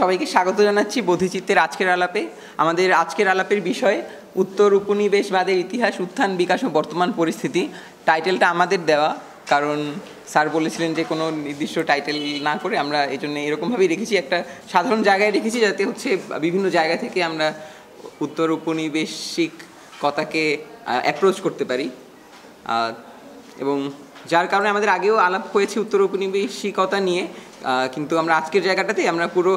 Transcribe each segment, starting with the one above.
সবাইকে স্বাগত জানাচ্ছি বোধিচিত্তের আজকের আলাপে আমাদের আজকের আলাপের বিষয় উত্তর উপনিবেশবাদের ইতিহাস উত্থান বিকাশ ও বর্তমান পরিস্থিতি টাইটেলটা আমাদের দেওয়া কারণ স্যার বলেছিলেন যে কোনো নির্দিষ্ট টাইটেল না করে আমরা এই জন্য এরকমভাবেই রেখেছি একটা সাধারণ জায়গায় রেখেছি যাতে হচ্ছে বিভিন্ন জায়গা থেকে আমরা উত্তর উপনিবেশিক কথাকে অ্যাপ্রোচ করতে পারি এবং যার কারণে আমাদের আগেও আলাপ হয়েছে উত্তর উপনিবেশিকতা নিয়ে কিন্তু আমরা আজকের জায়গাটাতেই আমরা পুরো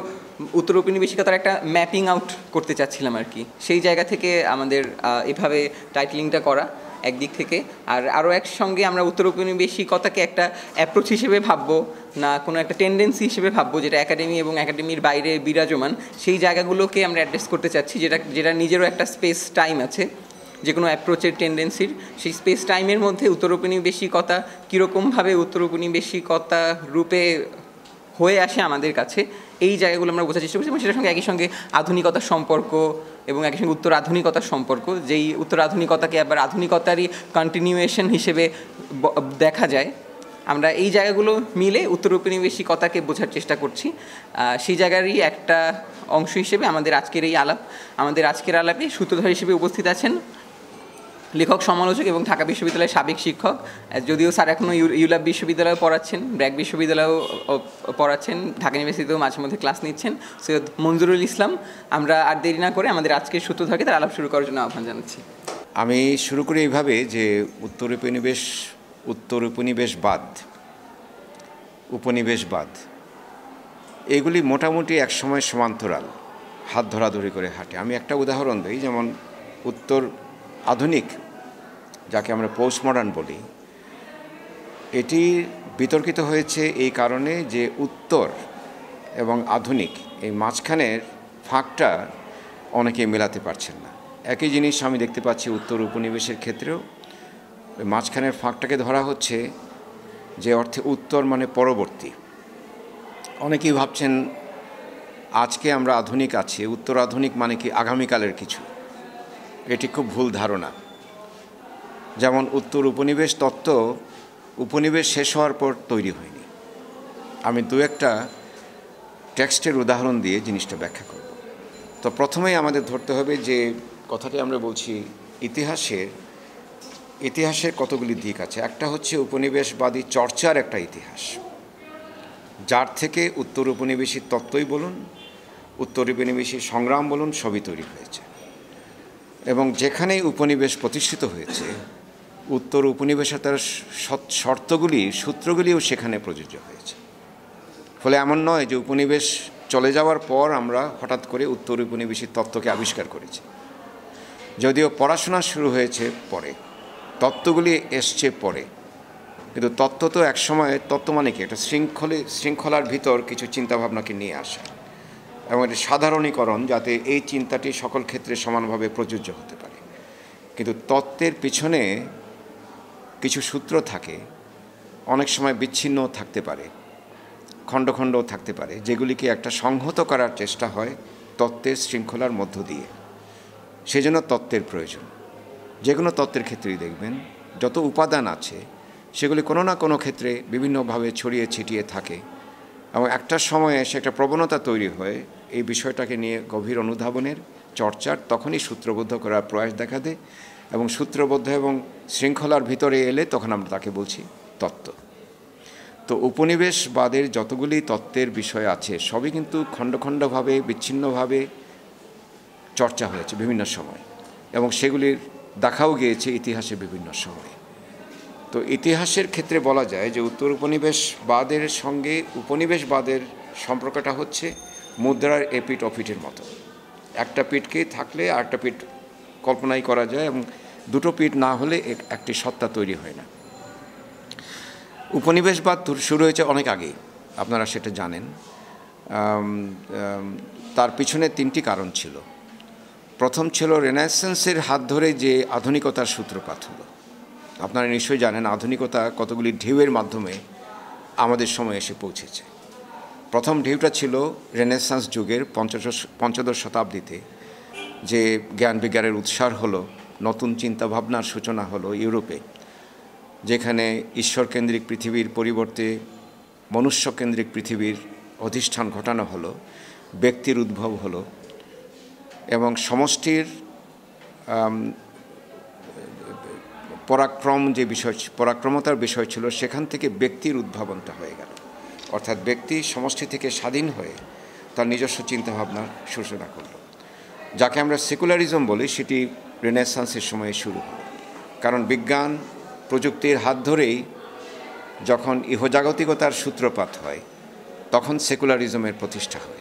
উত্তর উপনিবেশিকতার একটা ম্যাপিং আউট করতে চাচ্ছিলাম আর কি সেই জায়গা থেকে আমাদের এভাবে টাইটলিংটা করা একদিক থেকে আর আরও একসঙ্গে আমরা উত্তর উপনিবেশিকতাকে একটা অ্যাপ্রোচ হিসেবে ভাববো না কোনো একটা টেন্ডেন্সি হিসেবে ভাববো যেটা একাডেমি এবং একাডেমির বাইরে বিরাজমান সেই জায়গাগুলোকে আমরা অ্যাড্রেস করতে চাচ্ছি যেটা যেটা নিজেরও একটা স্পেস টাইম আছে যে কোনো অ্যাপ্রোচের টেন্ডেন্সির সেই স্পেস টাইমের মধ্যে উত্তর উপনিবেশিকতা কীরকমভাবে উত্তর উপনিবেশিকতা রূপে হয়ে আসে আমাদের কাছে এই জায়গাগুলো আমরা বোঝার চেষ্টা করছি এবং সেটার সঙ্গে একই সঙ্গে আধুনিকতার সম্পর্ক এবং একই সঙ্গে উত্তর আধুনিকতার সম্পর্ক যেই উত্তর আধুনিকতাকে আবার আধুনিকতারই কন্টিনিউয়েশন হিসেবে দেখা যায় আমরা এই জায়গাগুলো মিলে উত্তর উপনিবেশিকতাকে বোঝার চেষ্টা করছি সেই জায়গারই একটা অংশ হিসেবে আমাদের আজকের এই আলাপ আমাদের আজকের আলাপে সূত্রধর হিসেবে উপস্থিত আছেন লেখক সমালোচক এবং ঢাকা বিশ্ববিদ্যালয়ের সাবেক শিক্ষক যদিও স্যার এখনও ইউলাব বিশ্ববিদ্যালয়েও পড়াচ্ছেন ব্র্যাক বিশ্ববিদ্যালয়েও পড়াচ্ছেন ঢাকা ইউনিভার্সিটিতেও মাঝে মধ্যে ক্লাস নিচ্ছেন সৈয়দ মঞ্জুরুল ইসলাম আমরা আর দেরি না করে আমাদের আজকের সূত্র থাকে তার আলাপ শুরু করার জন্য আহ্বান জানাচ্ছি আমি শুরু করি এইভাবে যে উত্তর উপনিবেশ উত্তর উপনিবেশবাদ উপনিবেশবাদ এগুলি মোটামুটি একসময় সমান্তরাল হাত ধরাধরি করে হাঁটে আমি একটা উদাহরণ দিই যেমন উত্তর আধুনিক যাকে আমরা পোস্ট মডার্ন বলি এটি বিতর্কিত হয়েছে এই কারণে যে উত্তর এবং আধুনিক এই মাঝখানের ফাঁকটা অনেকে মেলাতে পারছেন না একই জিনিস আমি দেখতে পাচ্ছি উত্তর উপনিবেশের ক্ষেত্রেও মাঝখানের ফাঁকটাকে ধরা হচ্ছে যে অর্থে উত্তর মানে পরবর্তী অনেকেই ভাবছেন আজকে আমরা আধুনিক আছি উত্তর আধুনিক মানে কি আগামীকালের কিছু এটি খুব ভুল ধারণা যেমন উত্তর উপনিবেশ তত্ত্ব উপনিবেশ শেষ হওয়ার পর তৈরি হয়নি আমি দু একটা টেক্সটের উদাহরণ দিয়ে জিনিসটা ব্যাখ্যা করব তো প্রথমেই আমাদের ধরতে হবে যে কথাটি আমরা বলছি ইতিহাসের ইতিহাসের কতগুলি দিক আছে একটা হচ্ছে উপনিবেশবাদী চর্চার একটা ইতিহাস যার থেকে উত্তর উপনিবেশী তত্ত্বই বলুন উত্তর উপনিবেশী সংগ্রাম বলুন সবই তৈরি হয়েছে এবং যেখানেই উপনিবেশ প্রতিষ্ঠিত হয়েছে উত্তর উপনিবেশতার শর্তগুলি সূত্রগুলিও সেখানে প্রযোজ্য হয়েছে ফলে এমন নয় যে উপনিবেশ চলে যাওয়ার পর আমরা হঠাৎ করে উত্তর উপনিবেশী তত্ত্বকে আবিষ্কার করেছি যদিও পড়াশোনা শুরু হয়েছে পরে তত্ত্বগুলি এসছে পরে কিন্তু তত্ত্ব তো একসময় তত্ত্ব মানে কি একটা শৃঙ্খলে শৃঙ্খলার ভিতর কিছু চিন্তাভাবনাকে নিয়ে আসা এবং এটা সাধারণীকরণ যাতে এই চিন্তাটি সকল ক্ষেত্রে সমানভাবে প্রযোজ্য হতে পারে কিন্তু তত্ত্বের পিছনে কিছু সূত্র থাকে অনেক সময় বিচ্ছিন্ন থাকতে পারে খণ্ড খণ্ডও থাকতে পারে যেগুলিকে একটা সংহত করার চেষ্টা হয় তত্ত্বের শৃঙ্খলার মধ্য দিয়ে সেজন্য তত্ত্বের প্রয়োজন যে কোনো তত্ত্বের ক্ষেত্রেই দেখবেন যত উপাদান আছে সেগুলি কোনো না কোনো ক্ষেত্রে বিভিন্নভাবে ছড়িয়ে ছিটিয়ে থাকে এবং একটা সময়ে এসে একটা প্রবণতা তৈরি হয়ে এই বিষয়টাকে নিয়ে গভীর অনুধাবনের চর্চার তখনই সূত্রবদ্ধ করার প্রয়াস দেখা দেয় এবং সূত্রবদ্ধ এবং শৃঙ্খলার ভিতরে এলে তখন আমরা তাকে বলছি তত্ত্ব তো উপনিবেশবাদের যতগুলি তত্ত্বের বিষয় আছে সবই কিন্তু খণ্ড খণ্ডভাবে বিচ্ছিন্নভাবে চর্চা হয়েছে বিভিন্ন সময় এবং সেগুলির দেখাও গিয়েছে ইতিহাসে বিভিন্ন সময়ে তো ইতিহাসের ক্ষেত্রে বলা যায় যে উত্তর উপনিবেশবাদের সঙ্গে উপনিবেশবাদের সম্পর্কটা হচ্ছে মুদ্রার এপিট অফিটের মতো একটা পিঠকে থাকলে আরেকটা পিঠ কল্পনাই করা যায় এবং দুটো পিঠ না হলে একটি সত্তা তৈরি হয় না উপনিবেশবাদ শুরু হয়েছে অনেক আগেই আপনারা সেটা জানেন তার পিছনে তিনটি কারণ ছিল প্রথম ছিল রেনাইসেন্সের হাত ধরে যে আধুনিকতার সূত্রপাত হলো আপনারা নিশ্চয়ই জানেন আধুনিকতা কতগুলি ঢেউয়ের মাধ্যমে আমাদের সময় এসে পৌঁছেছে প্রথম ঢেউটা ছিল রেনেসাঁস যুগের পঞ্চদশ পঞ্চদশ শতাব্দীতে যে জ্ঞান বিজ্ঞানের উৎসার হলো নতুন চিন্তাভাবনার সূচনা হলো ইউরোপে যেখানে ঈশ্বরকেন্দ্রিক পৃথিবীর পরিবর্তে মনুষ্যকেন্দ্রিক পৃথিবীর অধিষ্ঠান ঘটানো হলো ব্যক্তির উদ্ভব হলো এবং সমষ্টির পরাক্রম যে বিষয় পরাক্রমতার বিষয় ছিল সেখান থেকে ব্যক্তির উদ্ভাবনটা হয়ে গেল অর্থাৎ ব্যক্তি সমষ্টি থেকে স্বাধীন হয়ে তার নিজস্ব চিন্তাভাবনার সূচনা করলো যাকে আমরা সেকুলারিজম বলি সেটি রেনেসান্সের সময়ে শুরু কারণ বিজ্ঞান প্রযুক্তির হাত ধরেই যখন ইহজাগতিকতার সূত্রপাত হয় তখন সেকুলারিজমের প্রতিষ্ঠা হয়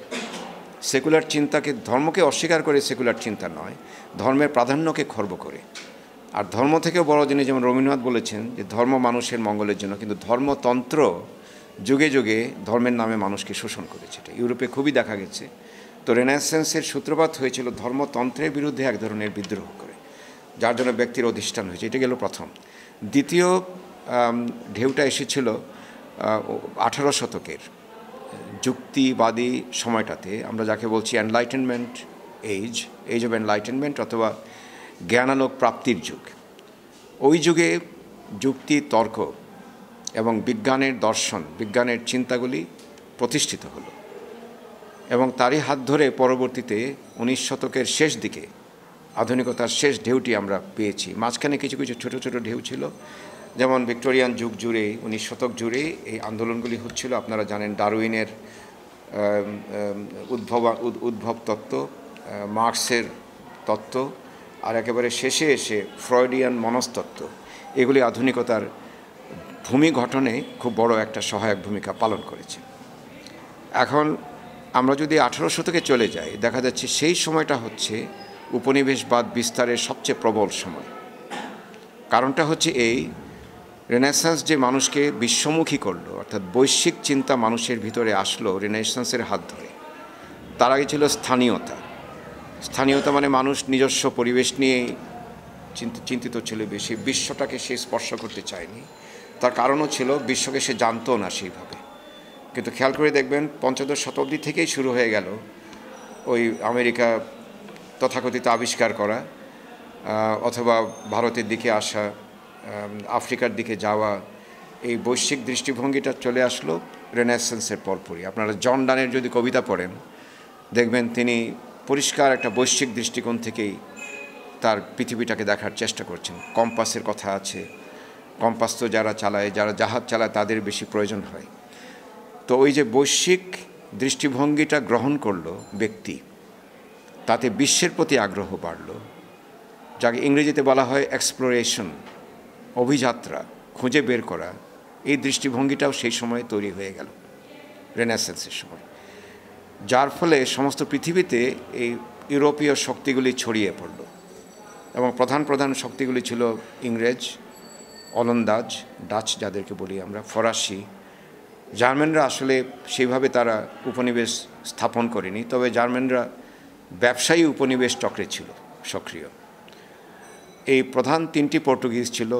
সেকুলার চিন্তাকে ধর্মকে অস্বীকার করে সেকুলার চিন্তা নয় ধর্মের প্রাধান্যকে খর্ব করে আর ধর্ম থেকেও বড় জিনিস যেমন রবীন্দ্রনাথ বলেছেন যে ধর্ম মানুষের মঙ্গলের জন্য কিন্তু ধর্মতন্ত্র যুগে যুগে ধর্মের নামে মানুষকে শোষণ করেছে এটা ইউরোপে খুবই দেখা গেছে তো রেনাইসেন্সের সূত্রপাত হয়েছিল ধর্মতন্ত্রের বিরুদ্ধে এক ধরনের বিদ্রোহ করে যার জন্য ব্যক্তির অধিষ্ঠান হয়েছে এটা গেল প্রথম দ্বিতীয় ঢেউটা এসেছিল আঠারো শতকের যুক্তিবাদী সময়টাতে আমরা যাকে বলছি enlightenment age age of enlightenment অথবা জ্ঞানালোক প্রাপ্তির যুগ ওই যুগে যুক্তি তর্ক এবং বিজ্ঞানের দর্শন বিজ্ঞানের চিন্তাগুলি প্রতিষ্ঠিত হলো এবং তারই হাত ধরে পরবর্তীতে উনিশ শতকের শেষ দিকে আধুনিকতার শেষ ঢেউটি আমরা পেয়েছি মাঝখানে কিছু কিছু ছোট ছোট ঢেউ ছিল যেমন ভিক্টোরিয়ান যুগ জুড়ে উনিশ শতক জুড়ে এই আন্দোলনগুলি হচ্ছিল আপনারা জানেন ডারউইনের উদ্ভব উদ্ভব তত্ত্ব মার্কসের তত্ত্ব আর একেবারে শেষে এসে ফ্রয়েডিয়ান মনস্তত্ত্ব এগুলি আধুনিকতার ভূমি গঠনে খুব বড় একটা সহায়ক ভূমিকা পালন করেছে এখন আমরা যদি আঠারো শতকে চলে যাই দেখা যাচ্ছে সেই সময়টা হচ্ছে উপনিবেশবাদ বিস্তারের সবচেয়ে প্রবল সময় কারণটা হচ্ছে এই রেনেসাঁস যে মানুষকে বিশ্বমুখী করলো অর্থাৎ বৈশ্বিক চিন্তা মানুষের ভিতরে আসলো রেনেসাঁসের হাত ধরে তার আগে ছিল স্থানীয়তা স্থানীয়তা মানে মানুষ নিজস্ব পরিবেশ নিয়েই চিন্তিত ছিল বেশি বিশ্বটাকে সে স্পর্শ করতে চায়নি তার কারণও ছিল বিশ্বকে সে জানতও না সেইভাবে কিন্তু খেয়াল করে দেখবেন পঞ্চদশ শতাব্দী থেকেই শুরু হয়ে গেল ওই আমেরিকা তথাকথিত আবিষ্কার করা অথবা ভারতের দিকে আসা আফ্রিকার দিকে যাওয়া এই বৈশ্বিক দৃষ্টিভঙ্গিটা চলে আসলো রেনেসেন্সের পরপরই আপনারা জন ডানের যদি কবিতা পড়েন দেখবেন তিনি পরিষ্কার একটা বৈশ্বিক দৃষ্টিকোণ থেকেই তার পৃথিবীটাকে দেখার চেষ্টা করছেন কম্পাসের কথা আছে কম্পাস তো যারা চালায় যারা জাহাজ চালায় তাদের বেশি প্রয়োজন হয় তো ওই যে বৈশ্বিক দৃষ্টিভঙ্গিটা গ্রহণ করল ব্যক্তি তাতে বিশ্বের প্রতি আগ্রহ বাড়ল যাকে ইংরেজিতে বলা হয় এক্সপ্লোরেশন অভিযাত্রা খুঁজে বের করা এই দৃষ্টিভঙ্গিটাও সেই সময়ে তৈরি হয়ে গেল রেনাসেন্সের সময় যার ফলে সমস্ত পৃথিবীতে এই ইউরোপীয় শক্তিগুলি ছড়িয়ে পড়ল এবং প্রধান প্রধান শক্তিগুলি ছিল ইংরেজ অলন্দাজ ডাচ যাদেরকে বলি আমরা ফরাসি জার্মানরা আসলে সেইভাবে তারা উপনিবেশ স্থাপন করেনি তবে জার্মানরা ব্যবসায়ী উপনিবেশ চক্রে ছিল সক্রিয় এই প্রধান তিনটি পর্তুগিজ ছিল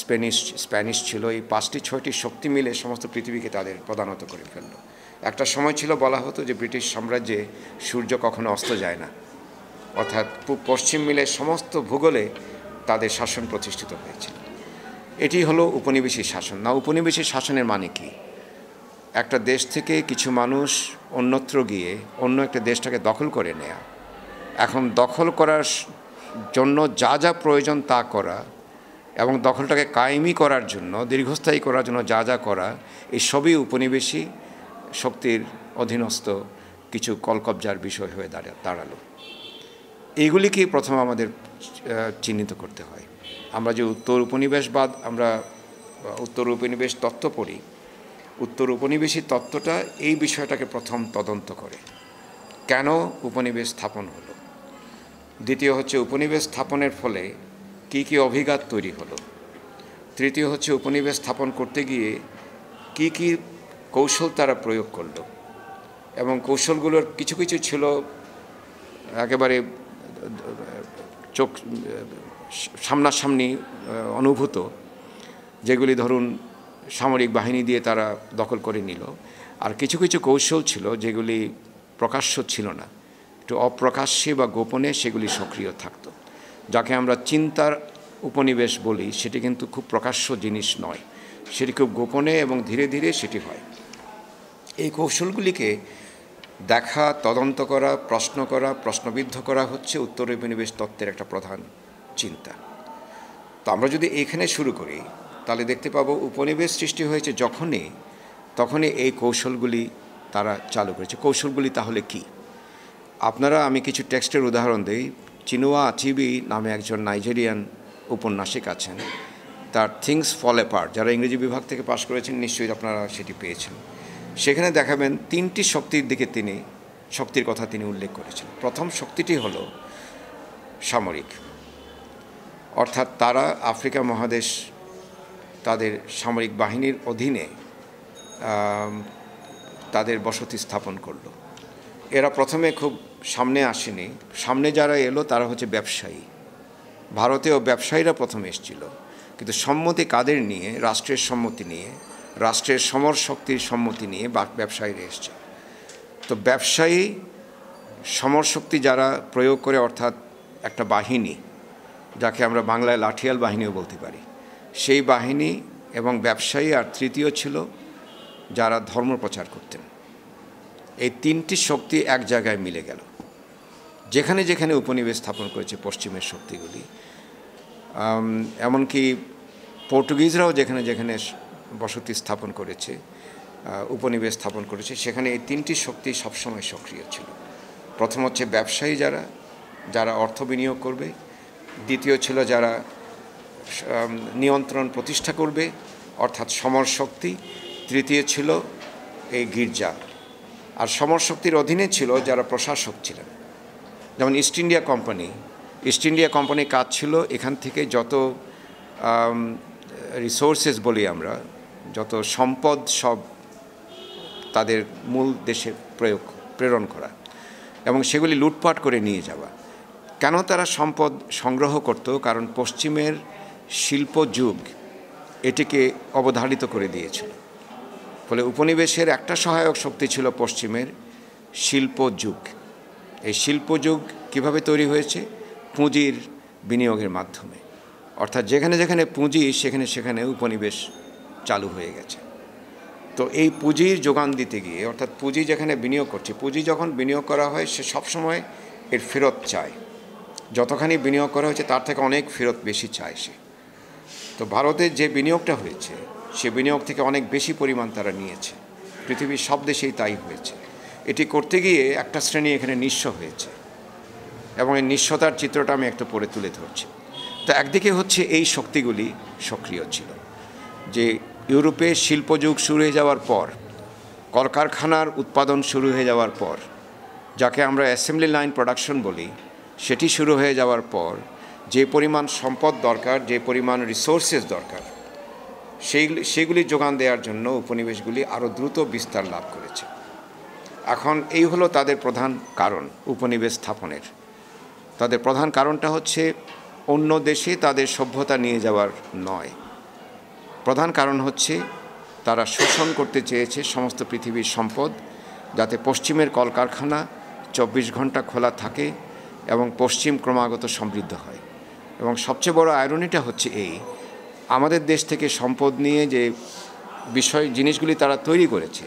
স্পেনিশ স্প্যানিশ ছিল এই পাঁচটি ছয়টি শক্তি মিলে সমস্ত পৃথিবীকে তাদের প্রধানত করে ফেলল একটা সময় ছিল বলা হতো যে ব্রিটিশ সাম্রাজ্যে সূর্য কখনো অস্ত যায় না অর্থাৎ পশ্চিম মিলে সমস্ত ভূগোলে তাদের শাসন প্রতিষ্ঠিত হয়েছিল এটি হলো উপনিবেশী শাসন না উপনিবেশী শাসনের মানে কী একটা দেশ থেকে কিছু মানুষ অন্যত্র গিয়ে অন্য একটা দেশটাকে দখল করে নেয়া এখন দখল করার জন্য যা যা প্রয়োজন তা করা এবং দখলটাকে কায়েমি করার জন্য দীর্ঘস্থায়ী করার জন্য যা যা করা এই সবই উপনিবেশী শক্তির অধীনস্থ কিছু কলকবজার বিষয় হয়ে দাঁড়া দাঁড়ালো এইগুলিকেই প্রথম আমাদের চিহ্নিত করতে হয় আমরা যে উত্তর উপনিবেশবাদ আমরা উত্তর উপনিবেশ তত্ত্ব পড়ি উত্তর উপনিবেশী তত্ত্বটা এই বিষয়টাকে প্রথম তদন্ত করে কেন উপনিবেশ স্থাপন হলো দ্বিতীয় হচ্ছে উপনিবেশ স্থাপনের ফলে কি কি অভিঘাত তৈরি হলো তৃতীয় হচ্ছে উপনিবেশ স্থাপন করতে গিয়ে কি কি কৌশল তারা প্রয়োগ করলো এবং কৌশলগুলোর কিছু কিছু ছিল একেবারে চোখ সামনাসামনি অনুভূত যেগুলি ধরুন সামরিক বাহিনী দিয়ে তারা দখল করে নিল আর কিছু কিছু কৌশল ছিল যেগুলি প্রকাশ্য ছিল না একটু অপ্রকাশ্যে বা গোপনে সেগুলি সক্রিয় থাকতো যাকে আমরা চিন্তার উপনিবেশ বলি সেটি কিন্তু খুব প্রকাশ্য জিনিস নয় সেটি খুব গোপনে এবং ধীরে ধীরে সেটি হয় এই কৌশলগুলিকে দেখা তদন্ত করা প্রশ্ন করা প্রশ্নবিদ্ধ করা হচ্ছে উত্তর উপনিবেশ তত্ত্বের একটা প্রধান চিন্তা তো আমরা যদি এখানে শুরু করি তাহলে দেখতে পাবো উপনিবেশ সৃষ্টি হয়েছে যখনই তখনই এই কৌশলগুলি তারা চালু করেছে কৌশলগুলি তাহলে কি আপনারা আমি কিছু টেক্সটের উদাহরণ দিই চিনুয়া আচিবি নামে একজন নাইজেরিয়ান উপন্যাসিক আছেন তার থিংস ফল এপার যারা ইংরেজি বিভাগ থেকে পাশ করেছেন নিশ্চয়ই আপনারা সেটি পেয়েছেন সেখানে দেখাবেন তিনটি শক্তির দিকে তিনি শক্তির কথা তিনি উল্লেখ করেছেন প্রথম শক্তিটি হল সামরিক অর্থাৎ তারা আফ্রিকা মহাদেশ তাদের সামরিক বাহিনীর অধীনে তাদের বসতি স্থাপন করলো এরা প্রথমে খুব সামনে আসেনি সামনে যারা এলো তারা হচ্ছে ব্যবসায়ী ভারতেও ব্যবসায়ীরা প্রথমে এসেছিল কিন্তু সম্মতি কাদের নিয়ে রাষ্ট্রের সম্মতি নিয়ে রাষ্ট্রের সমর শক্তির সম্মতি নিয়ে ব্যবসায়ীরা এসছে তো ব্যবসায়ী সমর শক্তি যারা প্রয়োগ করে অর্থাৎ একটা বাহিনী যাকে আমরা বাংলায় লাঠিয়াল বাহিনীও বলতে পারি সেই বাহিনী এবং ব্যবসায়ী আর তৃতীয় ছিল যারা ধর্ম প্রচার করতেন এই তিনটি শক্তি এক জায়গায় মিলে গেল যেখানে যেখানে উপনিবেশ স্থাপন করেছে পশ্চিমের শক্তিগুলি এমনকি পর্তুগিজরাও যেখানে যেখানে বসতি স্থাপন করেছে উপনিবেশ স্থাপন করেছে সেখানে এই তিনটি শক্তি সবসময় সক্রিয় ছিল প্রথম হচ্ছে ব্যবসায়ী যারা যারা অর্থ বিনিয়োগ করবে দ্বিতীয় ছিল যারা নিয়ন্ত্রণ প্রতিষ্ঠা করবে অর্থাৎ সমর শক্তি তৃতীয় ছিল এই গির্জা আর সমর শক্তির অধীনে ছিল যারা প্রশাসক ছিলেন যেমন East India company East India কোম্পানির কাজ ছিল এখান থেকে যত রিসোর্সেস বলি আমরা যত সম্পদ সব তাদের মূল দেশে প্রয়োগ প্রেরণ করা এবং সেগুলি লুটপাট করে নিয়ে যাওয়া কেন তারা সম্পদ সংগ্রহ করত কারণ পশ্চিমের শিল্প যুগ এটিকে অবধারিত করে দিয়েছিল ফলে উপনিবেশের একটা সহায়ক শক্তি ছিল পশ্চিমের শিল্প যুগ এই শিল্পযুগ কীভাবে তৈরি হয়েছে পুঁজির বিনিয়োগের মাধ্যমে অর্থাৎ যেখানে যেখানে পুঁজি সেখানে সেখানে উপনিবেশ চালু হয়ে গেছে তো এই পুঁজির যোগান দিতে গিয়ে অর্থাৎ পুঁজি যেখানে বিনিয়োগ করছে পুঁজি যখন বিনিয়োগ করা হয় সে সবসময় এর ফেরত চায় যতখানি বিনিয়োগ করা হয়েছে তার থেকে অনেক ফেরত বেশি চায় সে তো ভারতের যে বিনিয়োগটা হয়েছে সে বিনিয়োগ থেকে অনেক বেশি পরিমাণ তারা নিয়েছে পৃথিবীর সব দেশেই তাই হয়েছে এটি করতে গিয়ে একটা শ্রেণী এখানে নিঃস্ব হয়েছে এবং এই নিঃস্বতার চিত্রটা আমি একটু পরে তুলে ধরছি তো একদিকে হচ্ছে এই শক্তিগুলি সক্রিয় ছিল যে ইউরোপে শিল্পযুগ শুরু হয়ে যাওয়ার পর কলকারখানার উৎপাদন শুরু হয়ে যাওয়ার পর যাকে আমরা অ্যাসেম্বলি লাইন প্রোডাকশন বলি সেটি শুরু হয়ে যাওয়ার পর যে পরিমাণ সম্পদ দরকার যে পরিমাণ রিসোর্সেস দরকার সেইগুলি সেগুলি যোগান দেওয়ার জন্য উপনিবেশগুলি আরও দ্রুত বিস্তার লাভ করেছে এখন এই হলো তাদের প্রধান কারণ উপনিবেশ স্থাপনের তাদের প্রধান কারণটা হচ্ছে অন্য দেশে তাদের সভ্যতা নিয়ে যাওয়ার নয় প্রধান কারণ হচ্ছে তারা শোষণ করতে চেয়েছে সমস্ত পৃথিবীর সম্পদ যাতে পশ্চিমের কলকারখানা চব্বিশ ঘন্টা খোলা থাকে এবং পশ্চিম ক্রমাগত সমৃদ্ধ হয় এবং সবচেয়ে বড় আয়রনিটা হচ্ছে এই আমাদের দেশ থেকে সম্পদ নিয়ে যে বিষয় জিনিসগুলি তারা তৈরি করেছে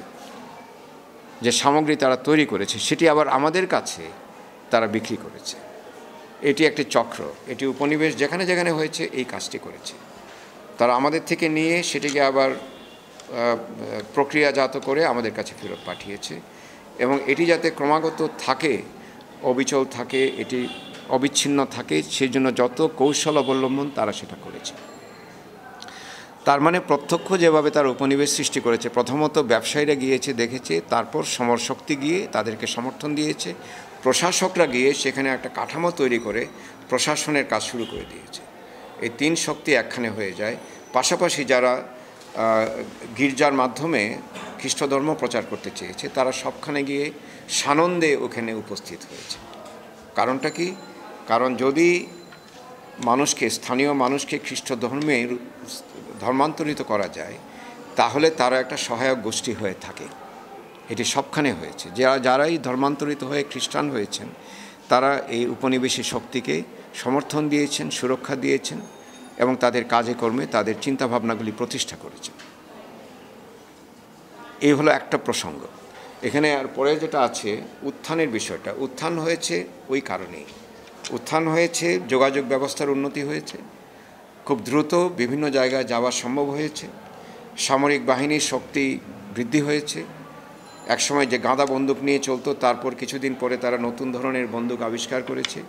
যে সামগ্রী তারা তৈরি করেছে সেটি আবার আমাদের কাছে তারা বিক্রি করেছে এটি একটি চক্র এটি উপনিবেশ যেখানে যেখানে হয়েছে এই কাজটি করেছে তারা আমাদের থেকে নিয়ে সেটিকে আবার প্রক্রিয়াজাত করে আমাদের কাছে ফেরত পাঠিয়েছে এবং এটি যাতে ক্রমাগত থাকে অবিচল থাকে এটি অবিচ্ছিন্ন থাকে সেই জন্য যত কৌশল অবলম্বন তারা সেটা করেছে তার মানে প্রত্যক্ষ যেভাবে তার উপনিবেশ সৃষ্টি করেছে প্রথমত ব্যবসায়ীরা গিয়েছে দেখেছে তারপর সমরশক্তি গিয়ে তাদেরকে সমর্থন দিয়েছে প্রশাসকরা গিয়ে সেখানে একটা কাঠামো তৈরি করে প্রশাসনের কাজ শুরু করে দিয়েছে এই তিন শক্তি একখানে হয়ে যায় পাশাপাশি যারা গির্জার মাধ্যমে খ্রিস্ট ধর্ম প্রচার করতে চেয়েছে তারা সবখানে গিয়ে সানন্দে ওখানে উপস্থিত হয়েছে কারণটা কি কারণ যদি মানুষকে স্থানীয় মানুষকে খ্রিস্ট ধর্মে ধর্মান্তরিত করা যায় তাহলে তারা একটা সহায়ক গোষ্ঠী হয়ে থাকে এটি সবখানে হয়েছে যারা যারাই ধর্মান্তরিত হয়ে খ্রিস্টান হয়েছেন তারা এই উপনিবেশী শক্তিকে সমর্থন দিয়েছেন সুরক্ষা দিয়েছেন এবং তাদের কাজে কর্মে তাদের চিন্তাভাবনাগুলি প্রতিষ্ঠা করেছেন এই হলো একটা প্রসঙ্গ এখানে আর পরে যেটা আছে উত্থানের বিষয়টা উত্থান হয়েছে ওই কারণেই উত্থান হয়েছে যোগাযোগ ব্যবস্থার উন্নতি হয়েছে খুব দ্রুত বিভিন্ন জায়গায় যাওয়া সম্ভব হয়েছে সামরিক বাহিনীর শক্তি বৃদ্ধি হয়েছে একসময় যে গাঁদা বন্দুক নিয়ে চলতো তারপর কিছুদিন পরে তারা নতুন ধরনের বন্দুক আবিষ্কার করেছে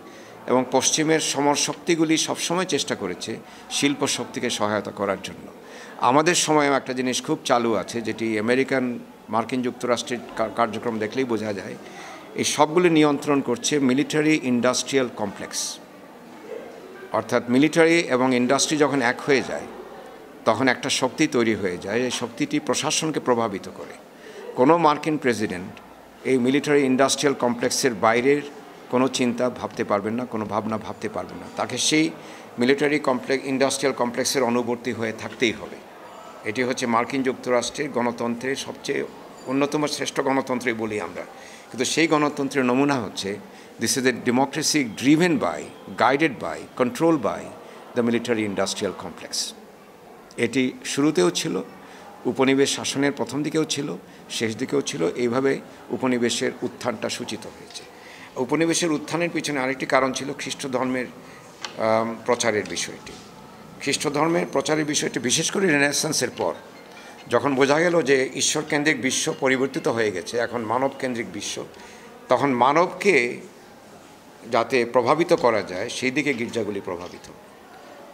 এবং পশ্চিমের সমর শক্তিগুলি সবসময় চেষ্টা করেছে শিল্প শক্তিকে সহায়তা করার জন্য আমাদের সময়েও একটা জিনিস খুব চালু আছে যেটি আমেরিকান মার্কিন যুক্তরাষ্ট্রের কার্যক্রম দেখলেই বোঝা যায় এই সবগুলি নিয়ন্ত্রণ করছে মিলিটারি ইন্ডাস্ট্রিয়াল কমপ্লেক্স অর্থাৎ মিলিটারি এবং ইন্ডাস্ট্রি যখন এক হয়ে যায় তখন একটা শক্তি তৈরি হয়ে যায় এই শক্তিটি প্রশাসনকে প্রভাবিত করে কোনো মার্কিন প্রেসিডেন্ট এই মিলিটারি ইন্ডাস্ট্রিয়াল কমপ্লেক্সের বাইরের কোনো চিন্তা ভাবতে পারবেন না কোনো ভাবনা ভাবতে পারবেন না তাকে সেই মিলিটারি কমপ্লেক্স ইন্ডাস্ট্রিয়াল কমপ্লেক্সের অনুবর্তী হয়ে থাকতেই হবে এটি হচ্ছে মার্কিন যুক্তরাষ্ট্রের গণতন্ত্রের সবচেয়ে অন্যতম শ্রেষ্ঠ গণতন্ত্রই বলি আমরা কিন্তু সেই গণতন্ত্রের নমুনা হচ্ছে this is a democracy driven by guided by control by the military industrial complex এটি শুরুতেও ছিল উপনিবেশ শাসনের প্রথম দিকেও ছিল শেষ দিকেও ছিল এইভাবে উপনিবেশের উত্থানটা সূচিত হয়েছে উপনিবেশের উত্থানের পিছনে আরেকটি কারণ ছিল খ্রিস্ট ধর্মের প্রচারের বিষয়টি খ্রিস্ট ধর্মের প্রচারের বিষয়টি বিশেষ করে রেনেসান্সের পর যখন বোঝা গেল যে ঈশ্বরকেন্দ্রিক বিশ্ব পরিবর্তিত হয়ে গেছে এখন মানবকেন্দ্রিক বিশ্ব তখন মানবকে যাতে প্রভাবিত করা যায় সেই দিকে গির্জাগুলি প্রভাবিত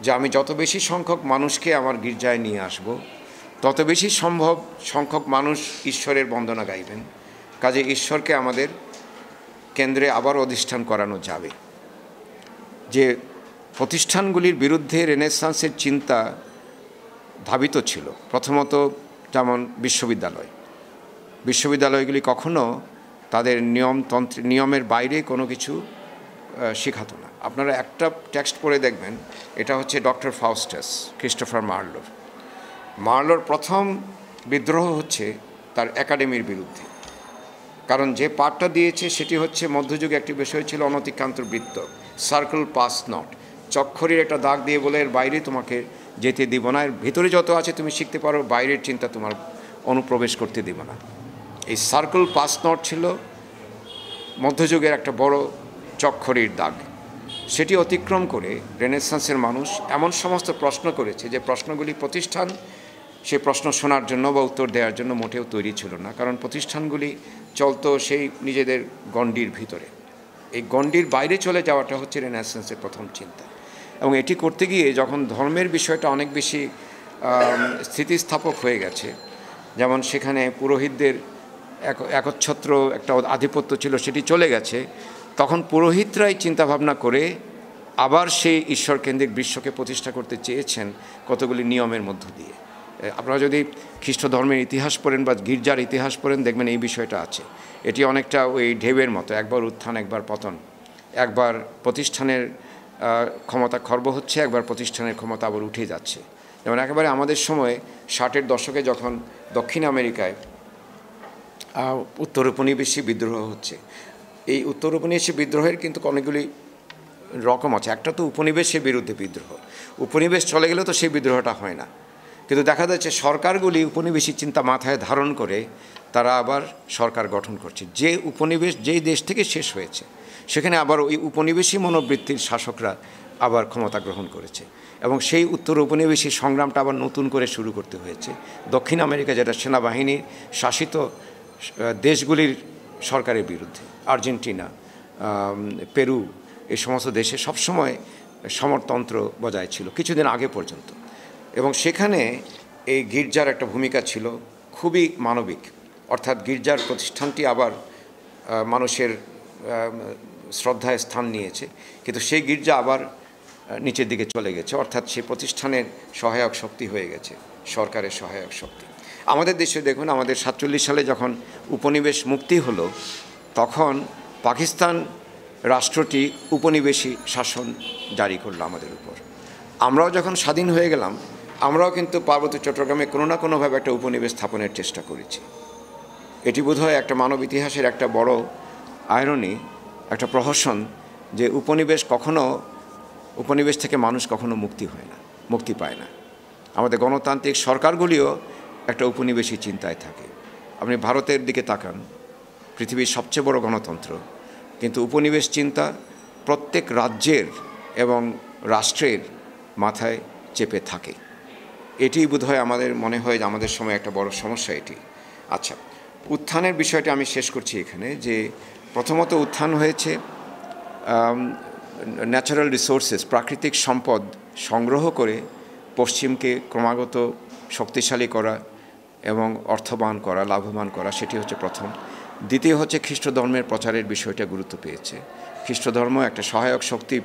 যে আমি যত বেশি সংখ্যক মানুষকে আমার গির্জায় নিয়ে আসব তত বেশি সম্ভব সংখ্যক মানুষ ঈশ্বরের বন্দনা গাইবেন কাজে ঈশ্বরকে আমাদের কেন্দ্রে আবার অধিষ্ঠান করানো যাবে যে প্রতিষ্ঠানগুলির বিরুদ্ধে রেনেসাঁসের চিন্তা ধাবিত ছিল প্রথমত যেমন বিশ্ববিদ্যালয় বিশ্ববিদ্যালয়গুলি কখনো তাদের নিয়মতন্ত্র নিয়মের বাইরে কোনো কিছু শেখাতো না আপনারা একটা টেক্সট পড়ে দেখবেন এটা হচ্ছে ডক্টর ফাউস্টাস ক্রিস্টোফার মার্লোর মার্লোর প্রথম বিদ্রোহ হচ্ছে তার একাডেমির বিরুদ্ধে কারণ যে পাঠটা দিয়েছে সেটি হচ্ছে মধ্যযুগে একটি বিষয় ছিল অনতিক্রান্ত বৃত্ত সার্কেল পাস নট চক্ষরের একটা দাগ দিয়ে বলে এর বাইরে তোমাকে যেতে দিব না এর ভেতরে যত আছে তুমি শিখতে পারো বাইরের চিন্তা তোমার অনুপ্রবেশ করতে দিব না এই সার্কল পাস নট ছিল মধ্যযুগের একটা বড় চক্ষরের দাগ সেটি অতিক্রম করে রেনেসাঁসের মানুষ এমন সমস্ত প্রশ্ন করেছে যে প্রশ্নগুলি প্রতিষ্ঠান সে প্রশ্ন শোনার জন্য বা উত্তর দেওয়ার জন্য মোটেও তৈরি ছিল না কারণ প্রতিষ্ঠানগুলি চলতো সেই নিজেদের গণ্ডির ভিতরে এই গণ্ডির বাইরে চলে যাওয়াটা হচ্ছে রেনেসাঁসের প্রথম চিন্তা এবং এটি করতে গিয়ে যখন ধর্মের বিষয়টা অনেক বেশি স্থিতিস্থাপক হয়ে গেছে যেমন সেখানে পুরোহিতদের এক একচ্ছত্র একটা আধিপত্য ছিল সেটি চলে গেছে তখন পুরোহিতরাই চিন্তাভাবনা করে আবার সেই ঈশ্বর কেন্দ্রিক বিশ্বকে প্রতিষ্ঠা করতে চেয়েছেন কতগুলি নিয়মের মধ্য দিয়ে আপনারা যদি খ্রিস্ট ধর্মের ইতিহাস পড়েন বা গির্জার ইতিহাস পড়েন দেখবেন এই বিষয়টা আছে এটি অনেকটা ওই ঢেউয়ের মতো একবার উত্থান একবার পতন একবার প্রতিষ্ঠানের ক্ষমতা খর্ব হচ্ছে একবার প্রতিষ্ঠানের ক্ষমতা আবার উঠে যাচ্ছে যেমন একেবারে আমাদের সময়ে ষাটের দশকে যখন দক্ষিণ আমেরিকায় উত্তর উপনিবেশী বিদ্রোহ হচ্ছে এই উত্তর উপনিবেশী বিদ্রোহের কিন্তু অনেকগুলি রকম আছে একটা তো উপনিবেশের বিরুদ্ধে বিদ্রোহ উপনিবেশ চলে গেলে তো সেই বিদ্রোহটা হয় না কিন্তু দেখা যাচ্ছে সরকারগুলি উপনিবেশী চিন্তা মাথায় ধারণ করে তারা আবার সরকার গঠন করছে যে উপনিবেশ যেই দেশ থেকে শেষ হয়েছে সেখানে আবার ওই উপনিবেশী মনোবৃত্তির শাসকরা আবার ক্ষমতা গ্রহণ করেছে এবং সেই উত্তর উপনিবেশী সংগ্রামটা আবার নতুন করে শুরু করতে হয়েছে দক্ষিণ আমেরিকা যেটা সেনাবাহিনীর শাসিত দেশগুলির সরকারের বিরুদ্ধে আর্জেন্টিনা পেরু এই সমস্ত দেশে সবসময় সমরতন্ত্র বজায় ছিল কিছুদিন আগে পর্যন্ত এবং সেখানে এই গির্জার একটা ভূমিকা ছিল খুবই মানবিক অর্থাৎ গির্জার প্রতিষ্ঠানটি আবার মানুষের শ্রদ্ধায় স্থান নিয়েছে কিন্তু সেই গির্জা আবার নিচের দিকে চলে গেছে অর্থাৎ সে প্রতিষ্ঠানের সহায়ক শক্তি হয়ে গেছে সরকারের সহায়ক শক্তি আমাদের দেশে দেখুন আমাদের সাতচল্লিশ সালে যখন উপনিবেশ মুক্তি হলো তখন পাকিস্তান রাষ্ট্রটি উপনিবেশী শাসন জারি করলো আমাদের উপর আমরাও যখন স্বাধীন হয়ে গেলাম আমরাও কিন্তু পার্বত্য চট্টগ্রামে কোনো না কোনোভাবে একটা উপনিবেশ স্থাপনের চেষ্টা করেছি এটি বোধহয় একটা মানব ইতিহাসের একটা বড় আয়রনি একটা প্রহসন যে উপনিবেশ কখনো উপনিবেশ থেকে মানুষ কখনো মুক্তি হয় না মুক্তি পায় না আমাদের গণতান্ত্রিক সরকারগুলিও একটা উপনিবেশী চিন্তায় থাকে আপনি ভারতের দিকে তাকান পৃথিবীর সবচেয়ে বড় গণতন্ত্র কিন্তু উপনিবেশ চিন্তা প্রত্যেক রাজ্যের এবং রাষ্ট্রের মাথায় চেপে থাকে এটি বোধহয় আমাদের মনে হয় যে আমাদের সময় একটা বড় সমস্যা এটি আচ্ছা উত্থানের বিষয়টি আমি শেষ করছি এখানে যে প্রথমত উত্থান হয়েছে ন্যাচারাল রিসোর্সেস প্রাকৃতিক সম্পদ সংগ্রহ করে পশ্চিমকে ক্রমাগত শক্তিশালী করা এবং অর্থবান করা লাভবান করা সেটি হচ্ছে প্রথম দ্বিতীয় হচ্ছে খ্রিস্ট ধর্মের প্রচারের বিষয়টা গুরুত্ব পেয়েছে খ্রিস্ট ধর্ম একটা সহায়ক শক্তি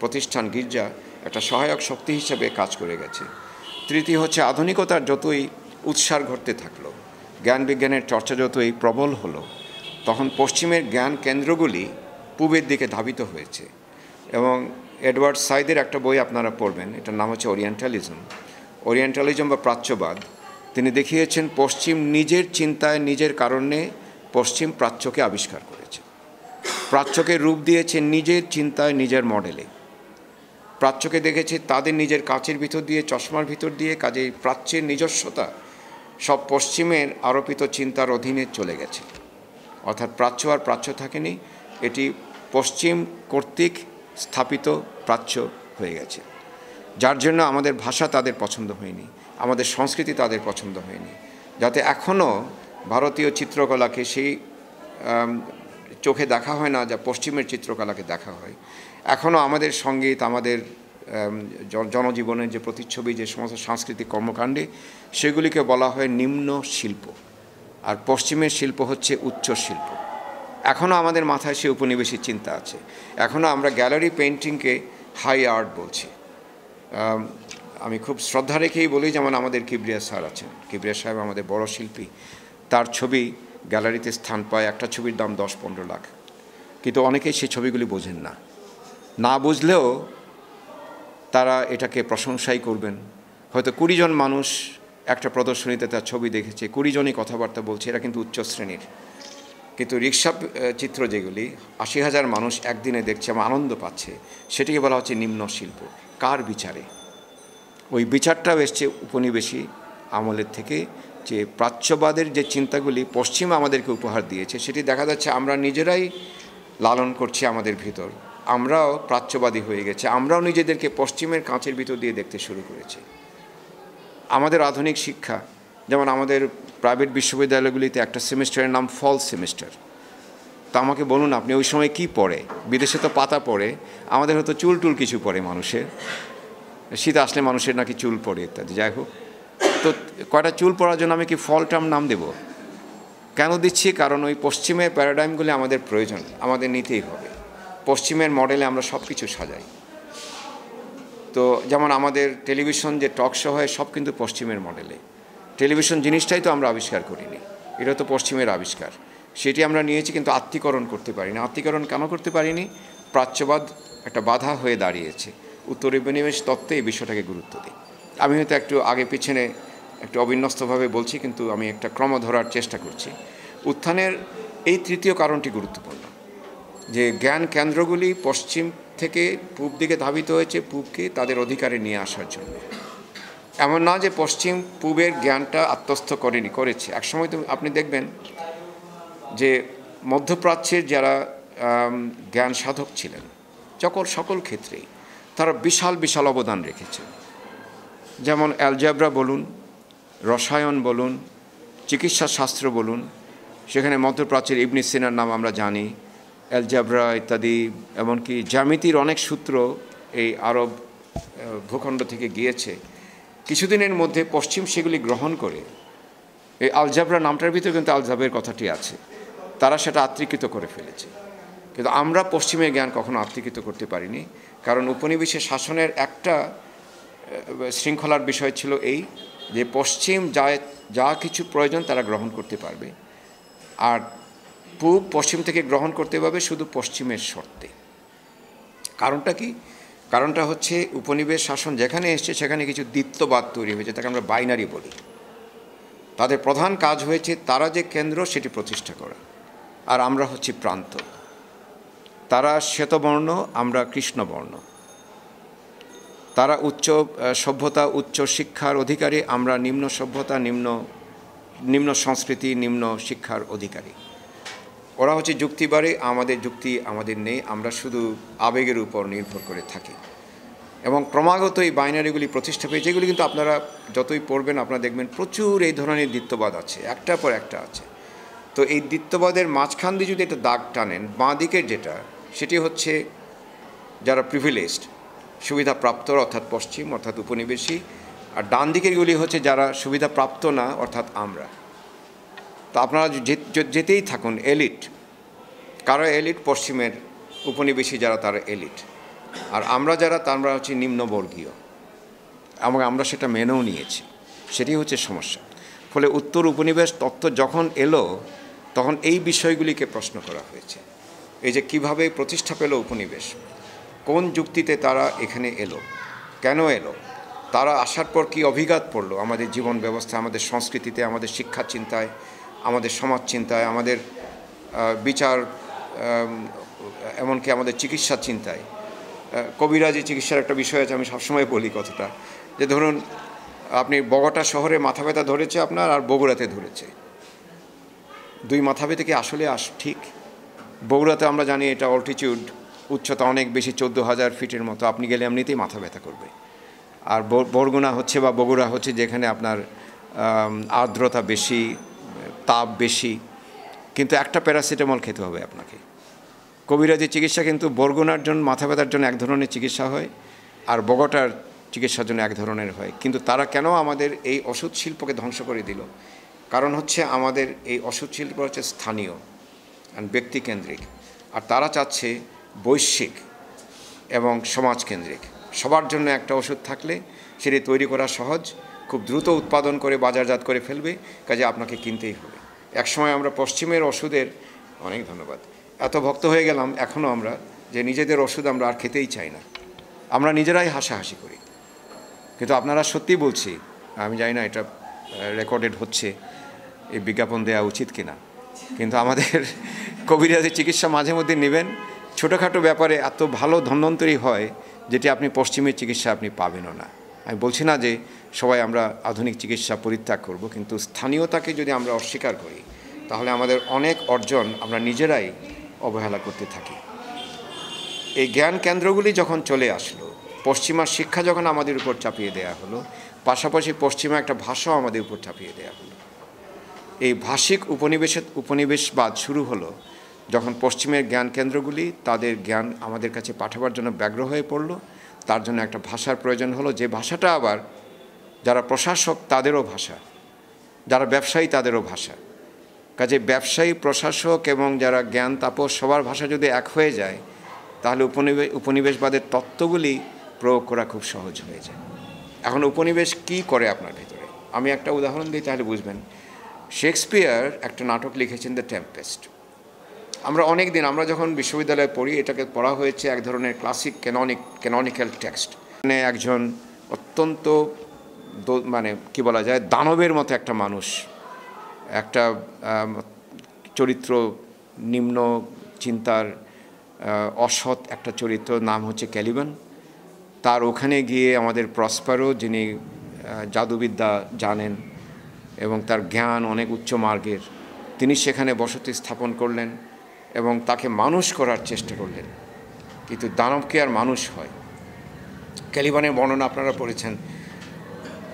প্রতিষ্ঠান গির্জা একটা সহায়ক শক্তি হিসেবে কাজ করে গেছে তৃতীয় হচ্ছে আধুনিকতার যতই উৎসার ঘটতে থাকলো জ্ঞান বিজ্ঞানের চর্চা যতই প্রবল হলো তখন পশ্চিমের জ্ঞান কেন্দ্রগুলি পূবের দিকে ধাবিত হয়েছে এবং এডওয়ার্ড সাইদের একটা বই আপনারা পড়বেন এটার নাম হচ্ছে ওরিয়েন্টালিজম ওরিয়েন্টালিজম বা প্রাচ্যবাদ তিনি দেখিয়েছেন পশ্চিম নিজের চিন্তায় নিজের কারণে পশ্চিম প্রাচ্যকে আবিষ্কার করেছে প্রাচ্যকে রূপ দিয়েছে নিজের চিন্তায় নিজের মডেলে প্রাচ্যকে দেখেছে তাদের নিজের কাচের ভিতর দিয়ে চশমার ভিতর দিয়ে কাজেই প্রাচ্যের নিজস্বতা সব পশ্চিমের আরোপিত চিন্তার অধীনে চলে গেছে অর্থাৎ প্রাচ্য আর প্রাচ্য থাকেনি এটি পশ্চিম কর্তৃক স্থাপিত প্রাচ্য হয়ে গেছে যার জন্য আমাদের ভাষা তাদের পছন্দ হয়নি আমাদের সংস্কৃতি তাদের পছন্দ হয়নি যাতে এখনও ভারতীয় চিত্রকলাকে সেই চোখে দেখা হয় না যা পশ্চিমের চিত্রকলাকে দেখা হয় এখনও আমাদের সঙ্গীত আমাদের জনজীবনের যে প্রতিচ্ছবি যে সমস্ত সাংস্কৃতিক কর্মকাণ্ডে সেগুলিকে বলা হয় নিম্ন শিল্প আর পশ্চিমের শিল্প হচ্ছে উচ্চ শিল্প এখনও আমাদের মাথায় সে উপনিবেশিক চিন্তা আছে এখনও আমরা গ্যালারি পেন্টিংকে হাই আর্ট বলছি আমি খুব শ্রদ্ধা রেখেই বলি যেমন আমাদের কিবরিয়া স্যার আছেন কিবরিয়া সাহেব আমাদের বড় শিল্পী তার ছবি গ্যালারিতে স্থান পায় একটা ছবির দাম দশ পনেরো লাখ কিন্তু অনেকেই সে ছবিগুলি বোঝেন না না বুঝলেও তারা এটাকে প্রশংসাই করবেন হয়তো কুড়ি জন মানুষ একটা প্রদর্শনীতে তার ছবি দেখেছে কুড়িজনই কথাবার্তা বলছে এরা কিন্তু উচ্চ শ্রেণীর কিন্তু রিক্সা চিত্র যেগুলি আশি হাজার মানুষ একদিনে দেখছে এবং আনন্দ পাচ্ছে সেটিকে বলা হচ্ছে নিম্ন শিল্প কার বিচারে ওই বিচারটাও এসছে উপনিবেশী আমলের থেকে যে প্রাচ্যবাদের যে চিন্তাগুলি পশ্চিম আমাদেরকে উপহার দিয়েছে সেটি দেখা যাচ্ছে আমরা নিজেরাই লালন করছি আমাদের ভিতর আমরাও প্রাচ্যবাদী হয়ে গেছে আমরাও নিজেদেরকে পশ্চিমের কাঁচের ভিতর দিয়ে দেখতে শুরু করেছি আমাদের আধুনিক শিক্ষা যেমন আমাদের প্রাইভেট বিশ্ববিদ্যালয়গুলিতে একটা সেমিস্টারের নাম ফল সেমিস্টার তো আমাকে বলুন আপনি ওই সময় কি পড়ে বিদেশে তো পাতা পড়ে আমাদের হয়তো চুল টুল কিছু পড়ে মানুষের শীত আসলে মানুষের নাকি চুল পড়ে ইত্যাদি যাই হোক তো কয়টা চুল পড়ার জন্য আমি কি ফল টার্ম নাম দেব কেন দিচ্ছি কারণ ওই পশ্চিমের প্যারাডাইমগুলি আমাদের প্রয়োজন আমাদের নিতেই হবে পশ্চিমের মডেলে আমরা সব কিছু সাজাই তো যেমন আমাদের টেলিভিশন যে টক শো হয় সব কিন্তু পশ্চিমের মডেলে টেলিভিশন জিনিসটাই তো আমরা আবিষ্কার করিনি এটা তো পশ্চিমের আবিষ্কার সেটি আমরা নিয়েছি কিন্তু আত্মীকরণ করতে পারিনি আত্মীকরণ কেন করতে পারিনি প্রাচ্যবাদ একটা বাধা হয়ে দাঁড়িয়েছে উত্তর উপনিবেশ তত্ত্বে এই বিষয়টাকে গুরুত্ব দিই আমি হয়তো একটু আগে পিছনে একটু অবিন্যস্তভাবে বলছি কিন্তু আমি একটা ক্রম ধরার চেষ্টা করছি উত্থানের এই তৃতীয় কারণটি গুরুত্বপূর্ণ যে জ্ঞান কেন্দ্রগুলি পশ্চিম থেকে পূব দিকে ধাবিত হয়েছে পূবকে তাদের অধিকারে নিয়ে আসার জন্য এমন না যে পশ্চিম পূবের জ্ঞানটা আত্মস্থ করেনি করেছে একসময় তো আপনি দেখবেন যে মধ্যপ্রাচ্যের যারা জ্ঞান সাধক ছিলেন সকল সকল ক্ষেত্রেই তারা বিশাল বিশাল অবদান রেখেছে যেমন অ্যালজাবরা বলুন রসায়ন বলুন চিকিৎসা শাস্ত্র বলুন সেখানে মধ্যপ্রাচ্যের ইবনি সিনার নাম আমরা জানি অ্যালজাবরা ইত্যাদি এমনকি জ্যামিতির অনেক সূত্র এই আরব ভূখণ্ড থেকে গিয়েছে কিছুদিনের মধ্যে পশ্চিম সেগুলি গ্রহণ করে এই আলজাবরা নামটার ভিতরে কিন্তু আলজাবের কথাটি আছে তারা সেটা আত্মিকৃত করে ফেলেছে কিন্তু আমরা পশ্চিমের জ্ঞান কখনো আত্মিকৃত করতে পারিনি কারণ উপনিবেশের শাসনের একটা শৃঙ্খলার বিষয় ছিল এই যে পশ্চিম যা যা কিছু প্রয়োজন তারা গ্রহণ করতে পারবে আর পূব পশ্চিম থেকে গ্রহণ করতে পারবে শুধু পশ্চিমের শর্তে কারণটা কি কারণটা হচ্ছে উপনিবেশ শাসন যেখানে এসছে সেখানে কিছু দ্বিত্ববাদ তৈরি হয়েছে তাকে আমরা বাইনারি বলি তাদের প্রধান কাজ হয়েছে তারা যে কেন্দ্র সেটি প্রতিষ্ঠা করা আর আমরা হচ্ছি প্রান্ত তারা শ্বেতবর্ণ আমরা কৃষ্ণবর্ণ তারা উচ্চ সভ্যতা উচ্চ শিক্ষার অধিকারী আমরা নিম্ন সভ্যতা নিম্ন নিম্ন সংস্কৃতি নিম্ন শিক্ষার অধিকারী ওরা হচ্ছে যুক্তি বাড়ে আমাদের যুক্তি আমাদের নেই আমরা শুধু আবেগের উপর নির্ভর করে থাকি এবং ক্রমাগত এই বাইনারিগুলি প্রতিষ্ঠা পেয়েছে এগুলি কিন্তু আপনারা যতই পড়বেন আপনারা দেখবেন প্রচুর এই ধরনের দ্বিত্ববাদ আছে একটার পর একটা আছে তো এই দ্বিত্ববাদের মাঝখান দিয়ে যদি একটা দাগ টানেন বাঁ দিকের যেটা সেটি হচ্ছে যারা প্রিভিলেজড প্রাপ্ত অর্থাৎ পশ্চিম অর্থাৎ উপনিবেশী আর ডান দিকেরগুলি হচ্ছে যারা সুবিধাপ্রাপ্ত না অর্থাৎ আমরা তো আপনারা যেতেই থাকুন এলিট কারো এলিট পশ্চিমের উপনিবেশী যারা তারা এলিট আর আমরা যারা তারা হচ্ছে নিম্নবর্গীয় এবং আমরা সেটা মেনেও নিয়েছি সেটি হচ্ছে সমস্যা ফলে উত্তর উপনিবেশ তত্ত্ব যখন এলো তখন এই বিষয়গুলিকে প্রশ্ন করা হয়েছে এই যে কিভাবে প্রতিষ্ঠা পেল উপনিবেশ কোন যুক্তিতে তারা এখানে এলো কেন এলো তারা আসার পর কি অভিঘাত পড়লো আমাদের জীবন ব্যবস্থা আমাদের সংস্কৃতিতে আমাদের শিক্ষা চিন্তায় আমাদের সমাজ চিন্তায় আমাদের বিচার এমনকি আমাদের চিকিৎসা চিন্তায় কবিরাজি চিকিৎসার একটা বিষয় আছে আমি সবসময় বলি কথাটা যে ধরুন আপনি বগটা শহরে মাথা ব্যথা ধরেছে আপনার আর বগুড়াতে ধরেছে দুই মাথা ব্যথা কি আসলে আস ঠিক বগুড়াতে আমরা জানি এটা অল্টিচিউড উচ্চতা অনেক বেশি চোদ্দো হাজার ফিটের মতো আপনি গেলে এমনিতেই মাথা ব্যথা করবে আর বরগুনা হচ্ছে বা বগুড়া হচ্ছে যেখানে আপনার আর্দ্রতা বেশি তাপ বেশি কিন্তু একটা প্যারাসিটামল খেতে হবে আপনাকে কবিরাজি চিকিৎসা কিন্তু বরগুনার জন্য মাথা ব্যথার জন্য এক ধরনের চিকিৎসা হয় আর বগটার চিকিৎসার জন্য এক ধরনের হয় কিন্তু তারা কেন আমাদের এই ওষুধ শিল্পকে ধ্বংস করে দিল কারণ হচ্ছে আমাদের এই ওষুধ শিল্প হচ্ছে স্থানীয় অ্যান্ড ব্যক্তিকেন্দ্রিক আর তারা চাচ্ছে বৈশ্বিক এবং সমাজকেন্দ্রিক সবার জন্য একটা ওষুধ থাকলে সেটি তৈরি করা সহজ খুব দ্রুত উৎপাদন করে বাজারজাত করে ফেলবে কাজে আপনাকে কিনতেই হবে একসময় আমরা পশ্চিমের ওষুধের অনেক ধন্যবাদ এত ভক্ত হয়ে গেলাম এখনও আমরা যে নিজেদের ওষুধ আমরা আর খেতেই চাই না আমরা নিজেরাই হাসাহাসি করি কিন্তু আপনারা সত্যি বলছি আমি জানি না এটা রেকর্ডেড হচ্ছে এই বিজ্ঞাপন দেওয়া উচিত কিনা কিন্তু আমাদের কবিরাজের চিকিৎসা মাঝে মধ্যে নেবেন ছোটোখাটো ব্যাপারে এত ভালো ধন্যন্তরী হয় যেটি আপনি পশ্চিমের চিকিৎসা আপনি পাবেনও না আমি বলছি না যে সবাই আমরা আধুনিক চিকিৎসা পরিত্যাগ করব কিন্তু স্থানীয়তাকে যদি আমরা অস্বীকার করি তাহলে আমাদের অনেক অর্জন আমরা নিজেরাই অবহেলা করতে থাকি এই জ্ঞান কেন্দ্রগুলি যখন চলে আসলো পশ্চিমা শিক্ষা যখন আমাদের উপর চাপিয়ে দেয়া হলো পাশাপাশি পশ্চিমা একটা ভাষাও আমাদের উপর চাপিয়ে দেয়া হলো এই ভাষিক উপনিবেশের উপনিবেশবাদ শুরু হলো যখন পশ্চিমের জ্ঞান কেন্দ্রগুলি তাদের জ্ঞান আমাদের কাছে পাঠাবার জন্য ব্যগ্র হয়ে পড়ল তার জন্য একটা ভাষার প্রয়োজন হলো যে ভাষাটা আবার যারা প্রশাসক তাদেরও ভাষা যারা ব্যবসায়ী তাদেরও ভাষা কাজে ব্যবসায়ী প্রশাসক এবং যারা জ্ঞান তাপস সবার ভাষা যদি এক হয়ে যায় তাহলে উপনিবেশ উপনিবেশবাদের তত্ত্বগুলি প্রয়োগ করা খুব সহজ হয়ে যায় এখন উপনিবেশ কি করে আপনার ভিতরে আমি একটা উদাহরণ দিই তাহলে বুঝবেন শেক্সপিয়ার একটা নাটক লিখেছেন দ্য টেম্পেস্ট আমরা অনেক দিন আমরা যখন বিশ্ববিদ্যালয়ে পড়ি এটাকে পড়া হয়েছে এক ধরনের ক্লাসিক কেননিক কেননিক্যাল টেক্সট মানে একজন অত্যন্ত মানে কি বলা যায় দানবের মতো একটা মানুষ একটা চরিত্র নিম্ন চিন্তার অসৎ একটা চরিত্র নাম হচ্ছে ক্যালিবান তার ওখানে গিয়ে আমাদের প্রসপারও যিনি জাদুবিদ্যা জানেন এবং তার জ্ঞান অনেক উচ্চ মার্গের তিনি সেখানে বসতি স্থাপন করলেন এবং তাকে মানুষ করার চেষ্টা করলেন কিন্তু দানবকে আর মানুষ হয় ক্যালিবানের বর্ণনা আপনারা পড়েছেন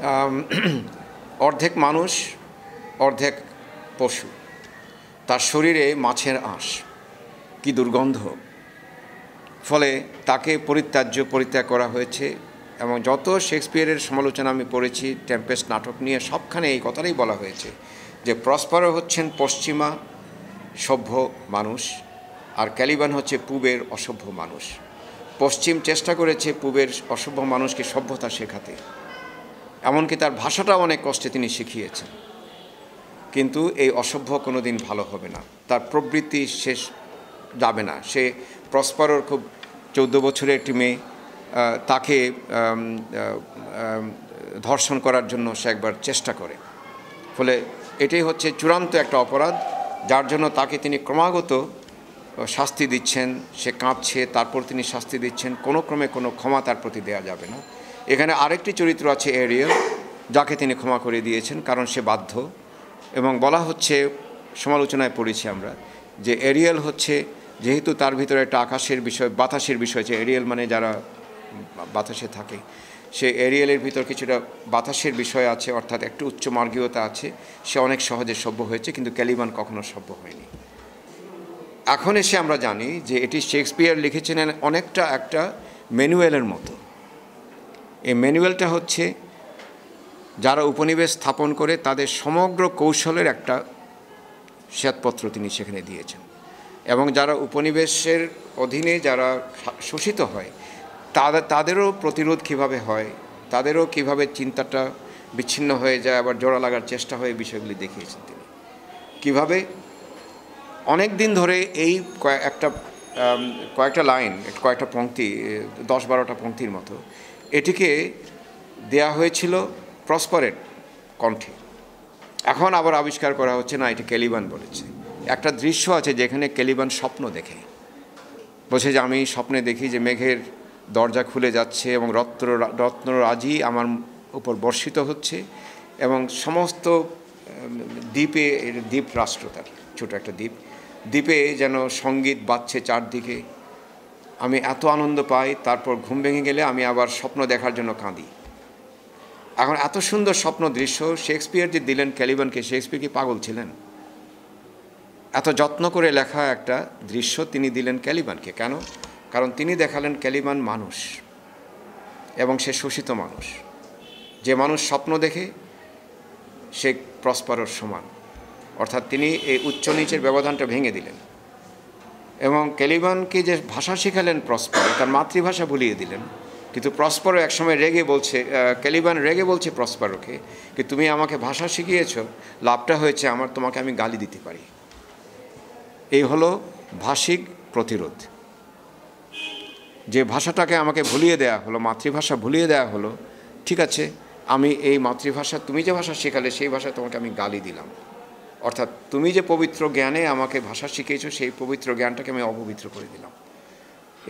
অর্ধেক মানুষ অর্ধেক পশু তার শরীরে মাছের আঁশ কি দুর্গন্ধ ফলে তাকে পরিত্যাজ্য পরিত্যাগ করা হয়েছে এবং যত শেক্সপিয়ারের সমালোচনা আমি পড়েছি টেম্পেস্ট নাটক নিয়ে সবখানে এই কথাটাই বলা হয়েছে যে প্রসপারো হচ্ছেন পশ্চিমা সভ্য মানুষ আর ক্যালিবান হচ্ছে পূবের অসভ্য মানুষ পশ্চিম চেষ্টা করেছে পূবের অসভ্য মানুষকে সভ্যতা শেখাতে এমনকি তার ভাষাটা অনেক কষ্টে তিনি শিখিয়েছেন কিন্তু এই অসভ্য কোনো দিন ভালো হবে না তার প্রবৃত্তি শেষ যাবে না সে প্রসপারর খুব চৌদ্দ বছরের একটি মেয়ে তাকে ধর্ষণ করার জন্য সে একবার চেষ্টা করে ফলে এটাই হচ্ছে চূড়ান্ত একটা অপরাধ যার জন্য তাকে তিনি ক্রমাগত শাস্তি দিচ্ছেন সে কাঁপছে তারপর তিনি শাস্তি দিচ্ছেন কোনো ক্রমে কোনো ক্ষমা তার প্রতি দেয়া যাবে না এখানে আরেকটি চরিত্র আছে এরিয়েল যাকে তিনি ক্ষমা করে দিয়েছেন কারণ সে বাধ্য এবং বলা হচ্ছে সমালোচনায় পড়েছি আমরা যে এরিয়েল হচ্ছে যেহেতু তার ভিতরে একটা আকাশের বিষয় বাতাসের বিষয় আছে এরিয়েল মানে যারা বাতাসে থাকে সে এরিয়েলের ভিতর কিছুটা বাতাসের বিষয় আছে অর্থাৎ একটু উচ্চ মার্গীয়তা আছে সে অনেক সহজে সভ্য হয়েছে কিন্তু ক্যালিবান কখনো সভ্য হয়নি এখন এসে আমরা জানি যে এটি শেক্সপিয়ার লিখেছিলেন অনেকটা একটা ম্যানুয়েলের মতো এই ম্যানুয়ালটা হচ্ছে যারা উপনিবেশ স্থাপন করে তাদের সমগ্র কৌশলের একটা শ্বেতপত্র তিনি সেখানে দিয়েছেন এবং যারা উপনিবেশের অধীনে যারা শোষিত হয় তাদের তাদেরও প্রতিরোধ কিভাবে হয় তাদেরও কিভাবে চিন্তাটা বিচ্ছিন্ন হয়ে যায় আবার জোড়া লাগার চেষ্টা হয়ে বিষয়গুলি দেখিয়েছেন তিনি কীভাবে অনেক দিন ধরে এই একটা কয়েকটা লাইন কয়েকটা পঙ্ক্তি দশ বারোটা পঙ্ক্তির মতো এটিকে দেয়া হয়েছিল প্রসপারেট কণ্ঠে এখন আবার আবিষ্কার করা হচ্ছে না এটা কেলিবান বলেছে একটা দৃশ্য আছে যেখানে কেলিবান স্বপ্ন দেখে বলছে যে আমি স্বপ্নে দেখি যে মেঘের দরজা খুলে যাচ্ছে এবং রত্ন রত্নরাজি আমার উপর বর্ষিত হচ্ছে এবং সমস্ত দ্বীপে দ্বীপ রাষ্ট্র তার ছোটো একটা দ্বীপ দ্বীপে যেন সঙ্গীত বাজছে চারদিকে আমি এত আনন্দ পাই তারপর ঘুম ভেঙে গেলে আমি আবার স্বপ্ন দেখার জন্য কাঁদি এখন এত সুন্দর স্বপ্ন দৃশ্য শেক্সপিয়ার যে দিলেন ক্যালিবানকে শেক্সপিয়ার কি পাগল ছিলেন এত যত্ন করে লেখা একটা দৃশ্য তিনি দিলেন ক্যালিবানকে কেন কারণ তিনি দেখালেন ক্যালিবান মানুষ এবং সে শোষিত মানুষ যে মানুষ স্বপ্ন দেখে সে প্রসপারর সমান অর্থাৎ তিনি এই উচ্চ নিচের ব্যবধানটা ভেঙে দিলেন এবং ক্যালিবানকে যে ভাষা শেখালেন প্রসপার তার মাতৃভাষা ভুলিয়ে দিলেন কিন্তু প্রসপারও একসময় রেগে বলছে ক্যালিবান রেগে বলছে প্রসপারোকে কি তুমি আমাকে ভাষা শিখিয়েছ লাভটা হয়েছে আমার তোমাকে আমি গালি দিতে পারি এই হলো ভাষিক প্রতিরোধ যে ভাষাটাকে আমাকে ভুলিয়ে দেয়া হলো মাতৃভাষা ভুলিয়ে দেয়া হলো ঠিক আছে আমি এই মাতৃভাষা তুমি যে ভাষা শেখালে সেই ভাষায় তোমাকে আমি গালি দিলাম অর্থাৎ তুমি যে পবিত্র জ্ঞানে আমাকে ভাষা শিখিয়েছো সেই পবিত্র জ্ঞানটাকে আমি অপবিত্র করে দিলাম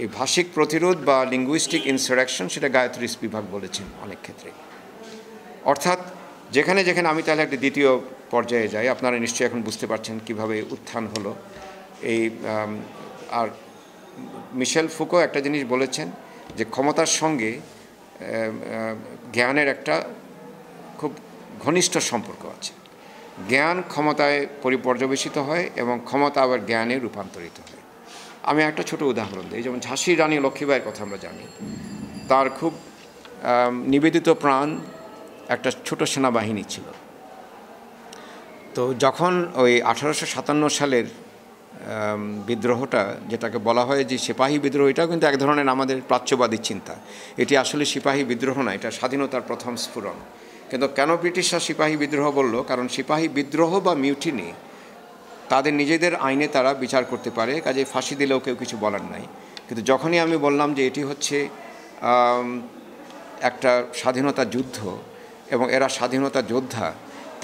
এই ভাষিক প্রতিরোধ বা লিঙ্গুইস্টিক ইনসারেকশন সেটা গায়ত্রী বিভাগ বলেছেন অনেক ক্ষেত্রে অর্থাৎ যেখানে যেখানে আমি তাহলে একটা দ্বিতীয় পর্যায়ে যাই আপনারা নিশ্চয়ই এখন বুঝতে পারছেন কিভাবে উত্থান হলো এই আর মিশেল ফুকো একটা জিনিস বলেছেন যে ক্ষমতার সঙ্গে জ্ঞানের একটা খুব ঘনিষ্ঠ সম্পর্ক আছে জ্ঞান ক্ষমতায় পরিপর্যবেশিত হয় এবং ক্ষমতা আবার জ্ঞানে রূপান্তরিত হয় আমি একটা ছোট উদাহরণ দিই যেমন ঝাঁসির রানী লক্ষ্মীবাইয়ের কথা আমরা জানি তার খুব নিবেদিত প্রাণ একটা ছোট সেনাবাহিনী ছিল তো যখন ওই আঠারোশো সাতান্ন সালের বিদ্রোহটা যেটাকে বলা হয় যে সিপাহী বিদ্রোহ এটাও কিন্তু এক ধরনের আমাদের প্রাচ্যবাদী চিন্তা এটি আসলে সিপাহী বিদ্রোহ না এটা স্বাধীনতার প্রথম স্ফুরণ কিন্তু কেন ব্রিটিশরা সিপাহী বিদ্রোহ বলল কারণ সিপাহী বিদ্রোহ বা মিউটিনি তাদের নিজেদের আইনে তারা বিচার করতে পারে কাজে ফাঁসি দিলেও কেউ কিছু বলার নাই কিন্তু যখনই আমি বললাম যে এটি হচ্ছে একটা স্বাধীনতা যুদ্ধ এবং এরা স্বাধীনতা যোদ্ধা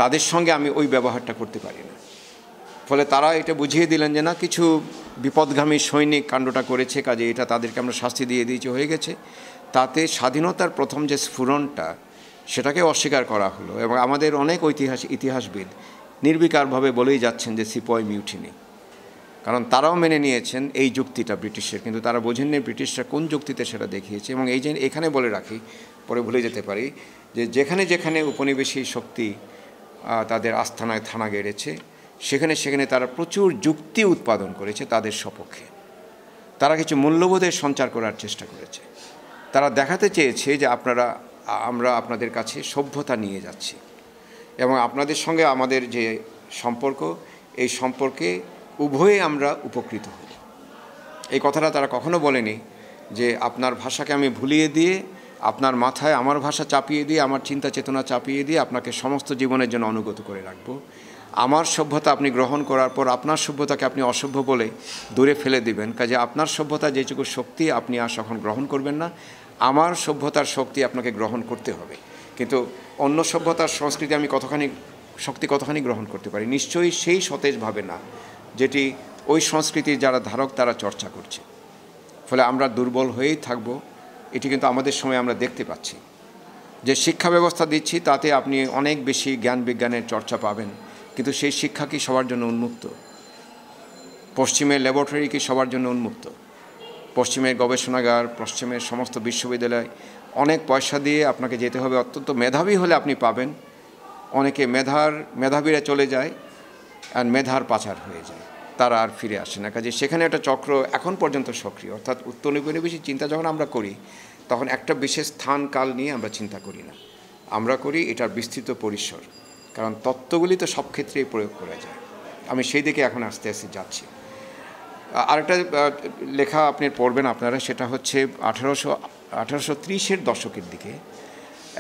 তাদের সঙ্গে আমি ওই ব্যবহারটা করতে পারি না ফলে তারা এটা বুঝিয়ে দিলেন যে না কিছু বিপদগামী সৈনিক কাণ্ডটা করেছে কাজে এটা তাদেরকে আমরা শাস্তি দিয়ে দিয়েছি হয়ে গেছে তাতে স্বাধীনতার প্রথম যে স্ফুরণটা সেটাকে অস্বীকার করা হলো এবং আমাদের অনেক ঐতিহাস ইতিহাসবিদ নির্বিকারভাবে বলেই যাচ্ছেন যে সিপয় মিউটিনি কারণ তারাও মেনে নিয়েছেন এই যুক্তিটা ব্রিটিশের কিন্তু তারা বোঝেননি ব্রিটিশরা কোন যুক্তিতে সেটা দেখিয়েছে এবং এই যে এখানে বলে রাখি পরে ভুলে যেতে পারি যে যেখানে যেখানে উপনিবেশী শক্তি তাদের আস্থানায় থানা গেড়েছে সেখানে সেখানে তারা প্রচুর যুক্তি উৎপাদন করেছে তাদের সপক্ষে তারা কিছু মূল্যবোধের সঞ্চার করার চেষ্টা করেছে তারা দেখাতে চেয়েছে যে আপনারা আমরা আপনাদের কাছে সভ্যতা নিয়ে যাচ্ছি এবং আপনাদের সঙ্গে আমাদের যে সম্পর্ক এই সম্পর্কে উভয়ে আমরা উপকৃত হই এই কথাটা তারা কখনো বলেনি যে আপনার ভাষাকে আমি ভুলিয়ে দিয়ে আপনার মাথায় আমার ভাষা চাপিয়ে দিয়ে আমার চিন্তা চেতনা চাপিয়ে দিয়ে আপনাকে সমস্ত জীবনের জন্য অনুগত করে রাখব আমার সভ্যতা আপনি গ্রহণ করার পর আপনার সভ্যতাকে আপনি অসভ্য বলে দূরে ফেলে দিবেন কাজে আপনার সভ্যতা যেটুকু শক্তি আপনি আর তখন গ্রহণ করবেন না আমার সভ্যতার শক্তি আপনাকে গ্রহণ করতে হবে কিন্তু অন্য সভ্যতার সংস্কৃতি আমি কতখানি শক্তি কতখানি গ্রহণ করতে পারি নিশ্চয়ই সেই সতেজভাবে না যেটি ওই সংস্কৃতির যারা ধারক তারা চর্চা করছে ফলে আমরা দুর্বল হয়েই থাকব এটি কিন্তু আমাদের সময় আমরা দেখতে পাচ্ছি যে শিক্ষা ব্যবস্থা দিচ্ছি তাতে আপনি অনেক বেশি জ্ঞান বিজ্ঞানের চর্চা পাবেন কিন্তু সেই শিক্ষা কি সবার জন্য উন্মুক্ত পশ্চিমের ল্যাবরেটরি কি সবার জন্য উন্মুক্ত পশ্চিমের গবেষণাগার পশ্চিমের সমস্ত বিশ্ববিদ্যালয় অনেক পয়সা দিয়ে আপনাকে যেতে হবে অত্যন্ত মেধাবী হলে আপনি পাবেন অনেকে মেধার মেধাবীরা চলে যায় আর মেধার পাচার হয়ে যায় তারা আর ফিরে আসে না কাজে সেখানে একটা চক্র এখন পর্যন্ত সক্রিয় অর্থাৎ বেশি চিন্তা যখন আমরা করি তখন একটা বিশেষ স্থান কাল নিয়ে আমরা চিন্তা করি না আমরা করি এটার বিস্তৃত পরিসর কারণ তত্ত্বগুলি তো সব ক্ষেত্রেই প্রয়োগ করা যায় আমি সেই দিকে এখন আস্তে আস্তে যাচ্ছি আরেকটা লেখা আপনি পড়বেন আপনারা সেটা হচ্ছে আঠারোশো আঠারোশো ত্রিশের দশকের দিকে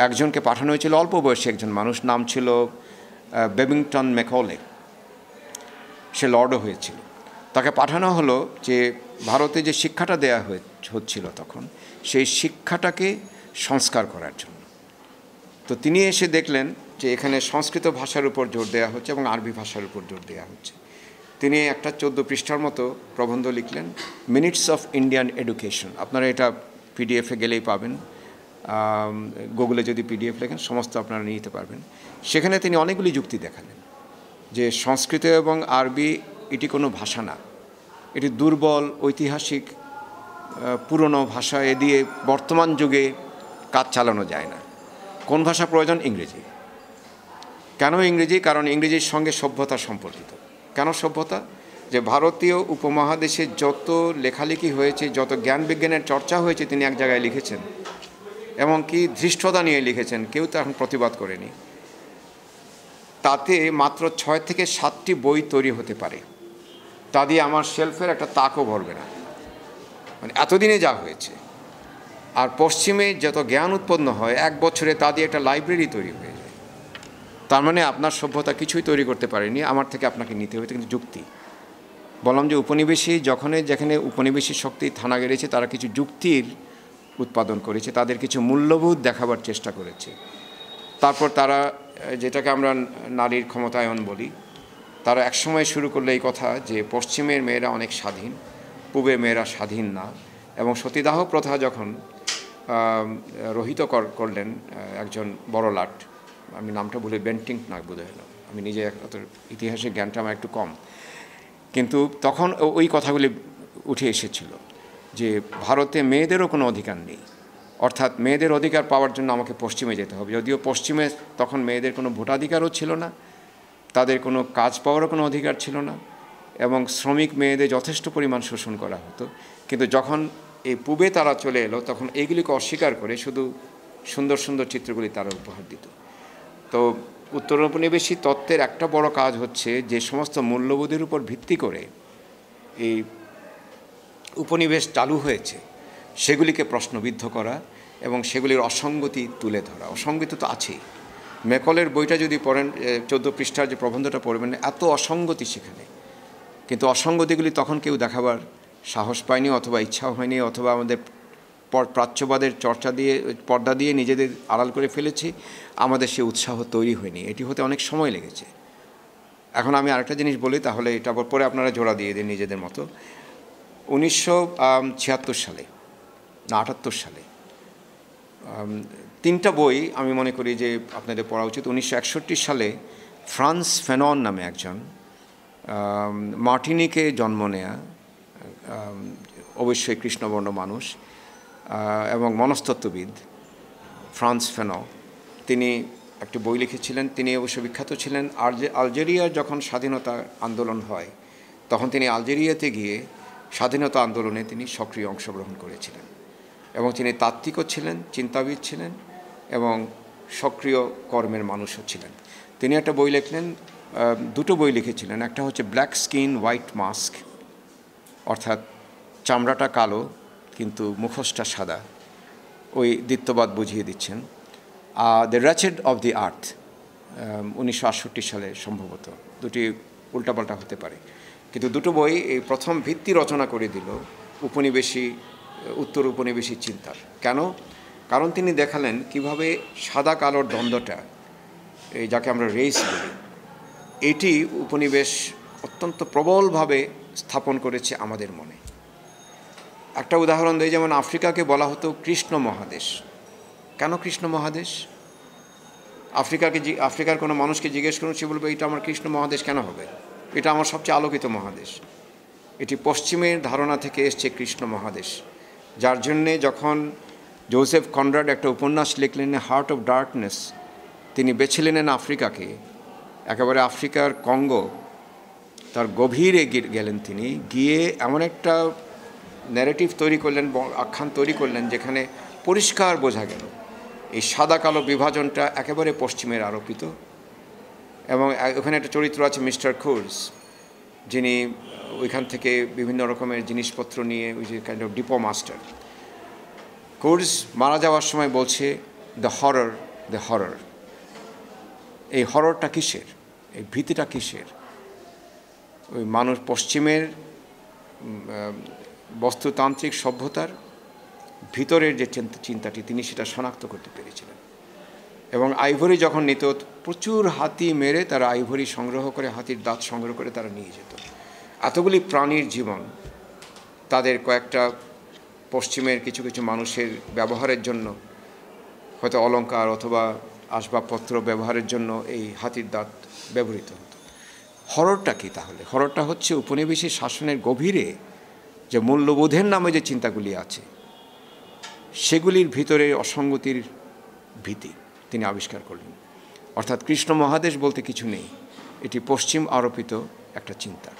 একজনকে পাঠানো হয়েছিল অল্প বয়সী একজন মানুষ নাম ছিল বেবিংটন ম্যাকলে সে লর্ডও হয়েছিল তাকে পাঠানো হলো যে ভারতে যে শিক্ষাটা দেয়া হয়ে হচ্ছিল তখন সেই শিক্ষাটাকে সংস্কার করার জন্য তো তিনি এসে দেখলেন যে এখানে সংস্কৃত ভাষার উপর জোর দেওয়া হচ্ছে এবং আরবি ভাষার উপর জোর দেওয়া হচ্ছে তিনি একটা চোদ্দ পৃষ্ঠার মতো প্রবন্ধ লিখলেন মিনিটস অফ ইন্ডিয়ান এডুকেশন আপনারা এটা পিডিএফে গেলেই পাবেন গুগলে যদি পিডিএফ লেখেন সমস্ত আপনারা নিতে পারবেন সেখানে তিনি অনেকগুলি যুক্তি দেখালেন যে সংস্কৃত এবং আরবি এটি কোনো ভাষা না এটি দুর্বল ঐতিহাসিক পুরনো ভাষা এ দিয়ে বর্তমান যুগে কাজ চালানো যায় না কোন ভাষা প্রয়োজন ইংরেজি কেন ইংরেজি কারণ ইংরেজির সঙ্গে সভ্যতা সম্পর্কিত কেন সভ্যতা যে ভারতীয় উপমহাদেশে যত লেখালেখি হয়েছে যত জ্ঞান বিজ্ঞানের চর্চা হয়েছে তিনি এক জায়গায় লিখেছেন এবং কি ধৃষ্টতা নিয়ে লিখেছেন কেউ তো এখন প্রতিবাদ করেনি তাতে মাত্র ছয় থেকে সাতটি বই তৈরি হতে পারে তা দিয়ে আমার শেলফের একটা তাকও ভরবে না মানে এতদিনে যা হয়েছে আর পশ্চিমে যত জ্ঞান উৎপন্ন হয় এক বছরে তা দিয়ে একটা লাইব্রেরি তৈরি হয়েছে তার মানে আপনার সভ্যতা কিছুই তৈরি করতে পারেনি আমার থেকে আপনাকে নিতে হয়েছে কিন্তু যুক্তি বললাম যে উপনিবেশী যখনই যেখানে উপনিবেশী শক্তি থানা গেড়েছে তারা কিছু যুক্তির উৎপাদন করেছে তাদের কিছু মূল্যবোধ দেখাবার চেষ্টা করেছে তারপর তারা যেটাকে আমরা নারীর ক্ষমতায়ন বলি তারা একসময় শুরু করলে এই কথা যে পশ্চিমের মেয়েরা অনেক স্বাধীন পূবের মেয়েরা স্বাধীন না এবং সতীদাহ প্রথা যখন রহিত করলেন একজন বড় লাট আমি নামটা বলে বেন্টিং নাক বোধ হলো আমি নিজে অত ইতিহাসের জ্ঞানটা আমার একটু কম কিন্তু তখন ওই কথাগুলি উঠে এসেছিল যে ভারতে মেয়েদেরও কোনো অধিকার নেই অর্থাৎ মেয়েদের অধিকার পাওয়ার জন্য আমাকে পশ্চিমে যেতে হবে যদিও পশ্চিমে তখন মেয়েদের কোনো ভোটাধিকারও ছিল না তাদের কোনো কাজ পাওয়ারও কোনো অধিকার ছিল না এবং শ্রমিক মেয়েদের যথেষ্ট পরিমাণ শোষণ করা হতো কিন্তু যখন এই পূবে তারা চলে এলো তখন এইগুলিকে অস্বীকার করে শুধু সুন্দর সুন্দর চিত্রগুলি তারা উপহার দিত তো উত্তর উপনিবেশী তত্ত্বের একটা বড় কাজ হচ্ছে যে সমস্ত মূল্যবোধের উপর ভিত্তি করে এই উপনিবেশ চালু হয়েছে সেগুলিকে প্রশ্নবিদ্ধ করা এবং সেগুলির অসঙ্গতি তুলে ধরা অসঙ্গতি তো আছেই মেকলের বইটা যদি পড়েন চোদ্দ পৃষ্ঠার যে প্রবন্ধটা পড়বেন এত অসঙ্গতি সেখানে কিন্তু অসঙ্গতিগুলি তখন কেউ দেখাবার সাহস পায়নি অথবা ইচ্ছা হয়নি অথবা আমাদের প্রাচ্যবাদের চর্চা দিয়ে পর্দা দিয়ে নিজেদের আড়াল করে ফেলেছি আমাদের সে উৎসাহ তৈরি হয়নি এটি হতে অনেক সময় লেগেছে এখন আমি আরেকটা জিনিস বলি তাহলে এটা পরে আপনারা জোড়া দিয়ে দিন নিজেদের মতো উনিশশো সালে না আটাত্তর সালে তিনটা বই আমি মনে করি যে আপনাদের পড়া উচিত উনিশশো সালে ফ্রান্স ফেনন নামে একজন মার্টিনিকে জন্ম নেয়া অবশ্যই কৃষ্ণবর্ণ মানুষ এবং মনস্তত্ত্ববিদ ফ্রান্স ফেনো তিনি একটি বই লিখেছিলেন তিনি অবশ্য বিখ্যাত ছিলেন আলজেরিয়ার যখন স্বাধীনতা আন্দোলন হয় তখন তিনি আলজেরিয়াতে গিয়ে স্বাধীনতা আন্দোলনে তিনি সক্রিয় অংশগ্রহণ করেছিলেন এবং তিনি তাত্ত্বিকও ছিলেন চিন্তাবিদ ছিলেন এবং সক্রিয় কর্মের মানুষও ছিলেন তিনি একটা বই লিখলেন দুটো বই লিখেছিলেন একটা হচ্ছে ব্ল্যাক স্কিন হোয়াইট মাস্ক অর্থাৎ চামড়াটা কালো কিন্তু মুখোশটা সাদা ওই দিত্যবাদ বুঝিয়ে দিচ্ছেন দ্য র্যাচেড অব দি আর্থ উনিশশো সালে সম্ভবত দুটি উল্টাপাল্টা হতে পারে কিন্তু দুটো বই এই প্রথম ভিত্তি রচনা করে দিল উপনিবেশী উত্তর উপনিবেশী চিন্তার কেন কারণ তিনি দেখালেন কিভাবে সাদা কালোর দ্বন্দ্বটা এই যাকে আমরা রেস বলি এটি উপনিবেশ অত্যন্ত প্রবলভাবে স্থাপন করেছে আমাদের মনে একটা উদাহরণ দিই যেমন আফ্রিকাকে বলা হতো কৃষ্ণ মহাদেশ কেন কৃষ্ণ মহাদেশ আফ্রিকাকে আফ্রিকার কোনো মানুষকে জিজ্ঞেস করুন সে বলবে এটা আমার কৃষ্ণ মহাদেশ কেন হবে এটা আমার সবচেয়ে আলোকিত মহাদেশ এটি পশ্চিমের ধারণা থেকে এসছে কৃষ্ণ মহাদেশ যার জন্যে যখন জোসেফ কনরাড একটা উপন্যাস লিখলেন হার্ট অফ ডার্কনেস তিনি বেছে নিলেন আফ্রিকাকে একেবারে আফ্রিকার কঙ্গো তার গভীরে গেলেন তিনি গিয়ে এমন একটা ন্যারেটিভ তৈরি করলেন আখ্যান তৈরি করলেন যেখানে পরিষ্কার বোঝা গেল এই সাদা কালো বিভাজনটা একেবারে পশ্চিমের আরোপিত এবং ওখানে একটা চরিত্র আছে মিস্টার খুরস যিনি ওইখান থেকে বিভিন্ন রকমের জিনিসপত্র নিয়ে ওই যে কাইন্ড অফ ডিপো মাস্টার কোর্স মারা যাওয়ার সময় বলছে দ্য হরর দ্য হরর এই হররটা কিসের এই ভীতিটা কিসের ওই মানুষ পশ্চিমের বস্তুতান্ত্রিক সভ্যতার ভিতরের যে চিন্তাটি তিনি সেটা শনাক্ত করতে পেরেছিলেন এবং আইভরি যখন নিত প্রচুর হাতি মেরে তারা আইভরি সংগ্রহ করে হাতির দাঁত সংগ্রহ করে তারা নিয়ে যেত এতগুলি প্রাণীর জীবন তাদের কয়েকটা পশ্চিমের কিছু কিছু মানুষের ব্যবহারের জন্য হয়তো অলঙ্কার অথবা আসবাবপত্র ব্যবহারের জন্য এই হাতির দাঁত ব্যবহৃত হতো হররটা কী তাহলে হররটা হচ্ছে উপনিবেশী শাসনের গভীরে যে মূল্যবোধের নামে যে চিন্তাগুলি আছে সেগুলির ভিতরে অসঙ্গতির ভীতি তিনি আবিষ্কার করলেন অর্থাৎ কৃষ্ণ মহাদেশ বলতে কিছু নেই এটি পশ্চিম আরোপিত একটা চিন্তা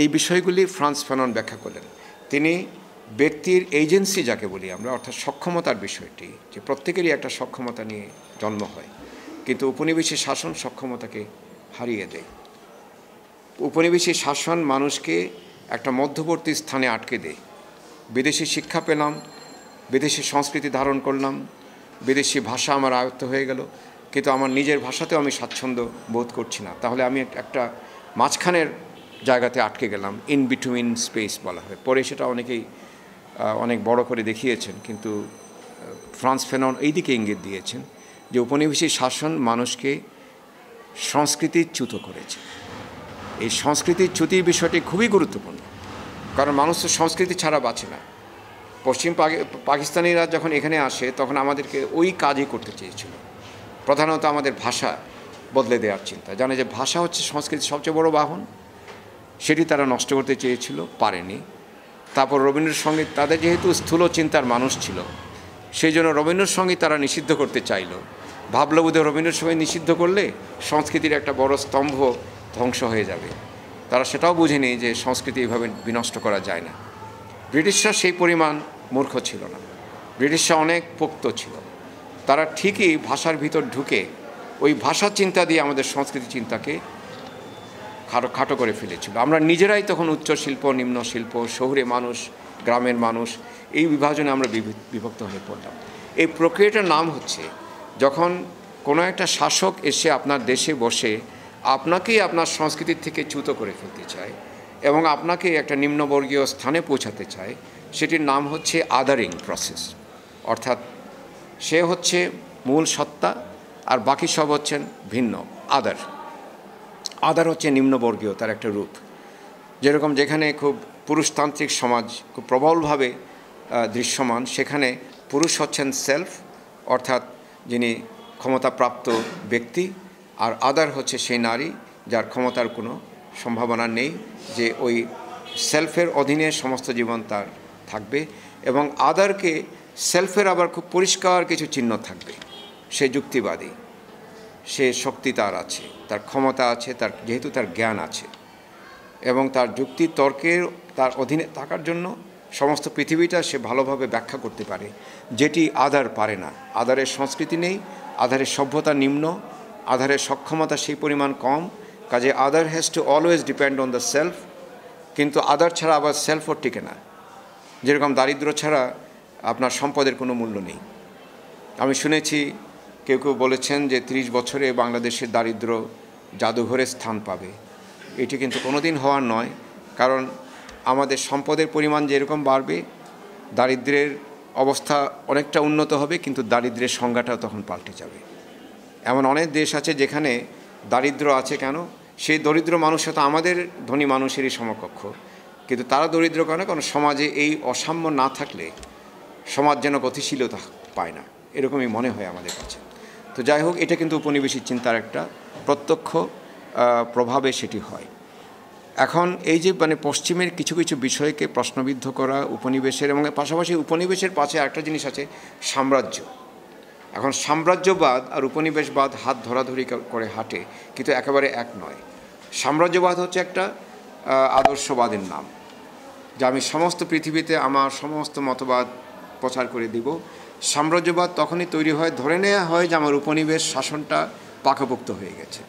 এই বিষয়গুলি ফ্রান্স ফ্যানন ব্যাখ্যা করলেন তিনি ব্যক্তির এজেন্সি যাকে বলি আমরা অর্থাৎ সক্ষমতার বিষয়টি যে প্রত্যেকেরই একটা সক্ষমতা নিয়ে জন্ম হয় কিন্তু উপনিবেশী শাসন সক্ষমতাকে হারিয়ে দেয় উপনিবেশী শাসন মানুষকে একটা মধ্যবর্তী স্থানে আটকে দেয় বিদেশি শিক্ষা পেলাম বিদেশি সংস্কৃতি ধারণ করলাম বিদেশি ভাষা আমার আয়ত্ত হয়ে গেল কিন্তু আমার নিজের ভাষাতেও আমি স্বাচ্ছন্দ্য বোধ করছি না তাহলে আমি একটা মাঝখানের জায়গাতে আটকে গেলাম ইন বিটুইন স্পেস বলা হয় পরে সেটা অনেকেই অনেক বড় করে দেখিয়েছেন কিন্তু ফ্রান্স ফেনন এই দিকে ইঙ্গিত দিয়েছেন যে উপনিবেশিক শাসন মানুষকে সংস্কৃতিচ্যুত করেছে এই সংস্কৃতির চ্যুতির বিষয়টি খুবই গুরুত্বপূর্ণ কারণ মানুষ তো সংস্কৃতি ছাড়া বাঁচে না পশ্চিম পাকিস্তানিরা যখন এখানে আসে তখন আমাদেরকে ওই কাজই করতে চেয়েছিল প্রধানত আমাদের ভাষা বদলে দেওয়ার চিন্তা জানে যে ভাষা হচ্ছে সংস্কৃতির সবচেয়ে বড় বাহন সেটি তারা নষ্ট করতে চেয়েছিল পারেনি তারপর রবীন্দ্রসঙ্গীত তাদের যেহেতু স্থূল চিন্তার মানুষ ছিল সেই জন্য রবীন্দ্রসঙ্গীত তারা নিষিদ্ধ করতে চাইল ভাবল রবীন্দ্রসঙ্গীত নিষিদ্ধ করলে সংস্কৃতির একটা বড় স্তম্ভ ধ্বংস হয়ে যাবে তারা সেটাও বুঝেনি যে সংস্কৃতি এইভাবে বিনষ্ট করা যায় না ব্রিটিশরা সেই পরিমাণ মূর্খ ছিল না ব্রিটিশরা অনেক পোক্ত ছিল তারা ঠিকই ভাষার ভিতর ঢুকে ওই ভাষার চিন্তা দিয়ে আমাদের সংস্কৃতি চিন্তাকে খাটো খাটো করে ফেলেছিল আমরা নিজেরাই তখন উচ্চ শিল্প নিম্ন শিল্প শহুরে মানুষ গ্রামের মানুষ এই বিভাজনে আমরা বিভক্ত হয়ে পড়লাম এই প্রক্রিয়াটার নাম হচ্ছে যখন কোনো একটা শাসক এসে আপনার দেশে বসে আপনাকেই আপনার সংস্কৃতির থেকে চ্যুত করে ফেলতে চায় এবং আপনাকে একটা নিম্নবর্গীয় স্থানে পৌঁছাতে চায় সেটির নাম হচ্ছে আদারিং প্রসেস অর্থাৎ সে হচ্ছে মূল সত্তা আর বাকি সব হচ্ছেন ভিন্ন আদার আদার হচ্ছে নিম্নবর্গীয় তার একটা রূপ যেরকম যেখানে খুব পুরুষতান্ত্রিক সমাজ খুব প্রবলভাবে দৃশ্যমান সেখানে পুরুষ হচ্ছেন সেলফ অর্থাৎ যিনি ক্ষমতাপ্রাপ্ত ব্যক্তি আর আদার হচ্ছে সেই নারী যার ক্ষমতার কোনো সম্ভাবনা নেই যে ওই সেলফের অধীনে সমস্ত জীবন তার থাকবে এবং আদারকে সেলফের আবার খুব পরিষ্কার কিছু চিহ্ন থাকবে সে যুক্তিবাদী সে শক্তি তার আছে তার ক্ষমতা আছে তার যেহেতু তার জ্ঞান আছে এবং তার যুক্তি তর্কের তার অধীনে থাকার জন্য সমস্ত পৃথিবীটা সে ভালোভাবে ব্যাখ্যা করতে পারে যেটি আদার পারে না আদারের সংস্কৃতি নেই আধারের সভ্যতা নিম্ন আধারের সক্ষমতা সেই পরিমাণ কম কাজে other has to always depend on the self কিন্তু আদার ছাড়া আবার সেলফও টিকে না যেরকম দারিদ্র ছাড়া আপনার সম্পদের কোনো মূল্য নেই আমি শুনেছি কেউ কেউ বলেছেন যে ত্রিশ বছরে বাংলাদেশের দারিদ্র জাদুঘরে স্থান পাবে এটি কিন্তু কোনো দিন হওয়ার নয় কারণ আমাদের সম্পদের পরিমাণ যেরকম বাড়বে দারিদ্রের অবস্থা অনেকটা উন্নত হবে কিন্তু দারিদ্রের সংজ্ঞাটাও তখন পাল্টে যাবে এমন অনেক দেশ আছে যেখানে দারিদ্র আছে কেন সেই দরিদ্র মানুষ হয়তো আমাদের ধনী মানুষেরই সমকক্ষ কিন্তু তারা দরিদ্র কেন কারণ সমাজে এই অসাম্য না থাকলে সমাজ যেন গতিশীলতা পায় না এরকমই মনে হয় আমাদের কাছে তো যাই হোক এটা কিন্তু উপনিবেশিক চিন্তার একটা প্রত্যক্ষ প্রভাবে সেটি হয় এখন এই যে মানে পশ্চিমের কিছু কিছু বিষয়কে প্রশ্নবিদ্ধ করা উপনিবেশের এবং পাশাপাশি উপনিবেশের পাশে একটা জিনিস আছে সাম্রাজ্য এখন সাম্রাজ্যবাদ আর উপনিবেশবাদ হাত ধরাধরি করে হাঁটে কিন্তু একেবারে এক নয় সাম্রাজ্যবাদ হচ্ছে একটা আদর্শবাদের নাম যা আমি সমস্ত পৃথিবীতে আমার সমস্ত মতবাদ প্রচার করে দিব সাম্রাজ্যবাদ তখনই তৈরি হয় ধরে নেওয়া হয় যে আমার উপনিবেশ শাসনটা পাকাপুক্ত হয়ে গেছে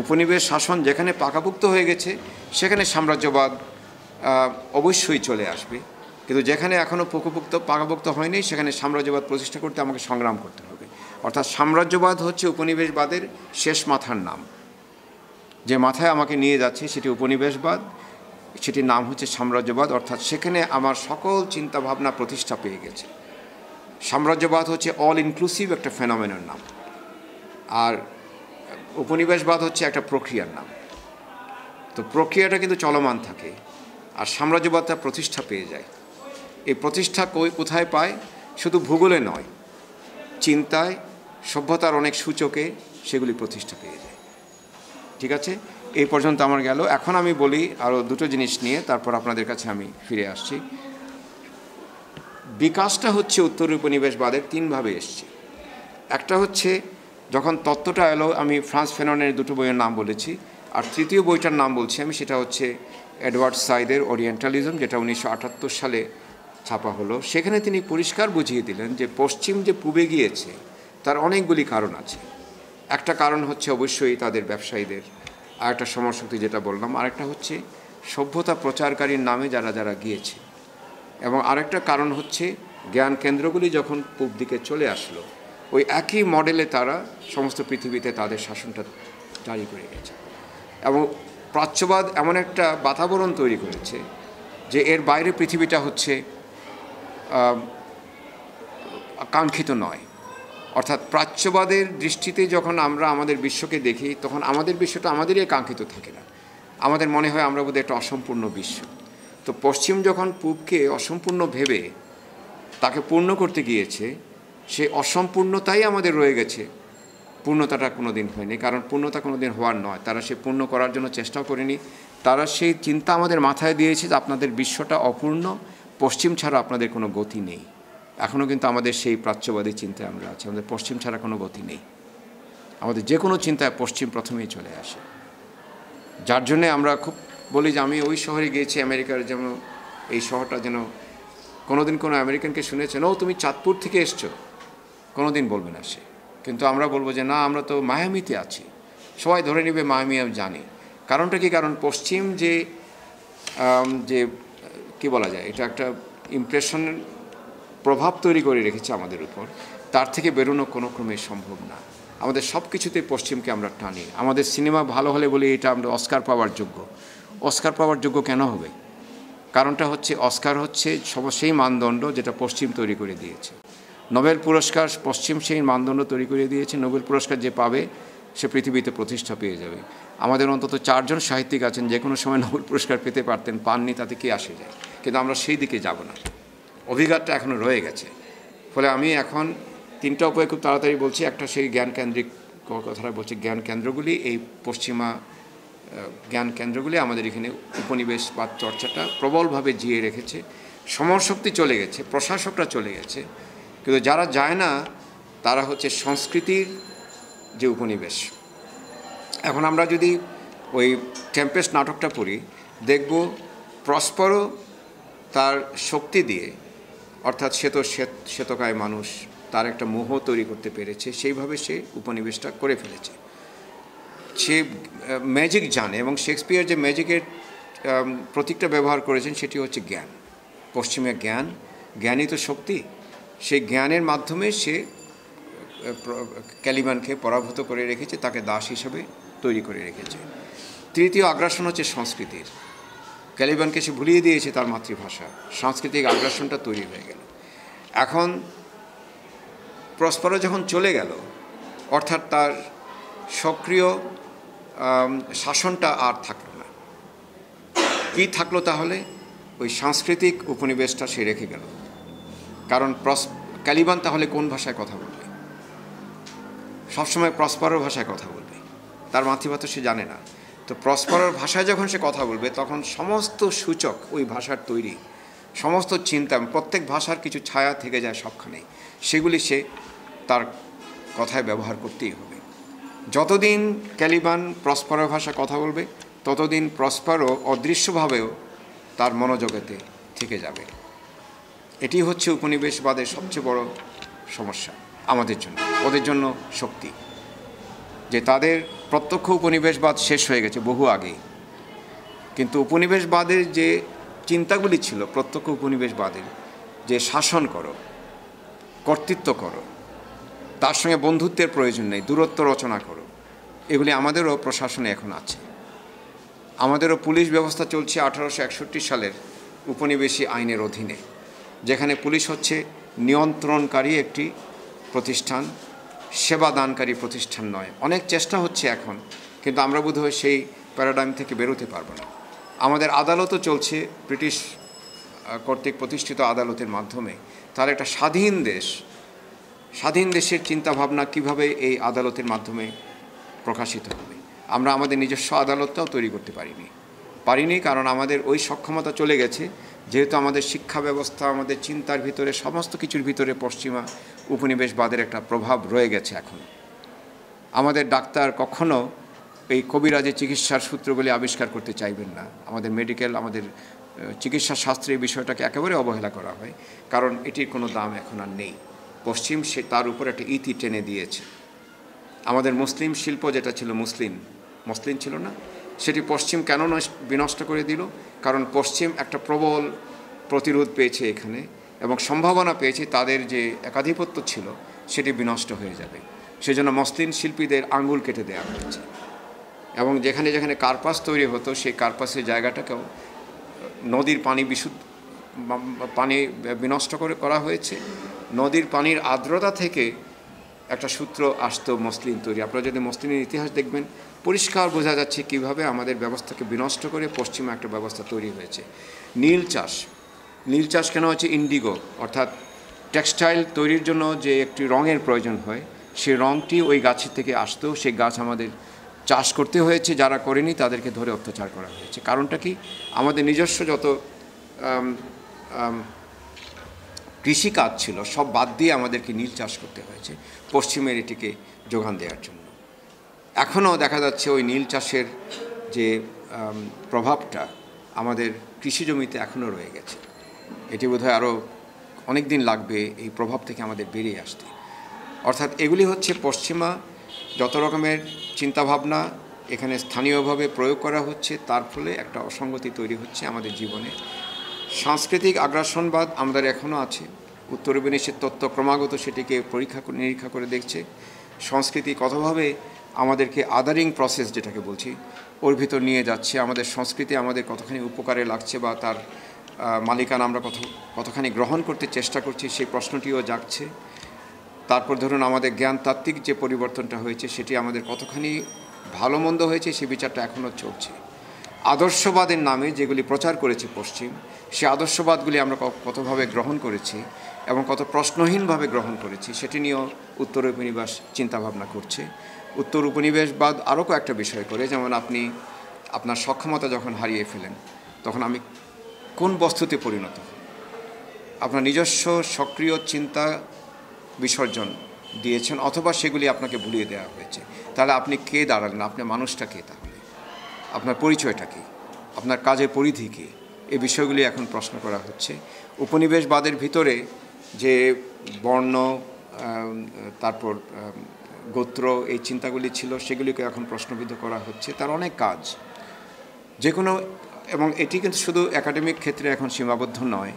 উপনিবেশ শাসন যেখানে পাকাপুক্ত হয়ে গেছে সেখানে সাম্রাজ্যবাদ অবশ্যই চলে আসবে কিন্তু যেখানে এখনও পোকভুক্ত পাকাপোক্ত হয়নি সেখানে সাম্রাজ্যবাদ প্রতিষ্ঠা করতে আমাকে সংগ্রাম করতে হবে অর্থাৎ সাম্রাজ্যবাদ হচ্ছে উপনিবেশবাদের শেষ মাথার নাম যে মাথায় আমাকে নিয়ে যাচ্ছে সেটি উপনিবেশবাদ সেটির নাম হচ্ছে সাম্রাজ্যবাদ অর্থাৎ সেখানে আমার সকল চিন্তাভাবনা প্রতিষ্ঠা পেয়ে গেছে সাম্রাজ্যবাদ হচ্ছে অল ইনক্লুসিভ একটা ফেনোমেনের নাম আর উপনিবেশবাদ হচ্ছে একটা প্রক্রিয়ার নাম তো প্রক্রিয়াটা কিন্তু চলমান থাকে আর সাম্রাজ্যবাদটা প্রতিষ্ঠা পেয়ে যায় এই প্রতিষ্ঠা কোথায় পায় শুধু ভূগোলে নয় চিন্তায় সভ্যতার অনেক সূচকে সেগুলি প্রতিষ্ঠা পেয়ে যায় ঠিক আছে এই পর্যন্ত আমার গেল এখন আমি বলি আরও দুটো জিনিস নিয়ে তারপর আপনাদের কাছে আমি ফিরে আসছি বিকাশটা হচ্ছে উত্তর উপনিবেশবাদের তিনভাবে এসছে একটা হচ্ছে যখন তত্ত্বটা এলো আমি ফ্রান্স ফেননের দুটো বইয়ের নাম বলেছি আর তৃতীয় বইটার নাম বলছি আমি সেটা হচ্ছে এডওয়ার্ড সাইদের ওরিয়েন্টালিজম যেটা উনিশশো সালে ছাপা হলো সেখানে তিনি পরিষ্কার বুঝিয়ে দিলেন যে পশ্চিম যে পূবে গিয়েছে তার অনেকগুলি কারণ আছে একটা কারণ হচ্ছে অবশ্যই তাদের ব্যবসায়ীদের আর একটা সমরশক্তি যেটা বললাম আরেকটা হচ্ছে সভ্যতা প্রচারকারীর নামে যারা যারা গিয়েছে এবং আরেকটা কারণ হচ্ছে জ্ঞান কেন্দ্রগুলি যখন পূব দিকে চলে আসলো ওই একই মডেলে তারা সমস্ত পৃথিবীতে তাদের শাসনটা জারি করে গেছে এবং প্রাচ্যবাদ এমন একটা বাতাবরণ তৈরি করেছে যে এর বাইরে পৃথিবীটা হচ্ছে কাঙ্ক্ষিত নয় অর্থাৎ প্রাচ্যবাদের দৃষ্টিতে যখন আমরা আমাদের বিশ্বকে দেখি তখন আমাদের বিশ্বটা আমাদেরই কাঙ্ক্ষিত থাকে না আমাদের মনে হয় আমরা বোধহয় একটা অসম্পূর্ণ বিশ্ব তো পশ্চিম যখন পূবকে অসম্পূর্ণ ভেবে তাকে পূর্ণ করতে গিয়েছে সেই অসম্পূর্ণতাই আমাদের রয়ে গেছে পূর্ণতাটা কোনো দিন হয়নি কারণ পূর্ণতা কোনো দিন হওয়ার নয় তারা সে পূর্ণ করার জন্য চেষ্টাও করেনি তারা সেই চিন্তা আমাদের মাথায় দিয়েছে যে আপনাদের বিশ্বটা অপূর্ণ পশ্চিম ছাড়া আপনাদের কোনো গতি নেই এখনও কিন্তু আমাদের সেই প্রাচ্যবাদী চিন্তায় আমরা আছি আমাদের পশ্চিম ছাড়া কোনো গতি নেই আমাদের যে কোনো চিন্তায় পশ্চিম প্রথমেই চলে আসে যার জন্যে আমরা খুব বলি যে আমি ওই শহরে গিয়েছি আমেরিকার যেন এই শহরটা যেন কোনোদিন কোনো আমেরিকানকে শুনেছেন ও তুমি চাঁদপুর থেকে এসছো কোনোদিন বলবে না সে কিন্তু আমরা বলবো যে না আমরা তো মায়ামিতে আছি সবাই ধরে নেবে মায়ামি আমি জানি কারণটা কি কারণ পশ্চিম যে যে কি বলা যায় এটা একটা ইমপ্রেশনের প্রভাব তৈরি করে রেখেছে আমাদের উপর তার থেকে বেরোনো কোনো ক্রমে সম্ভব না আমাদের সব কিছুতেই পশ্চিমকে আমরা টানি আমাদের সিনেমা ভালো হলে বলি এটা আমরা অস্কার পাওয়ার যোগ্য অস্কার পাওয়ার যোগ্য কেন হবে কারণটা হচ্ছে অস্কার হচ্ছে সব সেই মানদণ্ড যেটা পশ্চিম তৈরি করে দিয়েছে নোবেল পুরস্কার পশ্চিম সেই মানদণ্ড তৈরি করে দিয়েছে নোবেল পুরস্কার যে পাবে সে পৃথিবীতে প্রতিষ্ঠা পেয়ে যাবে আমাদের অন্তত চারজন সাহিত্যিক আছেন যে কোনো সময় নোবেল পুরস্কার পেতে পারতেন পাননি তাতে কি আসে যায় কিন্তু আমরা সেই দিকে যাব না অভিঘাতটা এখনও রয়ে গেছে ফলে আমি এখন তিনটা উপায় খুব তাড়াতাড়ি বলছি একটা সেই জ্ঞানকেন্দ্রিক কথাটা বলছি জ্ঞান কেন্দ্রগুলি এই পশ্চিমা জ্ঞান কেন্দ্রগুলি আমাদের এখানে বা চর্চাটা প্রবলভাবে জিয়ে রেখেছে সমরশক্তি চলে গেছে প্রশাসকরা চলে গেছে কিন্তু যারা যায় না তারা হচ্ছে সংস্কৃতির যে উপনিবেশ এখন আমরা যদি ওই টেম্পেস্ট নাটকটা পড়ি দেখব প্রস্পর তার শক্তি দিয়ে অর্থাৎ শ্বেত শ্বেতকায় মানুষ তার একটা মোহ তৈরি করতে পেরেছে সেইভাবে সে উপনিবেশটা করে ফেলেছে সে ম্যাজিক জানে এবং শেক্সপিয়ার যে ম্যাজিকের প্রতীকটা ব্যবহার করেছেন সেটি হচ্ছে জ্ঞান পশ্চিমে জ্ঞান জ্ঞানই তো শক্তি সেই জ্ঞানের মাধ্যমে সে ক্যালিমানকে পরাভূত করে রেখেছে তাকে দাস হিসেবে তৈরি করে রেখেছে তৃতীয় আগ্রাসন হচ্ছে সংস্কৃতির ক্যালিবানকে সে ভুলিয়ে দিয়েছে তার মাতৃভাষা সাংস্কৃতিক আগ্রাসনটা তৈরি হয়ে গেল এখন প্রসপারও যখন চলে গেল অর্থাৎ তার সক্রিয় শাসনটা আর থাকলো না কি থাকলো তাহলে ওই সাংস্কৃতিক উপনিবেশটা সে রেখে গেল কারণ প্রস ক্যালিবান তাহলে কোন ভাষায় কথা বলবে সবসময় প্রসপারও ভাষায় কথা বলবে তার মাতৃভাষা সে জানে না তো প্রসপারার ভাষায় যখন সে কথা বলবে তখন সমস্ত সূচক ওই ভাষার তৈরি সমস্ত চিন্তা প্রত্যেক ভাষার কিছু ছায়া থেকে যায় সবখানেই সেগুলি সে তার কথায় ব্যবহার করতেই হবে যতদিন ক্যালিবান প্রসপারের ভাষা কথা বলবে ততদিন প্রসপারও অদৃশ্যভাবেও তার মনোজগতে থেকে যাবে এটি হচ্ছে উপনিবেশবাদের সবচেয়ে বড় সমস্যা আমাদের জন্য ওদের জন্য শক্তি যে তাদের প্রত্যক্ষ উপনিবেশবাদ শেষ হয়ে গেছে বহু আগেই কিন্তু উপনিবেশবাদের যে চিন্তাগুলি ছিল প্রত্যক্ষ উপনিবেশবাদের যে শাসন করো কর্তৃত্ব করো তার সঙ্গে বন্ধুত্বের প্রয়োজন নেই দূরত্ব রচনা করো এগুলি আমাদেরও প্রশাসনে এখন আছে আমাদেরও পুলিশ ব্যবস্থা চলছে আঠারোশো একষট্টি সালের উপনিবেশী আইনের অধীনে যেখানে পুলিশ হচ্ছে নিয়ন্ত্রণকারী একটি প্রতিষ্ঠান সেবা দানকারী প্রতিষ্ঠান নয় অনেক চেষ্টা হচ্ছে এখন কিন্তু আমরা বোধহয় সেই প্যারাডাইম থেকে বেরোতে পারবো না আমাদের আদালতও চলছে ব্রিটিশ কর্তৃক প্রতিষ্ঠিত আদালতের মাধ্যমে তার একটা স্বাধীন দেশ স্বাধীন দেশের চিন্তাভাবনা কিভাবে এই আদালতের মাধ্যমে প্রকাশিত হবে আমরা আমাদের নিজস্ব আদালতটাও তৈরি করতে পারিনি পারিনি কারণ আমাদের ওই সক্ষমতা চলে গেছে যেহেতু আমাদের শিক্ষা ব্যবস্থা আমাদের চিন্তার ভিতরে সমস্ত কিছুর ভিতরে পশ্চিমা উপনিবেশবাদের একটা প্রভাব রয়ে গেছে এখন আমাদের ডাক্তার কখনো এই কবিরাজের চিকিৎসার সূত্রগুলি আবিষ্কার করতে চাইবেন না আমাদের মেডিকেল আমাদের চিকিৎসা শাস্ত্রে এই বিষয়টাকে একেবারে অবহেলা করা হয় কারণ এটির কোনো দাম এখন আর নেই পশ্চিম সে তার উপর একটা ইতি টেনে দিয়েছে আমাদের মুসলিম শিল্প যেটা ছিল মুসলিম মুসলিম ছিল না সেটি পশ্চিম কেন বিনষ্ট করে দিল কারণ পশ্চিম একটা প্রবল প্রতিরোধ পেয়েছে এখানে এবং সম্ভাবনা পেয়েছি তাদের যে একাধিপত্য ছিল সেটি বিনষ্ট হয়ে যাবে সেজন্য মসলিন শিল্পীদের আঙ্গুল কেটে দেওয়া হয়েছে এবং যেখানে যেখানে কার্পাস তৈরি হতো সেই কার্পাসের জায়গাটাকেও নদীর পানি বিশুদ্ধ পানি বিনষ্ট করে করা হয়েছে নদীর পানির আর্দ্রতা থেকে একটা সূত্র আসত মসলিন তৈরি আপনারা যদি মসলিনের ইতিহাস দেখবেন পরিষ্কার বোঝা যাচ্ছে কিভাবে আমাদের ব্যবস্থাকে বিনষ্ট করে পশ্চিমা একটা ব্যবস্থা তৈরি হয়েছে নীল চাষ নীল চাষ কেন হচ্ছে ইন্ডিগো অর্থাৎ টেক্সটাইল তৈরির জন্য যে একটি রঙের প্রয়োজন হয় সে রঙটি ওই গাছের থেকে আসতো সেই গাছ আমাদের চাষ করতে হয়েছে যারা করেনি তাদেরকে ধরে অত্যাচার করা হয়েছে কারণটা কি আমাদের নিজস্ব যত কৃষিকাজ ছিল সব বাদ দিয়ে আমাদেরকে নীল চাষ করতে হয়েছে পশ্চিমের এটিকে যোগান দেওয়ার জন্য এখনও দেখা যাচ্ছে ওই নীল চাষের যে প্রভাবটা আমাদের কৃষি জমিতে এখনও রয়ে গেছে এটি বোধহয় আরও অনেক দিন লাগবে এই প্রভাব থেকে আমাদের বেরিয়ে আসতে অর্থাৎ এগুলি হচ্ছে পশ্চিমা যত রকমের চিন্তাভাবনা এখানে স্থানীয়ভাবে প্রয়োগ করা হচ্ছে তার ফলে একটা অসঙ্গতি তৈরি হচ্ছে আমাদের জীবনে সাংস্কৃতিক আগ্রাসনবাদ আমাদের এখনও আছে উত্তর বিনিশের তত্ত্ব ক্রমাগত সেটিকে পরীক্ষা নিরীক্ষা করে দেখছে সংস্কৃতি কতভাবে আমাদেরকে আদারিং প্রসেস যেটাকে বলছি ওর ভিতর নিয়ে যাচ্ছে আমাদের সংস্কৃতি আমাদের কতখানি উপকারে লাগছে বা তার মালিকানা আমরা কত কতখানি গ্রহণ করতে চেষ্টা করছি সেই প্রশ্নটিও জাগছে তারপর ধরুন আমাদের জ্ঞান তাত্ত্বিক যে পরিবর্তনটা হয়েছে সেটি আমাদের কতখানি ভালো মন্দ হয়েছে সে বিচারটা এখনও চলছে আদর্শবাদের নামে যেগুলি প্রচার করেছে পশ্চিম সে আদর্শবাদগুলি আমরা কতভাবে গ্রহণ করেছি এবং কত প্রশ্নহীনভাবে গ্রহণ করেছি সেটি নিয়েও উত্তর উপনিবাস চিন্তাভাবনা করছে উত্তর উপনিবেশবাদ আরও কয়েকটা বিষয় করে যেমন আপনি আপনার সক্ষমতা যখন হারিয়ে ফেলেন তখন আমি কোন বস্তুতে পরিণত আপনার নিজস্ব সক্রিয় চিন্তা বিসর্জন দিয়েছেন অথবা সেগুলি আপনাকে ভুলিয়ে দেওয়া হয়েছে তাহলে আপনি কে দাঁড়ালেন আপনার মানুষটা কে তাহলে আপনার পরিচয়টা কী আপনার কাজের পরিধি কী এ বিষয়গুলি এখন প্রশ্ন করা হচ্ছে উপনিবেশবাদের ভিতরে যে বর্ণ তারপর গোত্র এই চিন্তাগুলি ছিল সেগুলিকে এখন প্রশ্নবিদ্ধ করা হচ্ছে তার অনেক কাজ যে কোনো এবং এটি কিন্তু শুধু একাডেমিক ক্ষেত্রে এখন সীমাবদ্ধ নয়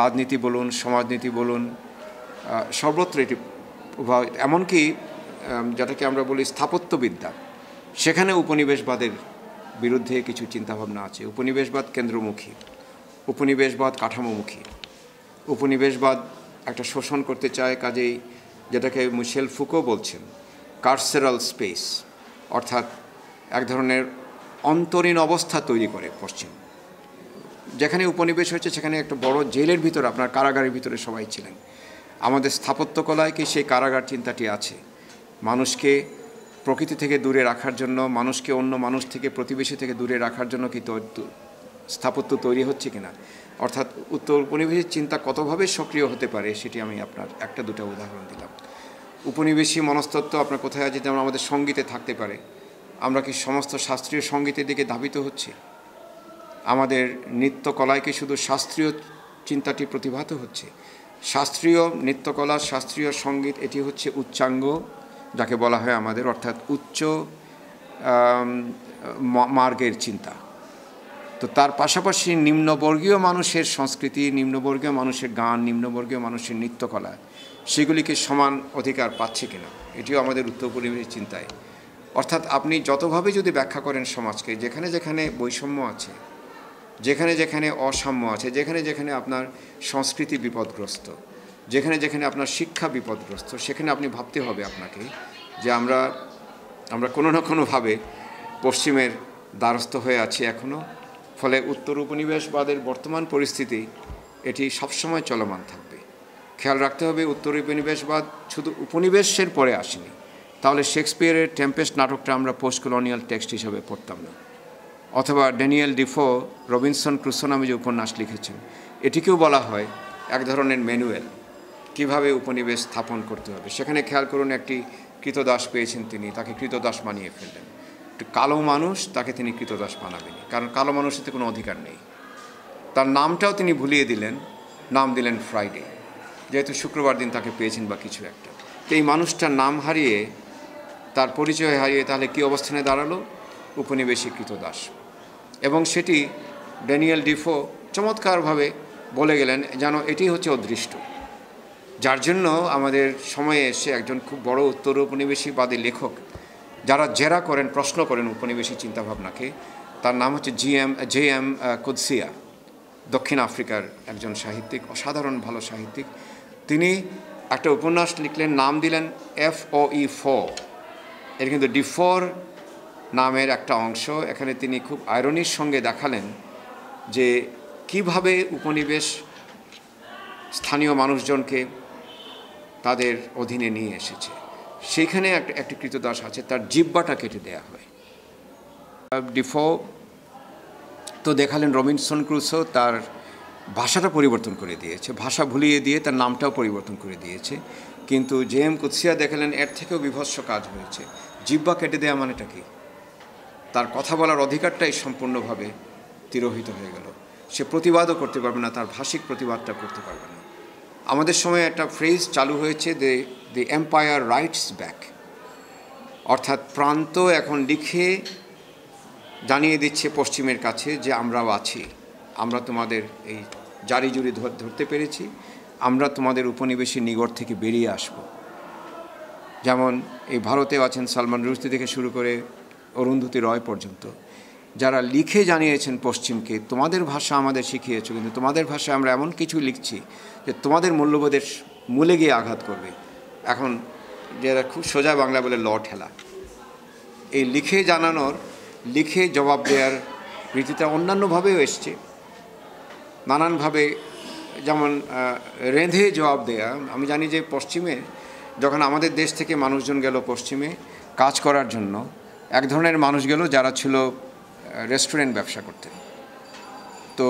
রাজনীতি বলুন সমাজনীতি বলুন সর্বত্র এটি এমনকি যেটাকে আমরা বলি স্থাপত্যবিদ্যা সেখানে উপনিবেশবাদের বিরুদ্ধে কিছু চিন্তাভাবনা আছে উপনিবেশবাদ কেন্দ্রমুখী উপনিবেশবাদ কাঠামোমুখী উপনিবেশবাদ একটা শোষণ করতে চায় কাজেই যেটাকে মিশেল ফুকো বলছেন কার্সেরাল স্পেস অর্থাৎ এক ধরনের অন্তরীণ অবস্থা তৈরি করে পশ্চিম যেখানে উপনিবেশ হয়েছে সেখানে একটা বড় জেলের ভিতরে আপনার কারাগারের ভিতরে সবাই ছিলেন আমাদের স্থাপত্যকলায় কি সেই কারাগার চিন্তাটি আছে মানুষকে প্রকৃতি থেকে দূরে রাখার জন্য মানুষকে অন্য মানুষ থেকে প্রতিবেশী থেকে দূরে রাখার জন্য কি স্থাপত্য তৈরি হচ্ছে কিনা অর্থাৎ উত্তর উপনিবেশের চিন্তা কতভাবে সক্রিয় হতে পারে সেটি আমি আপনার একটা দুটা উদাহরণ দিলাম উপনিবেশী মনস্তত্ব আপনার কোথায় আছে যেমন আমাদের সঙ্গীতে থাকতে পারে আমরা কি সমস্ত শাস্ত্রীয় সঙ্গীতের দিকে ধাবিত হচ্ছে আমাদের নৃত্যকলায় কি শুধু শাস্ত্রীয় চিন্তাটি প্রতিভাত হচ্ছে শাস্ত্রীয় নৃত্যকলা শাস্ত্রীয় সঙ্গীত এটি হচ্ছে উচ্চাঙ্গ যাকে বলা হয় আমাদের অর্থাৎ উচ্চ মার্গের চিন্তা তো তার পাশাপাশি নিম্নবর্গীয় মানুষের সংস্কৃতি নিম্নবর্গীয় মানুষের গান নিম্নবর্গীয় মানুষের নৃত্যকলা সেগুলিকে সমান অধিকার পাচ্ছে কিনা এটিও আমাদের উত্তর পরিবেশের চিন্তায় অর্থাৎ আপনি যতভাবে যদি ব্যাখ্যা করেন সমাজকে যেখানে যেখানে বৈষম্য আছে যেখানে যেখানে অসাম্য আছে যেখানে যেখানে আপনার সংস্কৃতি বিপদগ্রস্ত যেখানে যেখানে আপনার শিক্ষা বিপদগ্রস্ত সেখানে আপনি ভাবতে হবে আপনাকে যে আমরা আমরা কোনো না কোনোভাবে পশ্চিমের দ্বারস্থ হয়ে আছি এখনও ফলে উত্তর উপনিবেশবাদের বর্তমান পরিস্থিতি এটি সবসময় চলমান থাকবে খেয়াল রাখতে হবে উত্তর উপনিবেশবাদ শুধু উপনিবেশের পরে আসেনি তাহলে শেক্সপিয়ারের টেম্পেস্ট নাটকটা আমরা পোস্ট কলোনিয়াল টেক্সট হিসাবে পড়তাম না অথবা ড্যানিয়েল ডিফো রবিনসন ক্রুসো নামে যে উপন্যাস লিখেছেন এটিকেও বলা হয় এক ধরনের ম্যানুয়াল কিভাবে উপনিবেশ স্থাপন করতে হবে সেখানে খেয়াল করুন একটি কৃতদাস পেয়েছেন তিনি তাকে কৃতদাস মানিয়ে ফেললেন কালো মানুষ তাকে তিনি কৃতদাস বানাবেনি কারণ কালো মানুষের কোনো অধিকার নেই তার নামটাও তিনি ভুলিয়ে দিলেন নাম দিলেন ফ্রাইডে যেহেতু শুক্রবার দিন তাকে পেয়েছেন বা কিছু একটা তো এই মানুষটার নাম হারিয়ে তার পরিচয় হারিয়ে তাহলে কি অবস্থানে দাঁড়ালো উপনিবেশীকৃত দাস এবং সেটি ড্যানিয়েল ডিফো চমৎকারভাবে বলে গেলেন যেন এটি হচ্ছে অদৃষ্ট যার জন্য আমাদের সময়ে এসে একজন খুব বড় উত্তর উপনিবেশিবাদী লেখক যারা জেরা করেন প্রশ্ন করেন উপনিবেশী চিন্তাভাবনাকে তার নাম হচ্ছে G M J M Coetzee দক্ষিণ আফ্রিকার একজন সাহিত্যিক অসাধারণ ভালো সাহিত্যিক তিনি একটা উপন্যাস লিখলেন নাম দিলেন এফ ও ই ফ এটা কিন্তু ডিফোর নামের একটা অংশ এখানে তিনি খুব আয়রনির সঙ্গে দেখালেন যে কিভাবে উপনিবেশ স্থানীয় মানুষজনকে তাদের অধীনে নিয়ে এসেছে সেখানে একটা একটি কৃতদাস আছে তার জিব্বাটা কেটে দেয়া হয় ডিফো তো দেখালেন রবিনসন ক্রুসও তার ভাষাটা পরিবর্তন করে দিয়েছে ভাষা ভুলিয়ে দিয়ে তার নামটাও পরিবর্তন করে দিয়েছে কিন্তু জে এম কুৎসিয়া দেখালেন এর থেকেও বিভৎস কাজ হয়েছে জিব্বা কেটে দেয়া মানেটা কি তার কথা বলার অধিকারটাই সম্পূর্ণভাবে তিরোহিত হয়ে গেল সে প্রতিবাদও করতে পারবে না তার ভাষিক প্রতিবাদটা করতে পারবে না আমাদের সময় একটা ফ্রেজ চালু হয়েছে they the empire writes back অর্থাৎ প্রান্ত এখন লিখে জানিয়ে দিচ্ছে পশ্চিমের কাছে যে আমরাও আছি আমরা তোমাদের এই জারি জুড়ি ধরতে পেরেছি আমরা তোমাদের উপনিবেশী নিগড় থেকে বেরিয়ে আসবো যেমন এই ভারতেও আছেন সালমান রুস্তি থেকে শুরু করে অরুন্ধতি রয় পর্যন্ত যারা লিখে জানিয়েছেন পশ্চিমকে তোমাদের ভাষা আমাদের শিখিয়েছ কিন্তু তোমাদের ভাষায় আমরা এমন কিছু লিখছি যে তোমাদের মূল্যবোধের মূলে গিয়ে আঘাত করবে এখন যারা খুব সোজা বাংলা বলে ল ঠেলা এই লিখে জানানোর লিখে জবাব দেওয়ার রীতিটা অন্যান্যভাবেও এসছে নানানভাবে যেমন রেঁধে জবাব দেয়া আমি জানি যে পশ্চিমে যখন আমাদের দেশ থেকে মানুষজন গেল পশ্চিমে কাজ করার জন্য এক ধরনের মানুষ গেল যারা ছিল রেস্টুরেন্ট ব্যবসা করতেন তো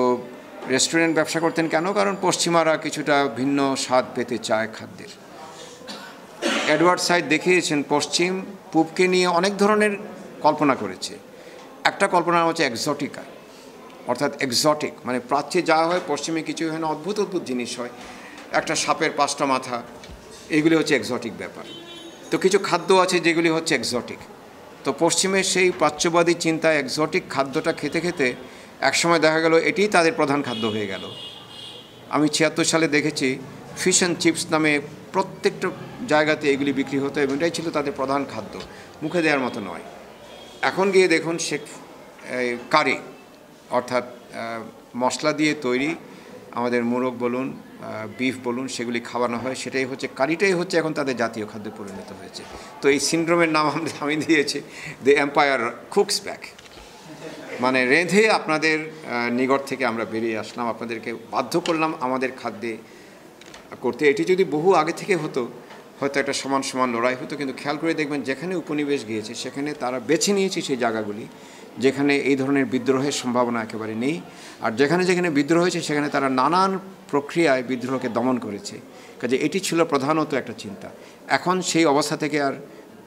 রেস্টুরেন্ট ব্যবসা করতেন কেন কারণ পশ্চিমারা কিছুটা ভিন্ন স্বাদ পেতে চায় খাদ্যের অ্যাডওয়ার্ড সাইড দেখিয়েছেন পশ্চিম পূবকে নিয়ে অনেক ধরনের কল্পনা করেছে একটা কল্পনা হচ্ছে এক্সটিকা অর্থাৎ এক্সটিক মানে প্রাচ্যে যা হয় পশ্চিমে কিছু হয় না অদ্ভুত অদ্ভুত জিনিস হয় একটা সাপের পাঁচটা মাথা এইগুলি হচ্ছে এক্সটিক ব্যাপার তো কিছু খাদ্য আছে যেগুলি হচ্ছে এক্সটিক তো পশ্চিমে সেই প্রাচ্যবাদী চিন্তা এক্সটিক খাদ্যটা খেতে খেতে একসময় দেখা গেল এটিই তাদের প্রধান খাদ্য হয়ে গেল আমি ছিয়াত্তর সালে দেখেছি ফিশ অ্যান্ড চিপস নামে প্রত্যেকটা জায়গাতে এগুলি বিক্রি হতো এবং এটাই ছিল তাদের প্রধান খাদ্য মুখে দেওয়ার মতো নয় এখন গিয়ে দেখুন সে কারি অর্থাৎ মশলা দিয়ে তৈরি আমাদের মোরগ বলুন বিফ বলুন সেগুলি খাওয়ানো হয় সেটাই হচ্ছে কারিটাই হচ্ছে এখন তাদের জাতীয় খাদ্যে পরিণত হয়েছে তো এই সিন্ড্রোমের নাম আমি দিয়েছি দ্য এম্পায়ার খুকস ব্যাক মানে রেঁধে আপনাদের নিগর থেকে আমরা বেরিয়ে আসলাম আপনাদেরকে বাধ্য করলাম আমাদের খাদ্যে করতে এটি যদি বহু আগে থেকে হতো হয়তো একটা সমান সমান লড়াই হতো কিন্তু খেয়াল করে দেখবেন যেখানে উপনিবেশ গিয়েছে সেখানে তারা বেছে নিয়েছে সেই জায়গাগুলি যেখানে এই ধরনের বিদ্রোহের সম্ভাবনা একেবারে নেই আর যেখানে যেখানে বিদ্রোহ হয়েছে সেখানে তারা নানান প্রক্রিয়ায় বিদ্রোহকে দমন করেছে কাজে এটি ছিল প্রধানত একটা চিন্তা এখন সেই অবস্থা থেকে আর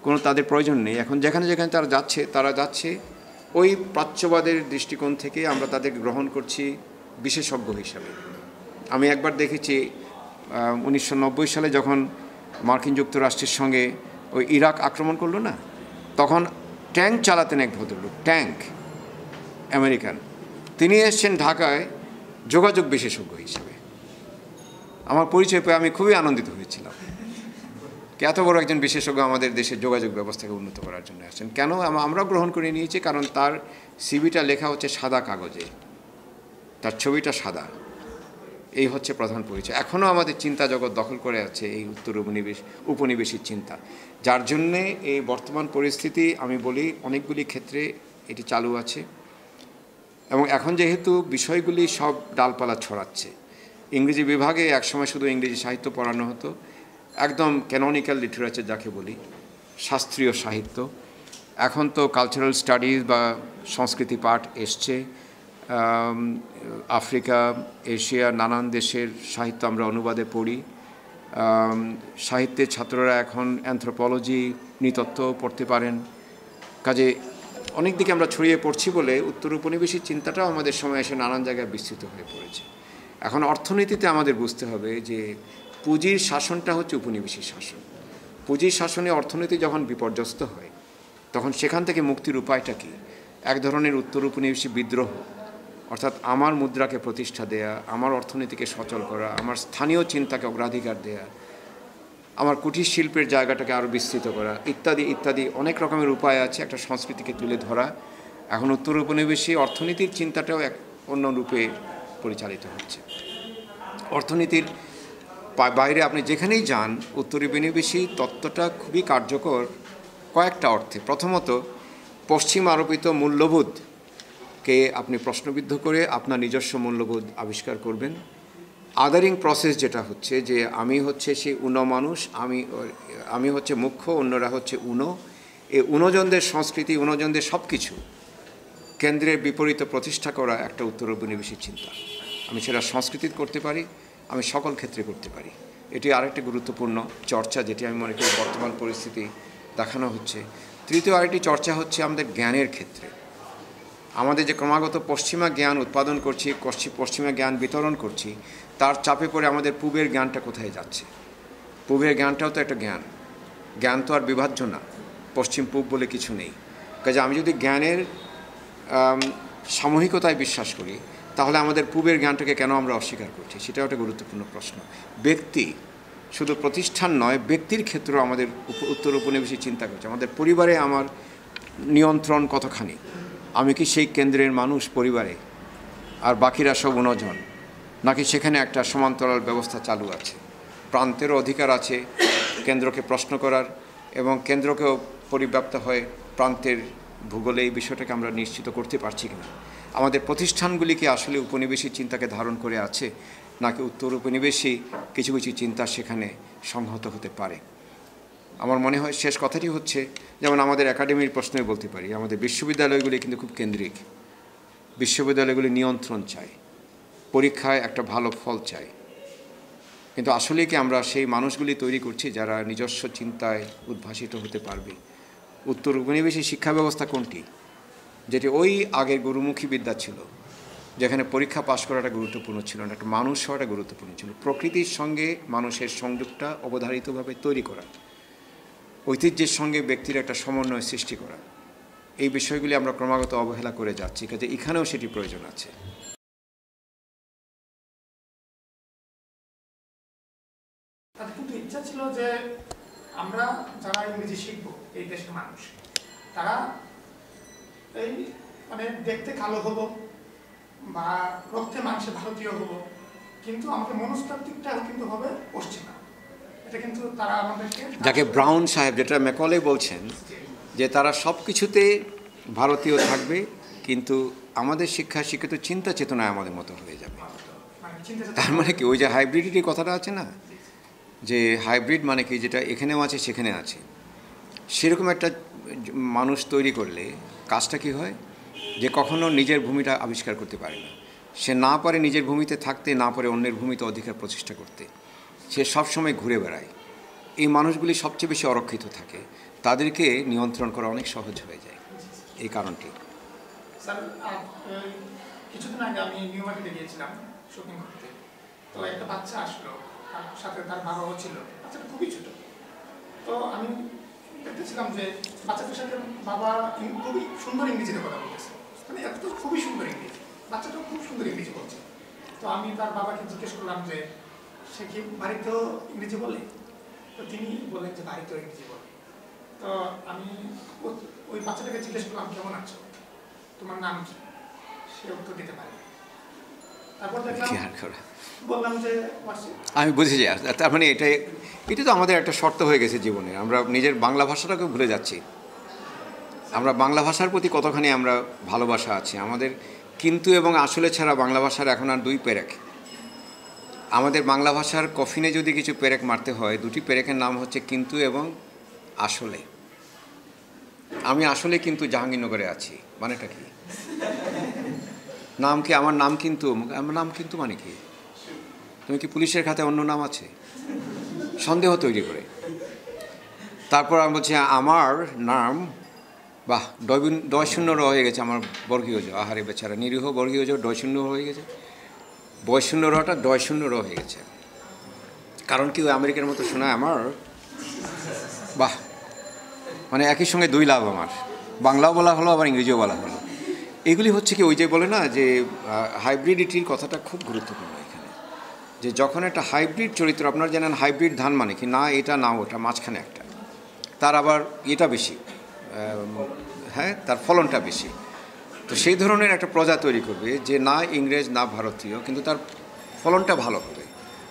কোনো তাদের প্রয়োজন নেই এখন যেখানে যেখানে তারা যাচ্ছে তারা যাচ্ছে ওই প্রাচ্যবাদের দৃষ্টিকোণ থেকে আমরা তাদের গ্রহণ করছি বিশেষজ্ঞ হিসাবে আমি একবার দেখেছি উনিশশো সালে যখন মার্কিন যুক্তরাষ্ট্রের সঙ্গে ওই ইরাক আক্রমণ করলো না তখন ট্যাঙ্ক চালাতেন এক ভদ্রলোক ট্যাঙ্ক আমেরিকান তিনি এসছেন ঢাকায় যোগাযোগ বিশেষজ্ঞ হিসেবে আমার পরিচয় পেয়ে আমি খুবই আনন্দিত হয়েছিলাম এত বড় একজন বিশেষজ্ঞ আমাদের দেশের যোগাযোগ ব্যবস্থাকে উন্নত করার জন্য আসছেন কেন আমরা গ্রহণ করে নিয়েছি কারণ তার সিবিটা লেখা হচ্ছে সাদা কাগজে তার ছবিটা সাদা এই হচ্ছে প্রধান পরিচয় এখনও আমাদের চিন্তা জগৎ দখল করে আছে এই উত্তর উপনিবেশ উপনিবেশিক চিন্তা যার জন্যে এই বর্তমান পরিস্থিতি আমি বলি অনেকগুলি ক্ষেত্রে এটি চালু আছে এবং এখন যেহেতু বিষয়গুলি সব ডালপালা ছড়াচ্ছে ইংরেজি বিভাগে একসময় শুধু ইংরেজি সাহিত্য পড়ানো হতো একদম ক্যাননিক্যাল লিটারেচার যাকে বলি শাস্ত্রীয় সাহিত্য এখন তো কালচারাল স্টাডিজ বা সংস্কৃতি পাঠ এসছে আফ্রিকা এশিয়া নানান দেশের সাহিত্য আমরা অনুবাদে পড়ি সাহিত্যের ছাত্ররা এখন অ্যান্থ্রোপোলজি নৃতত্ত্ব পড়তে পারেন কাজে অনেক দিকে আমরা ছড়িয়ে পড়ছি বলে উত্তর উপনিবেশী চিন্তাটাও আমাদের সময় এসে নানান জায়গায় বিস্তৃত হয়ে পড়েছে এখন অর্থনীতিতে আমাদের বুঝতে হবে যে পুঁজির শাসনটা হচ্ছে উপনিবেশী শাসন পুঁজির শাসনে অর্থনীতি যখন বিপর্যস্ত হয় তখন সেখান থেকে মুক্তির উপায়টা কি এক ধরনের উত্তর উপনিবেশী বিদ্রোহ অর্থাৎ আমার মুদ্রাকে প্রতিষ্ঠা দেয়া আমার অর্থনীতিকে সচল করা আমার স্থানীয় চিন্তাকে অগ্রাধিকার দেয়া আমার কুটির শিল্পের জায়গাটাকে আরও বিস্তৃত করা ইত্যাদি ইত্যাদি অনেক রকমের উপায় আছে একটা সংস্কৃতিকে তুলে ধরা এখন উত্তর উপনিবেশে অর্থনীতির চিন্তাটাও এক অন্য রূপে পরিচালিত হচ্ছে অর্থনীতির বাইরে আপনি যেখানেই যান উত্তর উপনিবেশী তত্ত্বটা খুবই কার্যকর কয়েকটা অর্থে প্রথমত পশ্চিম আরোপিত মূল্যবোধ কে আপনি প্রশ্নবিদ্ধ করে আপনার নিজস্ব মূল্যবোধ আবিষ্কার করবেন আদারিং প্রসেস যেটা হচ্ছে যে আমি হচ্ছে সেই উনো মানুষ আমি আমি হচ্ছে মুখ্য অন্যরা হচ্ছে উনো এই উনজনদের সংস্কৃতি উনজনদের সব কিছু কেন্দ্রের বিপরীত প্রতিষ্ঠা করা একটা উত্তর উপনিবেশিক চিন্তা আমি সেটা সংস্কৃতির করতে পারি আমি সকল ক্ষেত্রে করতে পারি এটি আরেকটি গুরুত্বপূর্ণ চর্চা যেটি আমি মনে করি বর্তমান পরিস্থিতি দেখানো হচ্ছে তৃতীয় আরেকটি চর্চা হচ্ছে আমাদের জ্ঞানের ক্ষেত্রে আমাদের যে ক্রমাগত পশ্চিমা জ্ঞান উৎপাদন করছি পশ্চিমা জ্ঞান বিতরণ করছি তার চাপে পড়ে আমাদের পূবের জ্ঞানটা কোথায় যাচ্ছে পূবের জ্ঞানটাও তো একটা জ্ঞান জ্ঞান তো আর বিভাজ্য না পশ্চিম পূব বলে কিছু নেই কাজে আমি যদি জ্ঞানের সামূহিকতায় বিশ্বাস করি তাহলে আমাদের পূবের জ্ঞানটাকে কেন আমরা অস্বীকার করছি সেটাও একটা গুরুত্বপূর্ণ প্রশ্ন ব্যক্তি শুধু প্রতিষ্ঠান নয় ব্যক্তির ক্ষেত্রেও আমাদের উত্তর উপনিবেশী চিন্তা করছে আমাদের পরিবারে আমার নিয়ন্ত্রণ কতখানি আমি কি সেই কেন্দ্রের মানুষ পরিবারে আর বাকিরা সব উনজন নাকি সেখানে একটা সমান্তরাল ব্যবস্থা চালু আছে প্রান্তেরও অধিকার আছে কেন্দ্রকে প্রশ্ন করার এবং কেন্দ্রকেও পরিব্যাপ্ত হয়ে প্রান্তের ভূগোলে এই বিষয়টাকে আমরা নিশ্চিত করতে পারছি কিনা আমাদের প্রতিষ্ঠানগুলি কি আসলে উপনিবেশী চিন্তাকে ধারণ করে আছে নাকি উত্তর উপনিবেশী কিছু কিছু চিন্তা সেখানে সংহত হতে পারে আমার মনে হয় শেষ কথাটি হচ্ছে যেমন আমাদের একাডেমির প্রশ্নে বলতে পারি আমাদের বিশ্ববিদ্যালয়গুলি কিন্তু খুব কেন্দ্রিক বিশ্ববিদ্যালয়গুলি নিয়ন্ত্রণ চায় পরীক্ষায় একটা ভালো ফল চাই কিন্তু আসলে কি আমরা সেই মানুষগুলি তৈরি করছি যারা নিজস্ব চিন্তায় উদ্ভাসিত হতে পারবে উত্তর উপনিবেশী শিক্ষা ব্যবস্থা কোনটি যেটি ওই আগের গুরুমুখী বিদ্যা ছিল যেখানে পরীক্ষা পাশ করাটা গুরুত্বপূর্ণ ছিল না একটা মানুষ হওয়াটা গুরুত্বপূর্ণ ছিল প্রকৃতির সঙ্গে মানুষের সংযোগটা অবধারিতভাবে তৈরি করা ঐতিহ্যের সঙ্গে ব্যক্তির একটা সমন্বয় সৃষ্টি করা এই বিষয়গুলি আমরা ক্রমাগত অবহেলা করে যাচ্ছি কাজে এখানেও সেটি প্রয়োজন আছে আচ্ছা, ইচ্ছা ছিল যে আমরা যারা ইংরেজি শিখব এই দেশের মানুষ তারা এই মানে দেখতে কালো হব বা রক্তে মাংসে ভারতীয় হব কিন্তু আমাদের মনস্তাত্ত্বিকটা কিন্তু হবে পশ্চিমা যাকে ব্রাউন সাহেব যেটা ম্যাকলে বলছেন যে তারা সব কিছুতে ভারতীয় থাকবে কিন্তু আমাদের শিক্ষা শিক্ষিত চিন্তা চেতনায় আমাদের মতো হয়ে যাবে মানে তার মানে কি ওই যে হাইব্রিডের কথাটা আছে না যে হাইব্রিড মানে কি যেটা এখানেও আছে সেখানে আছে সেরকম একটা মানুষ তৈরি করলে কাজটা কি হয় যে কখনো নিজের ভূমিটা আবিষ্কার করতে পারে না সে না পারে নিজের ভূমিতে থাকতে না পারে অন্যের ভূমিতে অধিকার প্রতিষ্ঠা করতে সে সবসময় ঘুরে বেড়ায় এই মানুষগুলি সবচেয়ে বেশি অরক্ষিত থাকে তাদেরকে নিয়ন্ত্রণ করা অনেক সহজ হয়ে যায় এই কারণটি কিছুদিন আগে আমি গিয়েছিলাম শপিং করতে একটা বাচ্চা আসলো সাথে তার ছিল বাচ্চাটা খুবই তো আমি যে বাচ্চাটার সাথে বাবা খুবই সুন্দর কথা মানে খুবই সুন্দর বাচ্চাটাও খুব সুন্দর ইংরেজি বলছে তো আমি তার বাবাকে জিজ্ঞেস করলাম যে সে কি বাড়িতেও ইংরেজি বলে তো তিনি বললেন যে বাড়িতেও ইংরেজি বলে তো আমি ওই বাচ্চাটাকে জিজ্ঞেস করলাম কেমন আছো তোমার নাম কি সে উত্তর দিতে পারে তারপর দেখলাম যে আমি বুঝেছি তার মানে এটা এটা তো আমাদের একটা শর্ত হয়ে গেছে জীবনে আমরা নিজের বাংলা ভাষাটাকে ভুলে যাচ্ছি আমরা বাংলা ভাষার প্রতি কতখানি আমরা ভালোবাসা আছি আমাদের কিন্তু এবং আসলে ছাড়া বাংলা ভাষার এখন আর দুই পেরেক আমাদের বাংলা ভাষার কফিনে যদি কিছু পেরেক মারতে হয় দুটি পেরেকের নাম হচ্ছে কিন্তু এবং আসলে আমি আসলে কিন্তু জাহাঙ্গীরনগরে আছি মানেটা কি নাম কি আমার নাম কিন্তু আমার নাম কিন্তু মানে কি তুমি কি পুলিশের খাতে অন্য নাম আছে সন্দেহ তৈরি করে তারপর আমি বলছি আমার নাম বাহ ডয় শূন্য হয়ে গেছে আমার বর্গীয় আহারে বেচারা নিরীহ বর্গীয় ডয় শূন্য হয়ে গেছে বয় শূন্য রটা ডয় শূন্য র হয়ে গেছে কারণ কি ওই আমেরিকার মতো শোনায় আমার বাহ মানে একই সঙ্গে দুই লাভ আমার বাংলাও বলা হলো আবার ইংরেজিও বলা হলো এগুলি হচ্ছে কি ওই যে বলে না যে হাইব্রিডিটির কথাটা খুব গুরুত্বপূর্ণ এখানে যে যখন একটা হাইব্রিড চরিত্র আপনার জানেন হাইব্রিড ধান মানে কি না এটা না ওটা মাঝখানে একটা তার আবার এটা বেশি হ্যাঁ তার ফলনটা বেশি তো সেই ধরনের একটা প্রজা তৈরি করবে যে না ইংরেজ না ভারতীয় কিন্তু তার ফলনটা ভালো হবে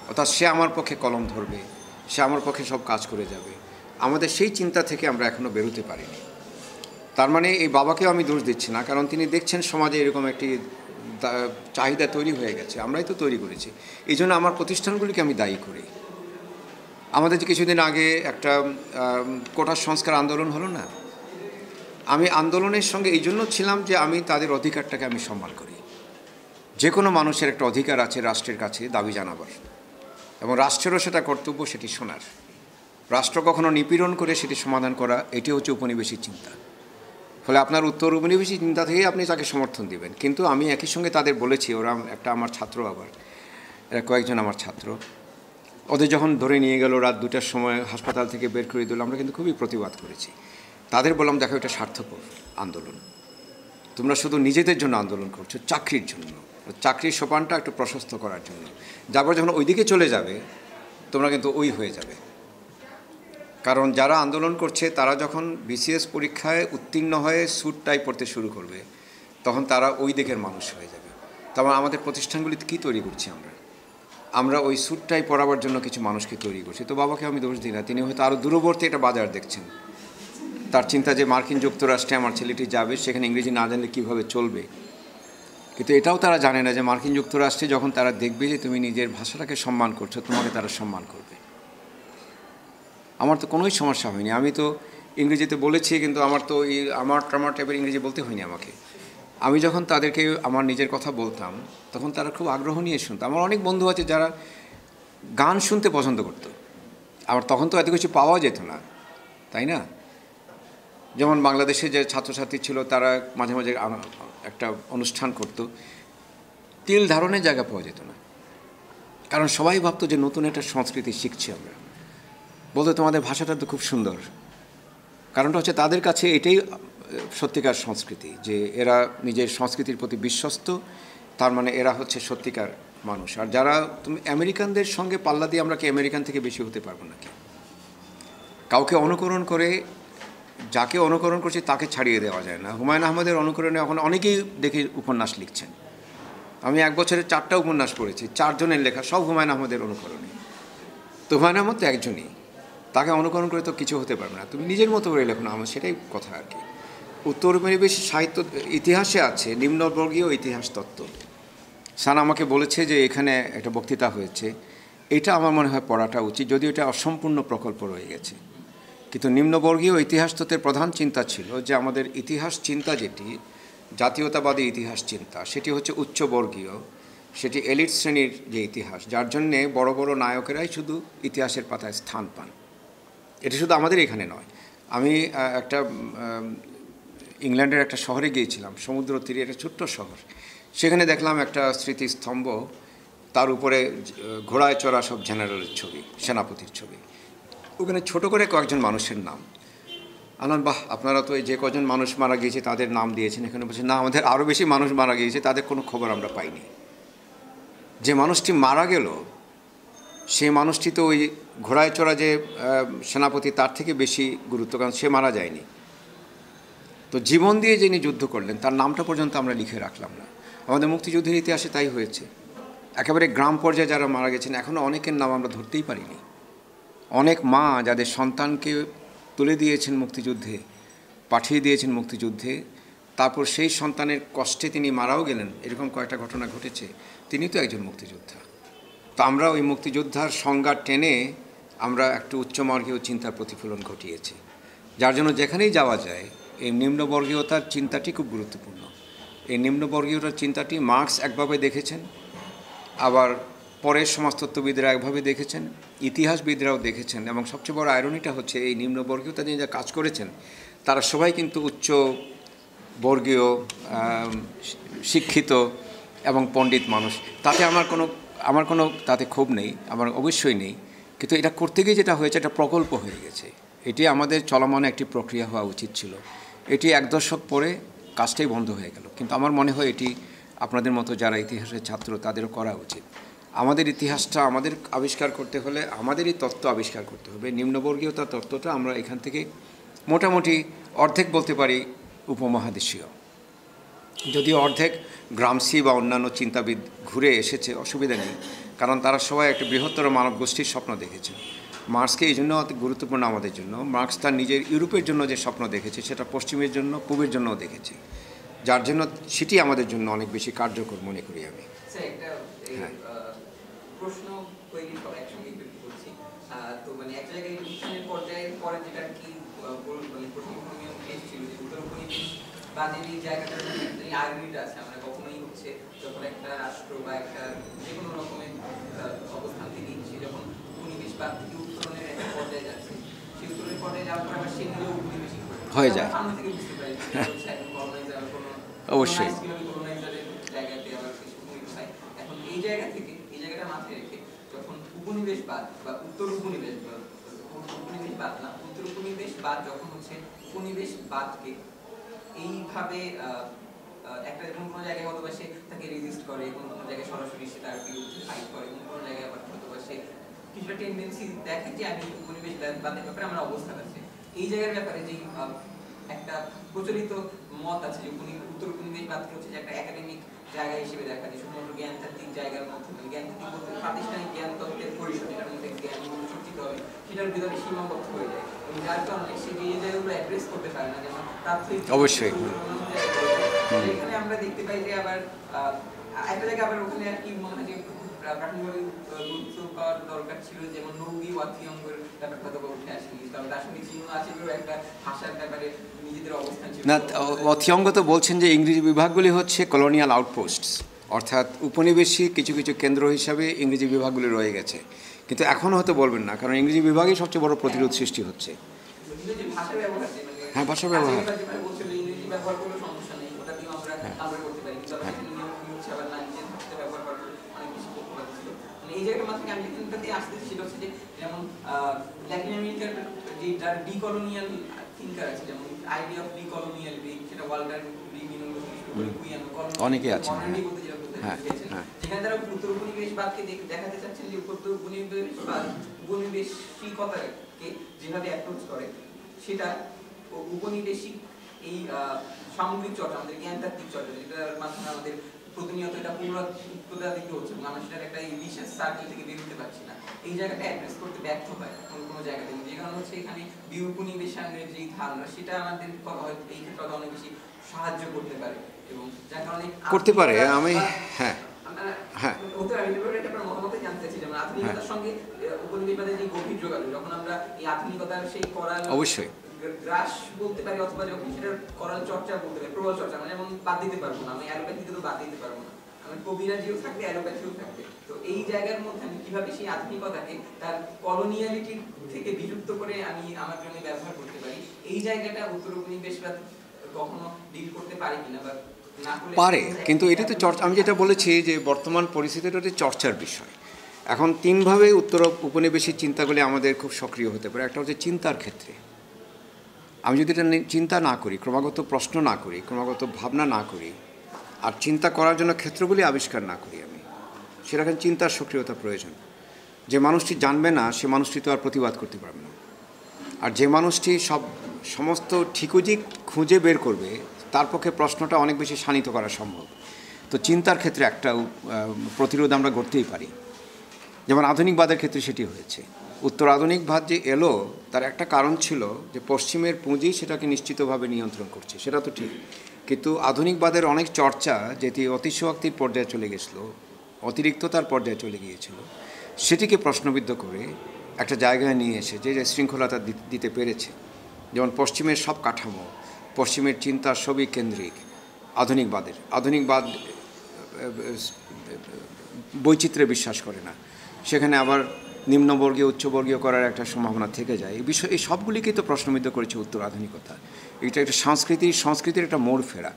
অর্থাৎ সে আমার পক্ষে কলম ধরবে সে আমার পক্ষে সব কাজ করে যাবে আমাদের সেই চিন্তা থেকে আমরা এখনও বেরোতে পারিনি তার মানে এই বাবাকেও আমি দোষ দিচ্ছি না কারণ তিনি দেখছেন সমাজে এরকম একটি চাহিদা তৈরি হয়ে গেছে আমরাই তো তৈরি করেছি এই জন্য আমার প্রতিষ্ঠানগুলিকে আমি দায়ী করি আমাদের কিছুদিন আগে একটা কোটার সংস্কার আন্দোলন হলো না আমি আন্দোলনের সঙ্গে এই জন্য ছিলাম যে আমি তাদের অধিকারটাকে আমি সম্মান করি যে কোনো মানুষের একটা অধিকার আছে রাষ্ট্রের কাছে দাবি জানাবার এবং রাষ্ট্রেরও সেটা কর্তব্য সেটি শোনার রাষ্ট্র কখনো নিপীড়ন করে সেটি সমাধান করা এটি হচ্ছে উপনিবেশিক চিন্তা ফলে আপনার উত্তর উপনিবেশিক চিন্তা থেকেই আপনি তাকে সমর্থন দিবেন কিন্তু আমি একই সঙ্গে তাদের বলেছি ওরা একটা আমার ছাত্র আবার এরা কয়েকজন আমার ছাত্র ওদের যখন ধরে নিয়ে গেল রাত দুটার সময় হাসপাতাল থেকে বের করে দিল আমরা কিন্তু খুবই প্রতিবাদ করেছি তাদের বললাম দেখো এটা স্বার্থপর আন্দোলন তোমরা শুধু নিজেদের জন্য আন্দোলন করছো চাকরির জন্য চাকরির সোপানটা একটু প্রশস্ত করার জন্য যারপর যখন ওইদিকে চলে যাবে তোমরা কিন্তু ওই হয়ে যাবে কারণ যারা আন্দোলন করছে তারা যখন বিসিএস পরীক্ষায় উত্তীর্ণ হয়ে স্যুট টাই পড়তে শুরু করবে তখন তারা ওই দিকের মানুষ হয়ে যাবে তখন আমাদের প্রতিষ্ঠানগুলিতে কী তৈরি করছি আমরা আমরা ওই টাই পড়াবার জন্য কিছু মানুষকে তৈরি করছি তো বাবাকে আমি দোষ দিই না তিনি হয়তো আরও দূরবর্তী একটা বাজার দেখছেন তার চিন্তা যে মার্কিন যুক্তরাষ্ট্রে আমার ছেলেটি যাবে সেখানে ইংরেজি না জানলে কীভাবে চলবে কিন্তু এটাও তারা জানে না যে মার্কিন যুক্তরাষ্ট্রে যখন তারা দেখবে যে তুমি নিজের ভাষাটাকে সম্মান করছো তোমাকে তারা সম্মান করবে আমার তো কোনোই সমস্যা হয়নি আমি তো ইংরেজিতে বলেছি কিন্তু আমার তো এই আমার টামার টাইপের ইংরেজি বলতে হয়নি আমাকে আমি যখন তাদেরকে আমার নিজের কথা বলতাম তখন তারা খুব আগ্রহ নিয়ে শুনতো আমার অনেক বন্ধু আছে যারা গান শুনতে পছন্দ করতো আবার তখন তো এত কিছু পাওয়া যেত না তাই না যেমন বাংলাদেশে যে ছাত্রছাত্রী ছিল তারা মাঝে মাঝে একটা অনুষ্ঠান করত তিল ধারণের জায়গা পাওয়া যেত না কারণ সবাই ভাবতো যে নতুন একটা সংস্কৃতি শিখছি আমরা বলতে তোমাদের ভাষাটা তো খুব সুন্দর কারণটা হচ্ছে তাদের কাছে এটাই সত্যিকার সংস্কৃতি যে এরা নিজের সংস্কৃতির প্রতি বিশ্বস্ত তার মানে এরা হচ্ছে সত্যিকার মানুষ আর যারা তুমি আমেরিকানদের সঙ্গে পাল্লা দিয়ে আমরা কি আমেরিকান থেকে বেশি হতে পারবো নাকি কাউকে অনুকরণ করে যাকে অনুকরণ করছি তাকে ছাড়িয়ে দেওয়া যায় না হুমায়ুন আহমদের অনুকরণে এখন অনেকেই দেখে উপন্যাস লিখছেন আমি এক বছরে চারটা উপন্যাস পড়েছি চারজনের লেখা সব হুমায়ুন আহমদের অনুকরণে তো হুমায়ুন আহমদ তো একজনই তাকে অনুকরণ করে তো কিছু হতে পারবে না তুমি নিজের মতো করে লেখো না আমার সেটাই কথা আর কি উত্তর পরিবেশ সাহিত্য ইতিহাসে আছে নিম্নবর্গীয় ইতিহাস তত্ত্ব স্যার আমাকে বলেছে যে এখানে একটা বক্তৃতা হয়েছে এটা আমার মনে হয় পড়াটা উচিত যদিও এটা অসম্পূর্ণ প্রকল্প রয়ে গেছে কিন্তু নিম্নবর্গীয় ইতিহাস তোতে প্রধান চিন্তা ছিল যে আমাদের ইতিহাস চিন্তা যেটি জাতীয়তাবাদী ইতিহাস চিন্তা সেটি হচ্ছে উচ্চবর্গীয় সেটি এলিট শ্রেণীর যে ইতিহাস যার জন্যে বড় বড় নায়কেরাই শুধু ইতিহাসের পাতায় স্থান পান এটি শুধু আমাদের এখানে নয় আমি একটা ইংল্যান্ডের একটা শহরে গিয়েছিলাম সমুদ্র তীরে একটা ছোট্ট শহর সেখানে দেখলাম একটা স্মৃতিস্তম্ভ তার উপরে ঘোড়ায় চড়া সব জেনারেলের ছবি সেনাপতির ছবি ওখানে ছোট করে কয়েকজন মানুষের নাম আনন্দ বাহ আপনারা তো যে কজন মানুষ মারা গিয়েছে তাদের নাম দিয়েছেন এখানে বলছেন না আমাদের আরও বেশি মানুষ মারা গিয়েছে তাদের কোনো খবর আমরা পাইনি যে মানুষটি মারা গেল সে মানুষটি তো ওই ঘোড়ায় চড়া যে সেনাপতি তার থেকে বেশি গুরুত্ব কারণ সে মারা যায়নি তো জীবন দিয়ে যিনি যুদ্ধ করলেন তার নামটা পর্যন্ত আমরা লিখে রাখলাম না আমাদের মুক্তিযুদ্ধের ইতিহাসে তাই হয়েছে একেবারে গ্রাম পর্যায়ে যারা মারা গেছেন এখনও অনেকের নাম আমরা ধরতেই পারিনি অনেক মা যাদের সন্তানকে তুলে দিয়েছেন মুক্তিযুদ্ধে পাঠিয়ে দিয়েছেন মুক্তিযুদ্ধে তারপর সেই সন্তানের কষ্টে তিনি মারাও গেলেন এরকম কয়েকটা ঘটনা ঘটেছে তিনি তো একজন মুক্তিযোদ্ধা তো আমরা ওই মুক্তিযোদ্ধার সংজ্ঞা টেনে আমরা একটু উচ্চমার্গীয় চিন্তার প্রতিফলন ঘটিয়েছি যার জন্য যেখানেই যাওয়া যায় এই নিম্নবর্গীয়তার চিন্তাটি খুব গুরুত্বপূর্ণ এই নিম্নবর্গীয়তার চিন্তাটি মার্কস একভাবে দেখেছেন আবার পরে সমাজতত্ত্ববিদরা একভাবে দেখেছেন ইতিহাসবিদরাও দেখেছেন এবং সবচেয়ে বড় আয়রনিটা হচ্ছে এই নিম্নবর্গীয়তা নিয়ে যা কাজ করেছেন তারা সবাই কিন্তু উচ্চ বর্গীয় শিক্ষিত এবং পণ্ডিত মানুষ তাতে আমার কোনো আমার কোনো তাতে ক্ষোভ নেই আমার অবশ্যই নেই কিন্তু এটা করতে গিয়ে যেটা হয়েছে এটা প্রকল্প হয়ে গেছে এটি আমাদের চলমান একটি প্রক্রিয়া হওয়া উচিত ছিল এটি এক দশক পরে কাজটাই বন্ধ হয়ে গেল কিন্তু আমার মনে হয় এটি আপনাদের মতো যারা ইতিহাসের ছাত্র তাদেরও করা উচিত আমাদের ইতিহাসটা আমাদের আবিষ্কার করতে হলে আমাদেরই তত্ত্ব আবিষ্কার করতে হবে নিম্নবর্গীয়তা তত্ত্বটা আমরা এখান থেকে মোটামুটি অর্ধেক বলতে পারি উপমহাদেশীয় যদি অর্ধেক গ্রামসি বা অন্যান্য চিন্তাবিদ ঘুরে এসেছে অসুবিধা নেই কারণ তারা সবাই একটা বৃহত্তর মানব গোষ্ঠীর স্বপ্ন দেখেছে মার্ক্সকে এই জন্য অত গুরুত্বপূর্ণ আমাদের জন্য মার্ক্স তার নিজের ইউরোপের জন্য যে স্বপ্ন দেখেছে সেটা পশ্চিমের জন্য পূবের জন্যও দেখেছে যার জন্য সেটি আমাদের জন্য অনেক বেশি কার্যকর মনে করি আমি হ্যাঁ প্রশ্ন তৈরি সব একসঙ্গে তৈরি করছি তো মানে এক জায়গায় অনুষ্ঠানের পর্যায়ে পরে যেটা কি মানে প্রশ্ন এসেছিল যে উত্তর উপনিবেশ বাদের এই জায়গাটার আর্মিড আছে আমরা কখনোই হচ্ছে যখন একটা রাষ্ট্র বা একটা যে কোনো রকমের অবস্থান থেকে নিচ্ছে যখন উপনিবেশবাদ থেকে উত্তরণের একটা পর্যায়ে যাচ্ছে সেই উত্তরণের পর্যায়ে যাওয়ার পর আবার সেগুলো উপনিবেশিক হয়ে যায় অবশ্যই এই জায়গা উপনিবেশবাদ বা উত্তর উপনিবেশবাদ না উত্তর উপনিবেশবাদ যখন হচ্ছে উপনিবেশবাদকে এইভাবে একটা কোনো কোনো জায়গায় হয়তো সে তাকে রেজিস্ট করে কোনো কোনো জায়গায় সরাসরি সে তার বিরুদ্ধে ফাইট করে কোনো কোনো জায়গায় আবার হয়তো সে কিছুটা টেন্ডেন্সি দেখে যে আমি উপনিবেশবাদের ব্যাপারে আমার অবস্থান আছে এই জায়গার ব্যাপারে যে একটা প্রচলিত মত আছে যে উত্তর উপনিবেশবাদকে হচ্ছে যে একটা একাডেমিক জায়গা হিসেবে দেখা যায় শুধুমাত্র জ্ঞানতাত্ত্বিক জায়গার মধ্যে জ্ঞানতাত্ত্বিক বলতে প্রাতিষ্ঠানিক জ্ঞান তত্ত্বের পরিসর এটার মধ্যে জ্ঞান সূচিত হবে সেটার ভিতরে সীমাবদ্ধ হয়ে যায় এবং যার কারণে সে এই জায়গাগুলো অ্যাড্রেস করতে পারে না যেমন প্রাথমিক অবশ্যই এখানে আমরা দেখতে পাই যে আবার একটা জায়গায় আবার ওখানে আর কি মনে হয় যে দরকার ছিল যেমন উঠে আসেনি তারপরে দার্শনিক ভাষার ব্যাপারে না অথিয়ঙ্গত বলছেন যে ইংরেজি বিভাগগুলি হচ্ছে কলোনিয়াল আউটপোস্টস অর্থাৎ উপনিবেশিক কিছু কিছু কেন্দ্র হিসাবে ইংরেজি বিভাগগুলি রয়ে গেছে কিন্তু এখন হয়তো বলবেন না কারণ ইংরেজি বিভাগেই সবচেয়ে বড় প্রতিরোধ সৃষ্টি হচ্ছে মানে হ্যাঁ ভাষা ব্যবহার মানে হ্যাঁ। হ্যাঁ। মানে এই জায়গাটা আমি কিন্তু আসতে ছিল যেমন ল্যাটিন আমেরিকার ডিকলোনিয়াল আছে যেমন আইডিয়া অফ ডিকলোনিয়াল সেটা ওয়াল্টার অনেকে আছে হ্যাঁ যেখানে তারা উত্তর উপনিবেশবাদকে দেখাতে চাচ্ছেন যে উত্তর উপনিবেশবাদ উপনিবেশিকতাকে যেভাবে অ্যাপ্রোচ করে সেটা উপনিবেশিক এই সামগ্রিক চর্চা আমাদের জ্ঞানতাত্ত্বিক চর্চা যেটার মাধ্যমে হ্যাঁ। আমাদের প্রতিনিয়ত এটা হচ্ছে মানুষটার একটা এই বিশেষ সার্কেল থেকে বেরোতে পারছি না এই জায়গাটা অ্যাড্রেস করতে ব্যর্থ হয় কোনো জায়গা যে কারণ হচ্ছে এখানে বিউপনিবেশনের যে ধারণা সেটা আমাদের এই ক্ষেত্রে অনেক বেশি সাহায্য করতে পারে এবং যার কারণে করতে পারে আমি হ্যাঁ হ্যাঁ, হ্যাঁ। অবশ্যই বলতে পারি অথবা যখন করার চর্চা বলতে পারি প্রবল চর্চা মানে বাদ দিতে পারবো না আমি তো বাদ দিতে পারবো না মানে কবিরাজিও থাকবে অ্যালোপ্যাথিও থাকবে তো এই জায়গার মধ্যে আমি সেই আধুনিকতাকে তার কলোনিয়ালিটির থেকে বিলুপ্ত করে আমি আমার জন্য ব্যবহার করতে পারি এই জায়গাটা উত্তর উপনিবেশবাদ কখনো ডিল করতে পারে কিনা বা পারে কিন্তু এটা তো চর্চা আমি যেটা বলেছি যে বর্তমান পরিস্থিতিটা হচ্ছে চর্চার বিষয় এখন তিনভাবে উত্তর উপনিবেশের চিন্তাগুলি আমাদের খুব সক্রিয় হতে পারে একটা হচ্ছে চিন্তার ক্ষেত্রে আমি যদি এটা চিন্তা না করি ক্রমাগত প্রশ্ন না করি ক্রমাগত ভাবনা না করি আর চিন্তা করার জন্য ক্ষেত্রগুলি আবিষ্কার না করি আমি সেরকম চিন্তার সক্রিয়তা প্রয়োজন যে মানুষটি জানবে না সে মানুষটি তো আর প্রতিবাদ করতে পারবে না আর যে মানুষটি সব সমস্ত ঠিকুজিক খুঁজে বের করবে তার পক্ষে প্রশ্নটা অনেক বেশি শানিত করা সম্ভব তো চিন্তার ক্ষেত্রে একটা প্রতিরোধ আমরা গড়তেই পারি যেমন আধুনিকবাদের ক্ষেত্রে সেটি হয়েছে উত্তর আধুনিকবাদ যে এলো তার একটা কারণ ছিল যে পশ্চিমের পুঁজি সেটাকে নিশ্চিতভাবে নিয়ন্ত্রণ করছে সেটা তো ঠিক কিন্তু আধুনিকবাদের অনেক চর্চা যেটি অতিশোয়াক্তির পর্যায়ে চলে গেছিল অতিরিক্ততার পর্যায়ে চলে গিয়েছিল সেটিকে প্রশ্নবিদ্ধ করে একটা জায়গায় নিয়ে এসে যে শৃঙ্খলাটা দিতে পেরেছে যেমন পশ্চিমের সব কাঠামো পশ্চিমের চিন্তা সবই কেন্দ্রিক আধুনিকবাদের আধুনিকবাদ বৈচিত্র্যে বিশ্বাস করে না সেখানে আবার নিম্নবর্গীয় উচ্চবর্গীয় করার একটা সম্ভাবনা থেকে যায় এই বিষয় এই সবগুলিকেই তো প্রশ্নবিদ্ধ করেছে উত্তর আধুনিকতা এটা একটা সংস্কৃতি সংস্কৃতির একটা মোড় ফেরা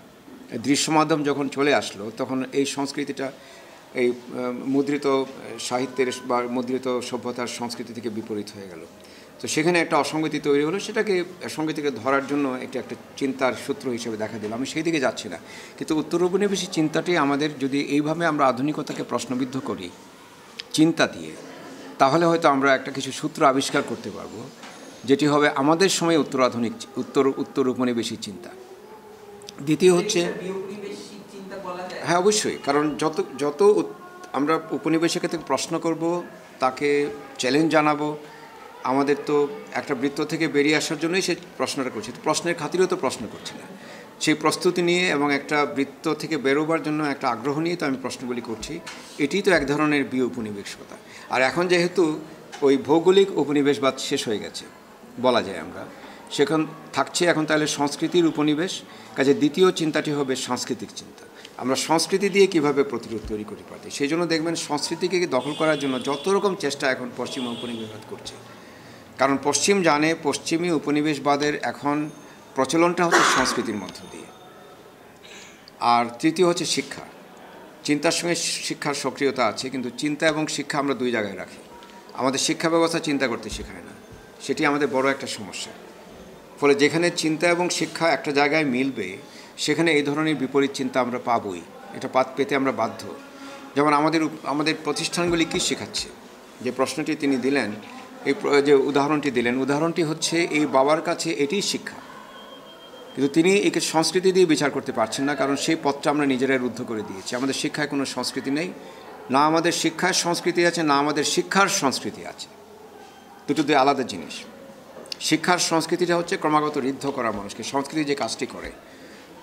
দৃশ্য মাধ্যম যখন চলে আসলো তখন এই সংস্কৃতিটা এই মুদ্রিত সাহিত্যের বা মুদ্রিত সভ্যতার সংস্কৃতি থেকে বিপরীত হয়ে গেল তো সেখানে একটা অসঙ্গতি তৈরি হলো সেটাকে সঙ্গীতিকে ধরার জন্য একটা একটা চিন্তার সূত্র হিসেবে দেখা দিল আমি সেই দিকে যাচ্ছি না কিন্তু উত্তর উপনিবেশী চিন্তাটি আমাদের যদি এইভাবে আমরা আধুনিকতাকে প্রশ্নবিদ্ধ করি চিন্তা দিয়ে তাহলে হয়তো আমরা একটা কিছু সূত্র আবিষ্কার করতে পারবো যেটি হবে আমাদের উত্তর উত্তরাধুনিক উত্তর উত্তর উপনিবেশিক চিন্তা দ্বিতীয় হচ্ছে হ্যাঁ অবশ্যই কারণ যত যত আমরা উপনিবেশের ক্ষেত্রে প্রশ্ন করব তাকে চ্যালেঞ্জ জানাবো আমাদের তো একটা বৃত্ত থেকে বেরিয়ে আসার জন্যই সে প্রশ্নটা করছে প্রশ্নের খাতিরেও তো প্রশ্ন করছে না সেই প্রস্তুতি নিয়ে এবং একটা বৃত্ত থেকে বেরোবার জন্য একটা আগ্রহ নিয়ে তো আমি প্রশ্নগুলি করছি এটি তো এক ধরনের বিয় উপনিবেশকতা আর এখন যেহেতু ওই ভৌগোলিক উপনিবেশবাদ শেষ হয়ে গেছে বলা যায় আমরা সেখান থাকছে এখন তাহলে সংস্কৃতির উপনিবেশ কাজে দ্বিতীয় চিন্তাটি হবে সাংস্কৃতিক চিন্তা আমরা সংস্কৃতি দিয়ে কিভাবে প্রতিরোধ তৈরি করতে পারি সেই জন্য দেখবেন সংস্কৃতিকে দখল করার জন্য যত রকম চেষ্টা এখন পশ্চিম উপনিবেশবাদ করছে কারণ পশ্চিম জানে পশ্চিমী উপনিবেশবাদের এখন প্রচলনটা হচ্ছে সংস্কৃতির মধ্য দিয়ে আর তৃতীয় হচ্ছে শিক্ষা চিন্তার সঙ্গে শিক্ষার সক্রিয়তা আছে কিন্তু চিন্তা এবং শিক্ষা আমরা দুই জায়গায় রাখি আমাদের শিক্ষা ব্যবস্থা চিন্তা করতে শেখায় না সেটি আমাদের বড় একটা সমস্যা ফলে যেখানে চিন্তা এবং শিক্ষা একটা জায়গায় মিলবে সেখানে এই ধরনের বিপরীত চিন্তা আমরা পাবই এটা পাত পেতে আমরা বাধ্য যেমন আমাদের আমাদের প্রতিষ্ঠানগুলি কী শেখাচ্ছে যে প্রশ্নটি তিনি দিলেন এই যে উদাহরণটি দিলেন উদাহরণটি হচ্ছে এই বাবার কাছে এটিই শিক্ষা কিন্তু তিনি একে সংস্কৃতি দিয়ে বিচার করতে পারছেন না কারণ সেই পথটা আমরা নিজেরাই রুদ্ধ করে দিয়েছি আমাদের শিক্ষায় কোনো সংস্কৃতি নেই না আমাদের শিক্ষায় সংস্কৃতি আছে না আমাদের শিক্ষার সংস্কৃতি আছে দুটো দুই আলাদা জিনিস শিক্ষার সংস্কৃতিটা হচ্ছে ক্রমাগত ঋদ্ধ করা মানুষকে সংস্কৃতি যে কাজটি করে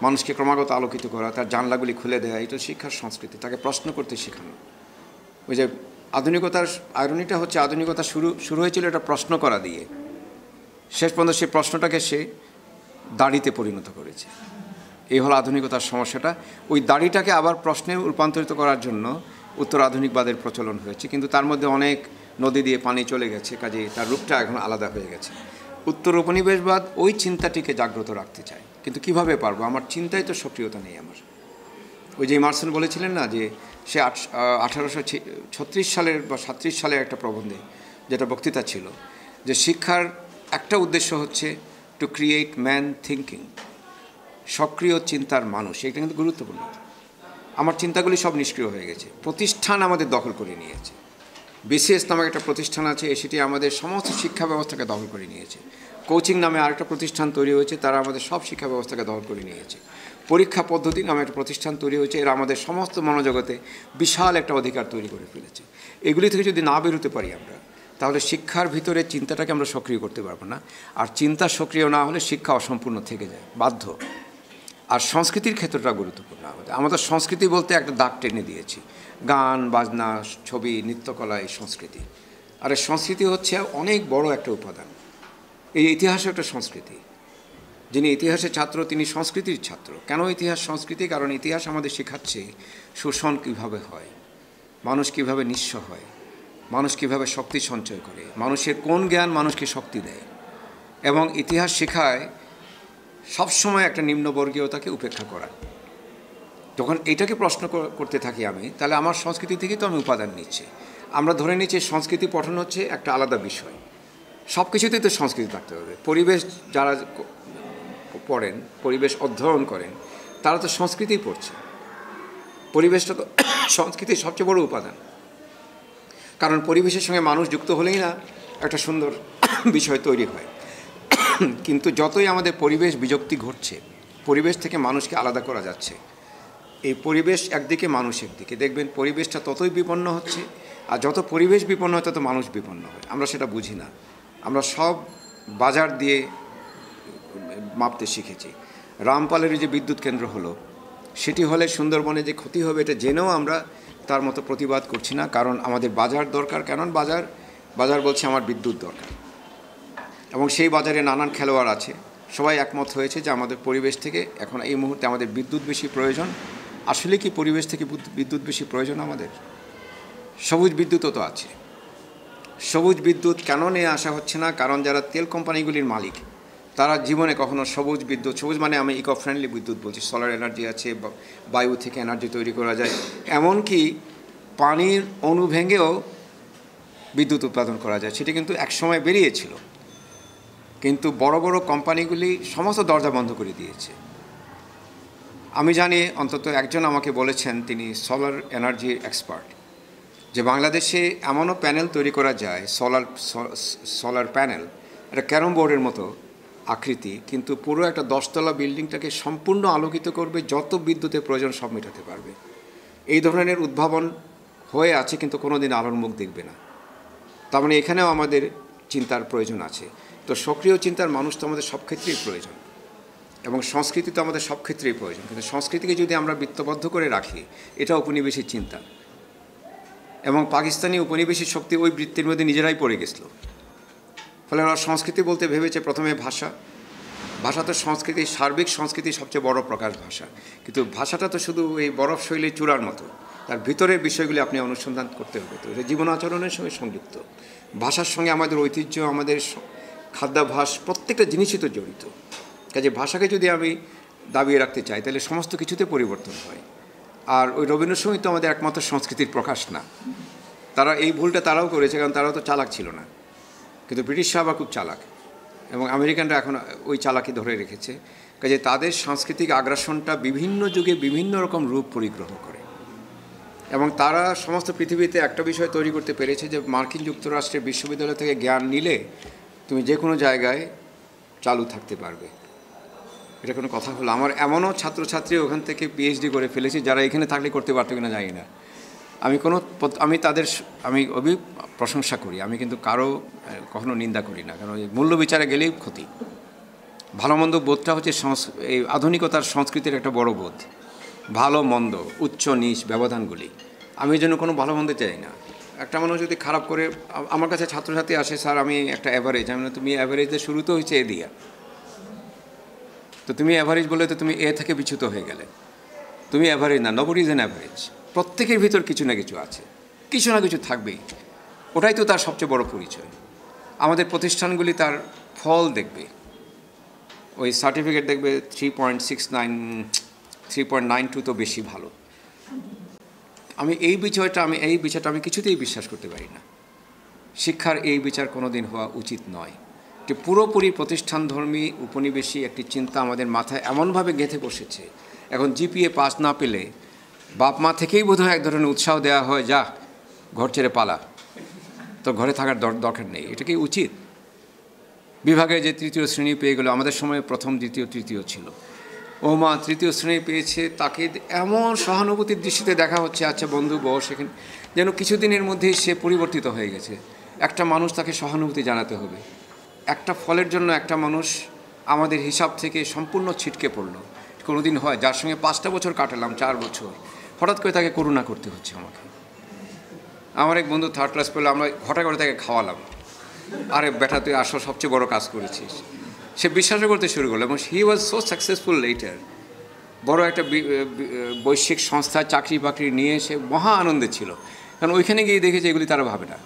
মানুষকে ক্রমাগত আলোকিত করা তার জানলাগুলি খুলে দেওয়া এটা শিক্ষার সংস্কৃতি তাকে প্রশ্ন করতে শেখানো ওই যে আধুনিকতার আয়রনিটা হচ্ছে আধুনিকতা শুরু শুরু হয়েছিল এটা প্রশ্ন করা দিয়ে শেষ পর্যন্ত সেই প্রশ্নটাকে সে দাড়িতে পরিণত করেছে এই হলো আধুনিকতার সমস্যাটা ওই দাড়িটাকে আবার প্রশ্নে রূপান্তরিত করার জন্য উত্তর আধুনিকবাদের প্রচলন হয়েছে কিন্তু তার মধ্যে অনেক নদী দিয়ে পানি চলে গেছে কাজে তার রূপটা এখন আলাদা হয়ে গেছে উত্তর উপনিবেশবাদ ওই চিন্তাটিকে জাগ্রত রাখতে চায় কিন্তু কিভাবে পারবো আমার চিন্তায় তো সক্রিয়তা নেই আমার ওই যে মার্সেন বলেছিলেন না যে সে আট আঠারোশো ছত্রিশ সালের বা সাত্রিশ সালের একটা প্রবন্ধে যেটা বক্তৃতা ছিল যে শিক্ষার একটা উদ্দেশ্য হচ্ছে টু ক্রিয়েট ম্যান থিঙ্কিং সক্রিয় চিন্তার মানুষ এটা কিন্তু গুরুত্বপূর্ণ আমার চিন্তাগুলি সব নিষ্ক্রিয় হয়ে গেছে প্রতিষ্ঠান আমাদের দখল করে নিয়েছে বিসিএস নামে একটা প্রতিষ্ঠান আছে সেটি আমাদের সমস্ত শিক্ষা ব্যবস্থাকে দখল করে নিয়েছে কোচিং নামে আরেকটা প্রতিষ্ঠান তৈরি হয়েছে তারা আমাদের সব শিক্ষা ব্যবস্থাকে দখল করে নিয়েছে পরীক্ষা পদ্ধতি নামে একটা প্রতিষ্ঠান তৈরি হয়েছে এরা আমাদের সমস্ত মনোজগতে বিশাল একটা অধিকার তৈরি করে ফেলেছে এগুলি থেকে যদি না বেরোতে পারি আমরা তাহলে শিক্ষার ভিতরে চিন্তাটাকে আমরা সক্রিয় করতে পারবো না আর চিন্তা সক্রিয় না হলে শিক্ষা অসম্পূর্ণ থেকে যায় বাধ্য আর সংস্কৃতির ক্ষেত্রটা গুরুত্বপূর্ণ আমাদের আমাদের সংস্কৃতি বলতে একটা দাগ টেনে দিয়েছি গান বাজনা ছবি নৃত্যকলা এই সংস্কৃতি আর সংস্কৃতি হচ্ছে অনেক বড় একটা উপাদান এই ইতিহাস একটা সংস্কৃতি যিনি ইতিহাসের ছাত্র তিনি সংস্কৃতির ছাত্র কেন ইতিহাস সংস্কৃতি কারণ ইতিহাস আমাদের শেখাচ্ছে শোষণ কীভাবে হয় মানুষ কীভাবে নিঃস্ব হয় মানুষ কীভাবে শক্তি সঞ্চয় করে মানুষের কোন জ্ঞান মানুষকে শক্তি দেয় এবং ইতিহাস শেখায় সবসময় একটা নিম্নবর্গীয়তাকে উপেক্ষা করা যখন এটাকে প্রশ্ন করতে থাকি আমি তাহলে আমার সংস্কৃতি থেকেই তো আমি উপাদান নিচ্ছি আমরা ধরে নিচ্ছি সংস্কৃতি পঠন হচ্ছে একটা আলাদা বিষয় সব কিছুতেই তো সংস্কৃতি থাকতে হবে পরিবেশ যারা পড়েন পরিবেশ অধ্যয়ন করেন তারা তো সংস্কৃতিই পড়ছে পরিবেশটা তো সংস্কৃতির সবচেয়ে বড় উপাদান কারণ পরিবেশের সঙ্গে মানুষ যুক্ত হলেই না একটা সুন্দর বিষয় তৈরি হয় কিন্তু যতই আমাদের পরিবেশ বিযুক্তি ঘটছে পরিবেশ থেকে মানুষকে আলাদা করা যাচ্ছে এই পরিবেশ একদিকে মানুষ একদিকে দেখবেন পরিবেশটা ততই বিপন্ন হচ্ছে আর যত পরিবেশ বিপন্ন হয় তত মানুষ বিপন্ন হয় আমরা সেটা বুঝি না আমরা সব বাজার দিয়ে মাপতে শিখেছি রামপালের যে বিদ্যুৎ কেন্দ্র হলো সেটি হলে সুন্দরবনে যে ক্ষতি হবে এটা জেনেও আমরা তার মতো প্রতিবাদ করছি না কারণ আমাদের বাজার দরকার কেন বাজার বাজার বলছে আমার বিদ্যুৎ দরকার এবং সেই বাজারে নানান খেলোয়াড় আছে সবাই একমত হয়েছে যে আমাদের পরিবেশ থেকে এখন এই মুহূর্তে আমাদের বিদ্যুৎ বেশি প্রয়োজন আসলে কি পরিবেশ থেকে বিদ্যুৎ বেশি প্রয়োজন আমাদের সবুজ বিদ্যুৎও তো আছে সবুজ বিদ্যুৎ কেন নিয়ে আসা হচ্ছে না কারণ যারা তেল কোম্পানিগুলির মালিক তারা জীবনে কখনো সবুজ বিদ্যুৎ সবুজ মানে আমি ইকো ফ্রেন্ডলি বিদ্যুৎ বলছি সোলার এনার্জি আছে বায়ু থেকে এনার্জি তৈরি করা যায় এমনকি পানির অনু ভেঙেও বিদ্যুৎ উৎপাদন করা যায় সেটি কিন্তু একসময় বেরিয়েছিল কিন্তু বড় বড় কোম্পানিগুলি সমস্ত দরজা বন্ধ করে দিয়েছে আমি জানি অন্তত একজন আমাকে বলেছেন তিনি সোলার এনার্জি এক্সপার্ট যে বাংলাদেশে এমনও প্যানেল তৈরি করা যায় সোলার সোলার প্যানেল এটা ক্যারম বোর্ডের মতো আকৃতি কিন্তু পুরো একটা দশতলা বিল্ডিংটাকে সম্পূর্ণ আলোকিত করবে যত বিদ্যুতের প্রয়োজন সব মেটাতে পারবে এই ধরনের উদ্ভাবন হয়ে আছে কিন্তু কোনো দিন আলোর মুখ দেখবে না তার মানে এখানেও আমাদের চিন্তার প্রয়োজন আছে তো সক্রিয় চিন্তার মানুষ তো আমাদের সব ক্ষেত্রেই প্রয়োজন এবং সংস্কৃতি তো আমাদের সব ক্ষেত্রেই প্রয়োজন কিন্তু সংস্কৃতিকে যদি আমরা বৃত্তবদ্ধ করে রাখি এটা উপনিবেশের চিন্তা এবং পাকিস্তানি উপনিবেশিক শক্তি ওই বৃত্তির মধ্যে নিজেরাই পড়ে গেছিল ফলে ওরা সংস্কৃতি বলতে ভেবেছে প্রথমে ভাষা ভাষা তো সংস্কৃতি সার্বিক সংস্কৃতি সবচেয়ে বড় প্রকাশ ভাষা কিন্তু ভাষাটা তো শুধু এই বরফ শৈলী চূড়ার মতো তার ভিতরের বিষয়গুলি আপনি অনুসন্ধান করতে হবে তো এটা জীবন আচরণের সঙ্গে সংযুক্ত ভাষার সঙ্গে আমাদের ঐতিহ্য আমাদের খাদ্যাভাস প্রত্যেকটা জিনিসই তো জড়িত কাজে ভাষাকে যদি আমি দাবিয়ে রাখতে চাই তাহলে সমস্ত কিছুতে পরিবর্তন হয় আর ওই রবীন্দ্রসঙ্গীত তো আমাদের একমাত্র সংস্কৃতির প্রকাশ না তারা এই ভুলটা তারাও করেছে কারণ তারাও তো চালাক ছিল না কিন্তু ব্রিটিশরা আবার খুব চালাক এবং আমেরিকানরা এখন ওই চালাকি ধরে রেখেছে কাজে তাদের সাংস্কৃতিক আগ্রাসনটা বিভিন্ন যুগে বিভিন্ন রকম রূপ পরিগ্রহ করে এবং তারা সমস্ত পৃথিবীতে একটা বিষয় তৈরি করতে পেরেছে যে মার্কিন যুক্তরাষ্ট্রের বিশ্ববিদ্যালয় থেকে জ্ঞান নিলে তুমি যে কোনো জায়গায় চালু থাকতে পারবে এটা কোনো কথা হলো আমার এমনও ছাত্রছাত্রী ওখান থেকে পিএইচডি করে ফেলেছি যারা এখানে থাকলে করতে পারতো কিনা জানি না আমি কোনো আমি তাদের আমি অভি প্রশংসা করি আমি কিন্তু কারো কখনো নিন্দা করি না কারণ মূল্য বিচারে গেলেই ক্ষতি ভালো মন্দ বোধটা হচ্ছে এই আধুনিকতার সংস্কৃতির একটা বড় বোধ ভালো মন্দ উচ্চ নিচ ব্যবধানগুলি আমি জন্য কোনো ভালো মন্দ চাই না একটা মানুষ যদি খারাপ করে আমার কাছে ছাত্রছাত্রী আসে স্যার আমি একটা অ্যাভারেজ আমি তুমি অ্যাভারেজের শুরু তো হচ্ছে এ দিয়া তো তুমি অ্যাভারেজ বলে তো তুমি এ থেকে বিচ্যুত হয়ে গেলে তুমি অ্যাভারেজ না নবর ইজ অ্যান অ্যাভারেজ প্রত্যেকের ভিতর কিছু না কিছু আছে কিছু না কিছু থাকবেই ওটাই তো তার সবচেয়ে বড় পরিচয় আমাদের প্রতিষ্ঠানগুলি তার ফল দেখবে ওই সার্টিফিকেট দেখবে three point six nine three point nine two তো বেশি ভালো আমি এই বিষয়টা আমি এই বিচারটা আমি কিছুতেই বিশ্বাস করতে পারি না শিক্ষার এই বিচার কোনো দিন হওয়া উচিত নয় একটি পুরোপুরি প্রতিষ্ঠানধর্মী উপনিবেশী একটি চিন্তা আমাদের মাথায় এমনভাবে গেঁথে বসেছে এখন জিপিএ পাস না পেলে বাপ মা থেকেই বোধহয় এক ধরনের উৎসাহ দেওয়া হয় যা ঘর ছেড়ে পালা তো ঘরে থাকার দরকার নেই এটা কি উচিত বিভাগে যে তৃতীয় শ্রেণী পেয়ে গেলো আমাদের সময়ে প্রথম দ্বিতীয় তৃতীয় ছিল ও মা তৃতীয় শ্রেণী পেয়েছে তাকে এমন সহানুভূতির দৃষ্টিতে দেখা হচ্ছে আচ্ছা বন্ধু বস সেখানে যেন কিছুদিনের মধ্যেই সে পরিবর্তিত হয়ে গেছে একটা মানুষ তাকে সহানুভূতি জানাতে হবে একটা ফলের জন্য একটা মানুষ আমাদের হিসাব থেকে সম্পূর্ণ ছিটকে পড়লো কোনো দিন হয় যার সঙ্গে পাঁচটা বছর কাটালাম চার বছর হঠাৎ করে তাকে করুণা করতে হচ্ছে আমাকে আমার এক বন্ধু থার্ড ক্লাস পেলে আমরা ঘটা করে তাকে খাওয়ালাম আরে বেটা তুই আসো সবচেয়ে বড় কাজ করেছিস সে বিশ্বাসও করতে শুরু করলো এবং he was so successful later বড় একটা বৈশ্বিক সংস্থা চাকরি বাকরি নিয়ে সে মহা আনন্দে ছিল কারণ ওইখানে গিয়ে দেখেছে এগুলি তারা ভাবে না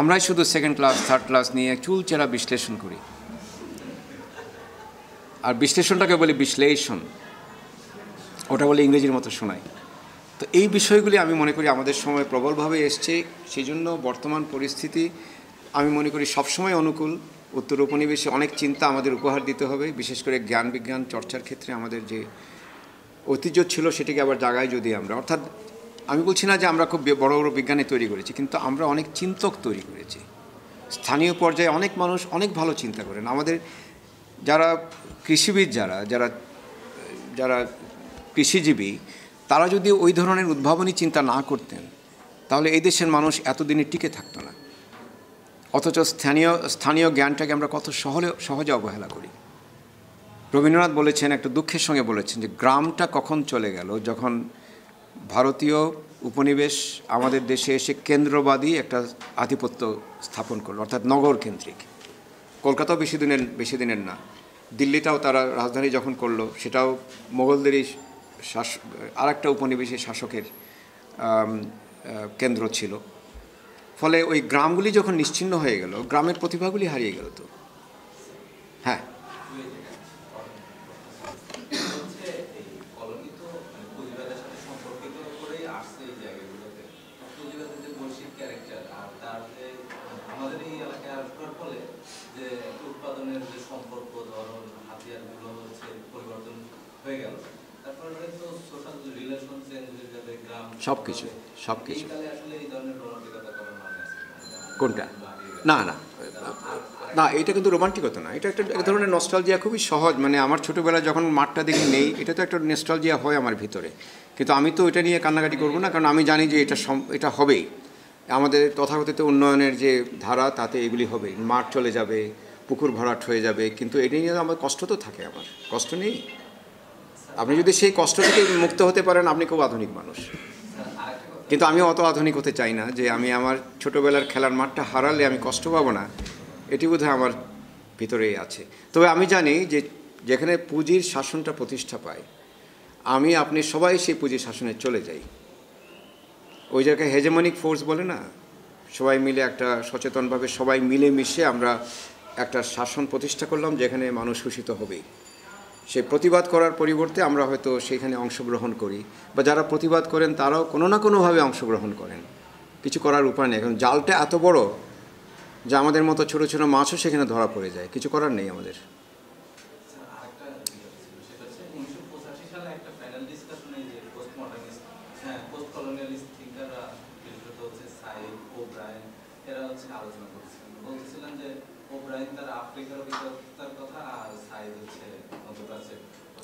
আমরাই শুধু সেকেন্ড ক্লাস থার্ড ক্লাস নিয়ে চুলচেরা বিশ্লেষণ করি আর বিশ্লেষণটাকে বলি বিশ্লেষণ ওটা বলে ইংরেজির মতো শোনায় তো এই বিষয়গুলি আমি মনে করি আমাদের সময় প্রবলভাবে এসছে সেই জন্য বর্তমান পরিস্থিতি আমি মনে করি সবসময় অনুকূল উত্তর উপনিবেশে অনেক চিন্তা আমাদের উপহার দিতে হবে বিশেষ করে জ্ঞান বিজ্ঞান চর্চার ক্ষেত্রে আমাদের যে ঐতিহ্য ছিল সেটিকে আবার জাগায় যদি আমরা অর্থাৎ আমি বলছি না যে আমরা খুব বড় বড় বিজ্ঞানী তৈরি করেছি কিন্তু আমরা অনেক চিন্তক তৈরি করেছি স্থানীয় পর্যায়ে অনেক মানুষ অনেক ভালো চিন্তা করেন আমাদের যারা কৃষিবিদ যারা যারা যারা কৃষিজীবী তারা যদি ওই ধরনের উদ্ভাবনী চিন্তা না করতেন তাহলে এই দেশের মানুষ এতদিনে টিকে থাকতো না অথচ স্থানীয় স্থানীয় জ্ঞানটাকে আমরা কত সহলে সহজে অবহেলা করি রবীন্দ্রনাথ বলেছেন একটা দুঃখের সঙ্গে বলেছেন যে গ্রামটা কখন চলে গেল যখন ভারতীয় উপনিবেশ আমাদের দেশে এসে কেন্দ্রবাদী একটা আধিপত্য স্থাপন করলো অর্থাৎ নগর কেন্দ্রিক কলকাতাও বেশি দিনের বেশি দিনের না দিল্লিটাও তারা রাজধানী যখন করলো সেটাও মোগলদেরই শাস আর একটা উপনিবেশের শাসকের কেন্দ্র ছিল ফলে ওই গ্রামগুলি যখন নিশ্চিন্ন হয়ে গেল গ্রামের প্রতিভাগুলি হারিয়ে গেল তো হ্যাঁ সব কিছু সব কিছু কোনটা না না না এটা কিন্তু রোমান্টিকতা না এটা একটা এক ধরনের নস্টালজিয়া খুবই সহজ মানে আমার ছোটোবেলায় যখন মাঠটা দেখি নেই এটা তো একটা নস্টালজিয়া হয় আমার ভিতরে কিন্তু আমি তো এটা নিয়ে কান্নাকাটি করব না কারণ আমি জানি যে এটা এটা হবেই আমাদের তথাকথিত উন্নয়নের যে ধারা তাতে এগুলি হবে মাঠ চলে যাবে পুকুর ভরাট হয়ে যাবে কিন্তু এটা নিয়ে আমার কষ্ট তো থাকে আমার কষ্ট নেই আপনি যদি সেই কষ্ট থেকে মুক্ত হতে পারেন আপনি খুব আধুনিক মানুষ কিন্তু আমি অত আধুনিক হতে চাই না যে আমি আমার ছোটোবেলার খেলার মাঠটা হারালে আমি কষ্ট পাবো না এটি বোধহয় আমার ভিতরেই আছে তবে আমি জানি যে যেখানে পুঁজির শাসনটা প্রতিষ্ঠা পায় আমি আপনি সবাই সেই পুঁজির শাসনে চলে যাই ওই জায়গায় হেজেমনিক ফোর্স বলে না সবাই মিলে একটা সচেতনভাবে সবাই মিলে মিশে আমরা একটা শাসন প্রতিষ্ঠা করলাম যেখানে মানুষ শোষিত হবেই সে প্রতিবাদ করার পরিবর্তে আমরা হয়তো সেখানে অংশগ্রহণ করি বা যারা প্রতিবাদ করেন তারাও কোনো না কোনোভাবে অংশগ্রহণ করেন কিছু করার উপায় নেই কারণ জালটা এত বড় যে আমাদের মতো ছোট ছোট মাছও সেখানে ধরা পড়ে যায় কিছু করার নেই আমাদের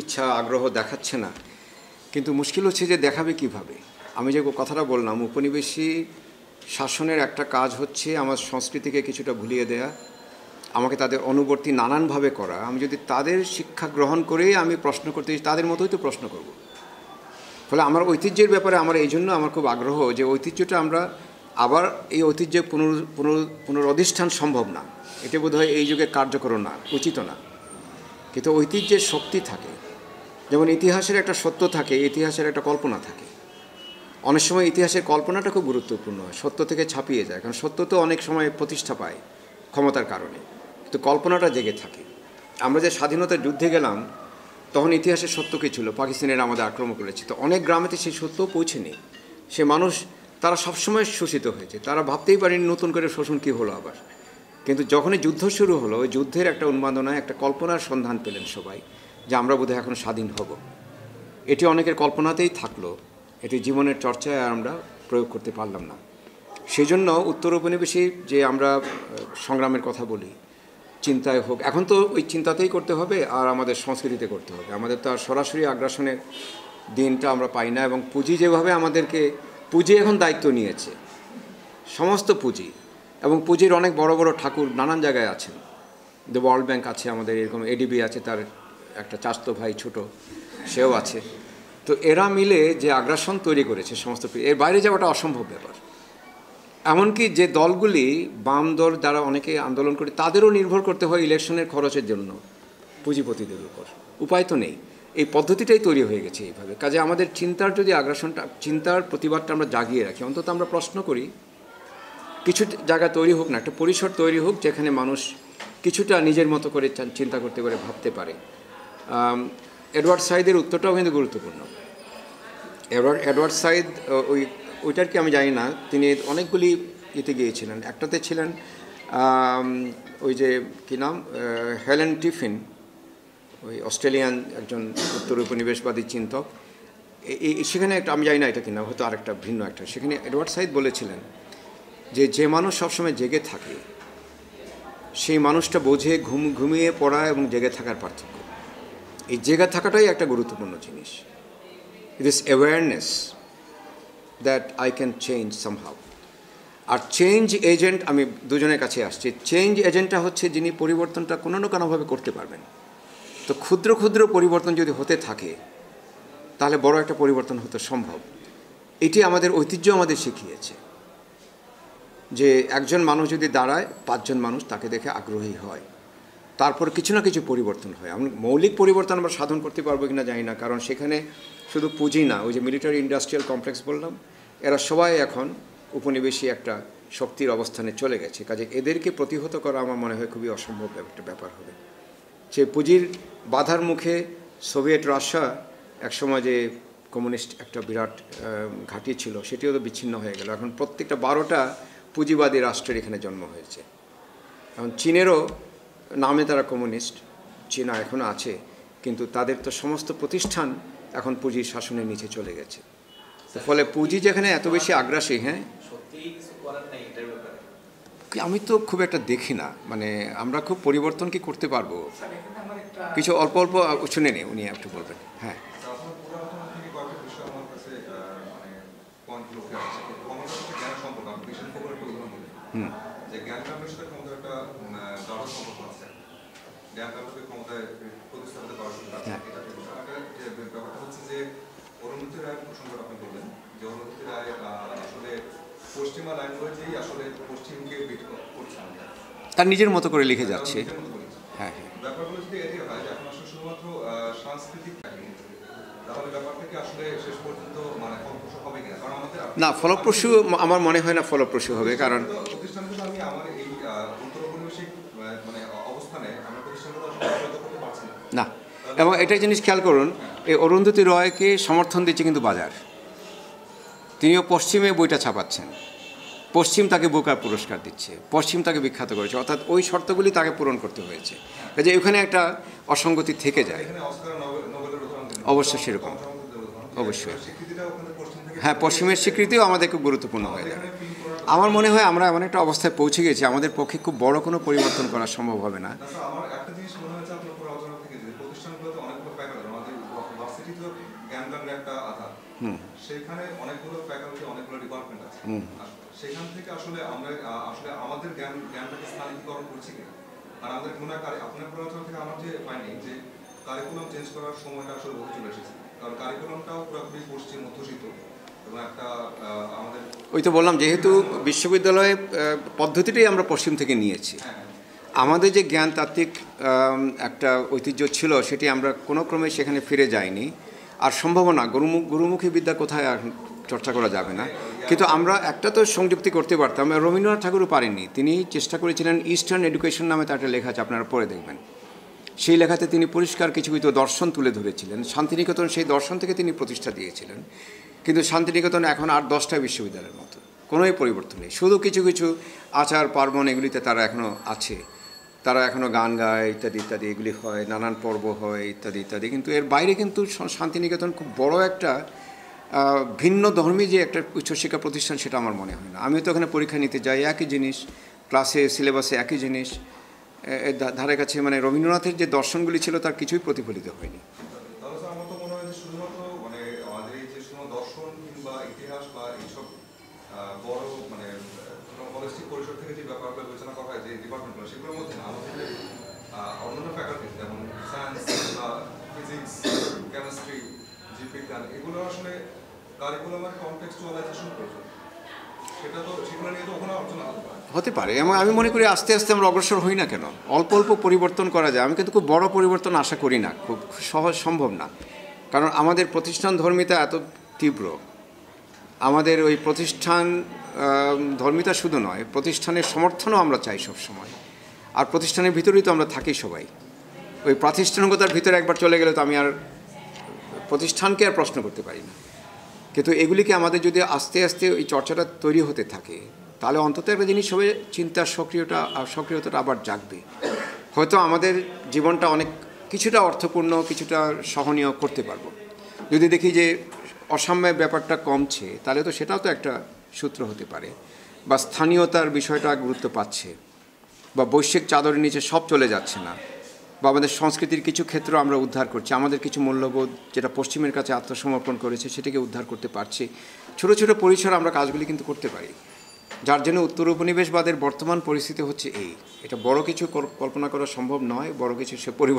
ইচ্ছা আগ্রহ দেখাচ্ছে না কিন্তু মুশকিল হচ্ছে যে দেখাবে কিভাবে আমি যে কথাটা বললাম উপনিবেশী শাসনের একটা কাজ হচ্ছে আমার সংস্কৃতিকে কিছুটা ভুলিয়ে দেয়া আমাকে তাদের অনুবর্তী নানানভাবে করা আমি যদি তাদের শিক্ষা গ্রহণ করেই আমি প্রশ্ন করতে তাদের মতোই তো প্রশ্ন করব ফলে আমার ঐতিহ্যের ব্যাপারে আমার এই জন্য আমার খুব আগ্রহ যে ঐতিহ্যটা আমরা আবার এই ঐতিহ্যের পুনর পুনর পুনরধিষ্ঠান সম্ভব না এটা বোধহয় এই যুগে কার্যকর না উচিত না কিন্তু ঐতিহ্যের শক্তি থাকে যেমন ইতিহাসের একটা সত্য থাকে ইতিহাসের একটা কল্পনা থাকে অনেক সময় ইতিহাসের কল্পনাটা খুব গুরুত্বপূর্ণ হয় সত্য থেকে ছাপিয়ে যায় কারণ সত্য তো অনেক সময় প্রতিষ্ঠা পায় ক্ষমতার কারণে কিন্তু কল্পনাটা জেগে থাকে আমরা যে স্বাধীনতার যুদ্ধে গেলাম তখন ইতিহাসের সত্য কী ছিল পাকিস্তানের আমাদের আক্রমণ করেছে তো অনেক গ্রামেতে সেই সত্য পৌঁছেনি সে মানুষ তারা সবসময় শোষিত হয়েছে তারা ভাবতেই পারেনি নতুন করে শোষণ কী হলো আবার কিন্তু যখনই যুদ্ধ শুরু হলো ওই যুদ্ধের একটা উন্মাদনায় একটা কল্পনার সন্ধান পেলেন সবাই যে আমরা বোধহয় এখন স্বাধীন হব এটি অনেকের কল্পনাতেই থাকলো এটি জীবনের চর্চায় আর আমরা প্রয়োগ করতে পারলাম না সেই জন্য উত্তর উপনিবেশে যে আমরা সংগ্রামের কথা বলি চিন্তায় হোক এখন তো ওই চিন্তাতেই করতে হবে আর আমাদের সংস্কৃতিতে করতে হবে আমাদের তো আর সরাসরি আগ্রাসনের দিনটা আমরা পাই না এবং পুঁজি যেভাবে আমাদেরকে পুঁজি এখন দায়িত্ব নিয়েছে সমস্ত পুঁজি এবং পুঁজির অনেক বড় বড় ঠাকুর নানান জায়গায় আছেন দ্য ওয়ার্ল্ড ব্যাংক আছে আমাদের এরকম এডিবি আছে তার একটা চাস্তো ভাই ছোট সেও আছে তো এরা মিলে যে আগ্রাসন তৈরি করেছে সমস্ত এর বাইরে যাওয়াটা অসম্ভব ব্যাপার এমনকি যে দলগুলি বাম দল যারা অনেকে আন্দোলন করে তাদেরও নির্ভর করতে হয় ইলেকশনের খরচের জন্য পুঁজিপতিদের উপর উপায় তো নেই এই পদ্ধতিটাই তৈরি হয়ে গেছে এইভাবে কাজে আমাদের চিন্তার যদি আগ্রাসনটা চিন্তার প্রতিবাদটা আমরা জাগিয়ে রাখি অন্তত আমরা প্রশ্ন করি কিছু জায়গা তৈরি হোক না একটা পরিসর তৈরি হোক যেখানে মানুষ কিছুটা নিজের মতো করে চিন্তা করতে করে ভাবতে পারে এডওয়ার্ড সাইদের উত্তরটাও কিন্তু গুরুত্বপূর্ণ এডওয়ার্ড এডওয়ার্ড সাইদ ওই ওইটার কি আমি জানি না তিনি অনেকগুলি ইতে গিয়েছিলেন একটাতে ছিলেন ওই যে কি নাম হেলেন টিফিন ওই অস্ট্রেলিয়ান একজন উত্তর উপনিবেশবাদী চিন্তক সেখানে একটা আমি জানি না এটা কিনা হয়তো আরেকটা ভিন্ন একটা সেখানে এডওয়ার্ড সাইদ বলেছিলেন যে যে মানুষ সবসময় জেগে থাকে সেই মানুষটা বোঝে ঘুম ঘুমিয়ে পড়া এবং জেগে থাকার পার্থক্য এই জেগে থাকাটাই একটা গুরুত্বপূর্ণ জিনিস it is awareness that I can change somehow আর চেঞ্জ এজেন্ট আমি দুজনের কাছে আসছি চেঞ্জ এজেন্টটা হচ্ছে যিনি পরিবর্তনটা কোনো না কোনোভাবে করতে পারবেন তো ক্ষুদ্র ক্ষুদ্র পরিবর্তন যদি হতে থাকে তাহলে বড় একটা পরিবর্তন হতে সম্ভব এটি আমাদের ঐতিহ্য আমাদের শিখিয়েছে যে একজন মানুষ যদি দাঁড়ায় পাঁচজন মানুষ তাকে দেখে আগ্রহী হয় তারপর কিছু না কিছু পরিবর্তন হয় আমি মৌলিক পরিবর্তন আমরা সাধন করতে পারবো কিনা জানি না কারণ সেখানে শুধু পুঁজি না ওই যে মিলিটারি ইন্ডাস্ট্রিয়াল কমপ্লেক্স বললাম এরা সবাই এখন উপনিবেশী একটা শক্তির অবস্থানে চলে গেছে কাজে এদেরকে প্রতিহত করা আমার মনে হয় খুবই অসম্ভব একটা ব্যাপার হবে যে পুঁজির বাধার মুখে সোভিয়েট রাশিয়া একসময় যে কমিউনিস্ট একটা বিরাট ঘাঁটি ছিল সেটিও তো বিচ্ছিন্ন হয়ে গেল এখন প্রত্যেকটা বারোটা পুঁজিবাদী রাষ্ট্রের এখানে জন্ম হয়েছে এখন চীনেরও নামে তারা কমিউনিস্ট চীনা এখনও আছে কিন্তু তাদের তো সমস্ত প্রতিষ্ঠান এখন পুঁজির শাসনের নিচে চলে গেছে ফলে পুঁজি যেখানে এত বেশি আগ্রাসী হ্যাঁ আমি তো খুব একটা দেখি না মানে আমরা খুব পরিবর্তন কি করতে পারবো কিছু অল্প অল্প শুনে নি উনি একটু বলবেন হ্যাঁ হ্যাঁ। তার নিজের মতো করে লিখে যাচ্ছে হ্যাঁ, হ্যাঁ। ব্যাপারগুলো এখন সাংস্কৃতিক আসলে শেষ পর্যন্ত মানে আমাদের না ফলপ্রসূ আমার মনে হয় না ফলপ্রসূ হবে কারণ না এবং এটাই জিনিস খেয়াল করুন এই অরুন্ধতী রয়কে সমর্থন দিচ্ছে কিন্তু বাজার তিনিও পশ্চিমে বইটা ছাপাচ্ছেন পশ্চিম তাকে বোকার পুরস্কার দিচ্ছে পশ্চিম তাকে বিখ্যাত করেছে অর্থাৎ ওই শর্তগুলি তাকে পূরণ করতে হয়েছে যে ওখানে একটা অসঙ্গতি থেকে যায় অবশ্য সেরকম অবশ্যই হ্যাঁ পশ্চিমের স্বীকৃতিও আমাদেরকে গুরুত্বপূর্ণ হয়ে যায় আমার মনে হয় আমরা এমন একটা অবস্থায় পৌঁছে গেছি আমাদের পক্ষে খুব বড় কোনো পরিবর্তন করা সম্ভব হবে না ব্যক্তিত্ব একটা আধার সেখানে অনেকগুলো ফ্যাকাল্টি অনেকগুলো ডিপার্টমেন্ট আছে সেখান থেকে আসলে আমরা আসলে আমাদের জ্ঞান জ্ঞানটাকে স্থানীয়করণ করছি কিনা আর আমাদের আপনার থেকে আমার যে যে কারিকুলাম চেঞ্জ করার সময়টা আসলে বহু চলে এসেছে কারণ কারিকুলামটাও পুরোপুরি পশ্চিম মধ্যশীত এবং একটা আমাদের ওই তো বললাম যেহেতু বিশ্ববিদ্যালয়ে পদ্ধতিটাই আমরা পশ্চিম থেকে নিয়েছি হ্যাঁ, হ্যাঁ। আমাদের যে জ্ঞানতাত্ত্বিক একটা ঐতিহ্য ছিল সেটি আমরা কোনো ক্রমে সেখানে ফিরে যাইনি আর সম্ভাবনা গুরুমুখ গুরুমুখী বিদ্যা কোথায় আর চর্চা করা যাবে না কিন্তু আমরা একটা তো সংযুক্তি করতে পারতাম রবীন্দ্রনাথ ঠাকুরও পারেননি তিনি চেষ্টা করেছিলেন ইস্টার্ন এডুকেশন নামে তার একটা লেখা আছে আপনারা পড়ে দেখবেন সেই লেখাতে তিনি পরিষ্কার কিছু কিছু দর্শন তুলে ধরেছিলেন শান্তিনিকেতন সেই দর্শন থেকে তিনি প্রতিষ্ঠা দিয়েছিলেন কিন্তু শান্তিনিকেতন এখন আর দশটা বিশ্ববিদ্যালয়ের মতো কোনোই পরিবর্তন নেই শুধু কিছু কিছু আচার পার্বণ এগুলিতে তারা এখনও আছে তারা এখনও গান গায় ইত্যাদি ইত্যাদি এগুলি হয় নানান পর্ব হয় ইত্যাদি ইত্যাদি কিন্তু এর বাইরে কিন্তু শান্তিনিকেতন খুব বড় একটা ভিন্ন ধর্মী যে একটা উচ্চশিক্ষা প্রতিষ্ঠান সেটা আমার মনে হয় না আমিও তো ওখানে পরীক্ষা নিতে যাই একই জিনিস ক্লাসে সিলেবাসে একই জিনিস ধারে কাছে মানে রবীন্দ্রনাথের যে দর্শনগুলি ছিল তার কিছুই প্রতিফলিত হয়নি হতে পারে এবং আমি মনে করি আস্তে আস্তে আমরা অগ্রসর হই না কেন অল্প অল্প পরিবর্তন করা যায় আমি কিন্তু খুব বড় পরিবর্তন আশা করি না খুব সহজ সম্ভব না কারণ আমাদের প্রতিষ্ঠান ধর্মিতা এত তীব্র আমাদের ওই প্রতিষ্ঠান ধর্মিতা শুধু নয় প্রতিষ্ঠানের সমর্থনও আমরা চাই সব সময় আর প্রতিষ্ঠানের ভিতরেই তো আমরা থাকি সবাই ওই প্রাতিষ্ঠানিকতার ভিতরে একবার চলে গেলে তো আমি আর প্রতিষ্ঠানকে আর প্রশ্ন করতে পারি না কিন্তু এগুলিকে আমাদের যদি আস্তে আস্তে ওই চর্চাটা তৈরি হতে থাকে তাহলে অন্তত একটা জিনিস হবে চিন্তার সক্রিয়তা সক্রিয়তাটা আবার জাগবে হয়তো আমাদের জীবনটা অনেক কিছুটা অর্থপূর্ণ কিছুটা সহনীয় করতে পারবো যদি দেখি যে অসাম্যের ব্যাপারটা কমছে তাহলে তো সেটাও তো একটা সূত্র হতে পারে বা স্থানীয়তার বিষয়টা গুরুত্ব পাচ্ছে বা বৈশ্বিক চাদরের নিচে সব চলে যাচ্ছে না বা আমাদের সংস্কৃতির কিছু ক্ষেত্র আমরা উদ্ধার করছি আমাদের কিছু মূল্যবোধ যেটা পশ্চিমের কাছে আত্মসমর্পণ করেছে সেটাকে উদ্ধার করতে পারছি ছোট ছোট পরিসর আমরা কাজগুলি কিন্তু করতে পারি যার জন্য উত্তর উপনিবেশবাদের বর্তমান পরিস্থিতি হচ্ছে এই এটা বড় কিছু কল্পনা করা সম্ভব নয় বড় কিছু সে পরিবর্তন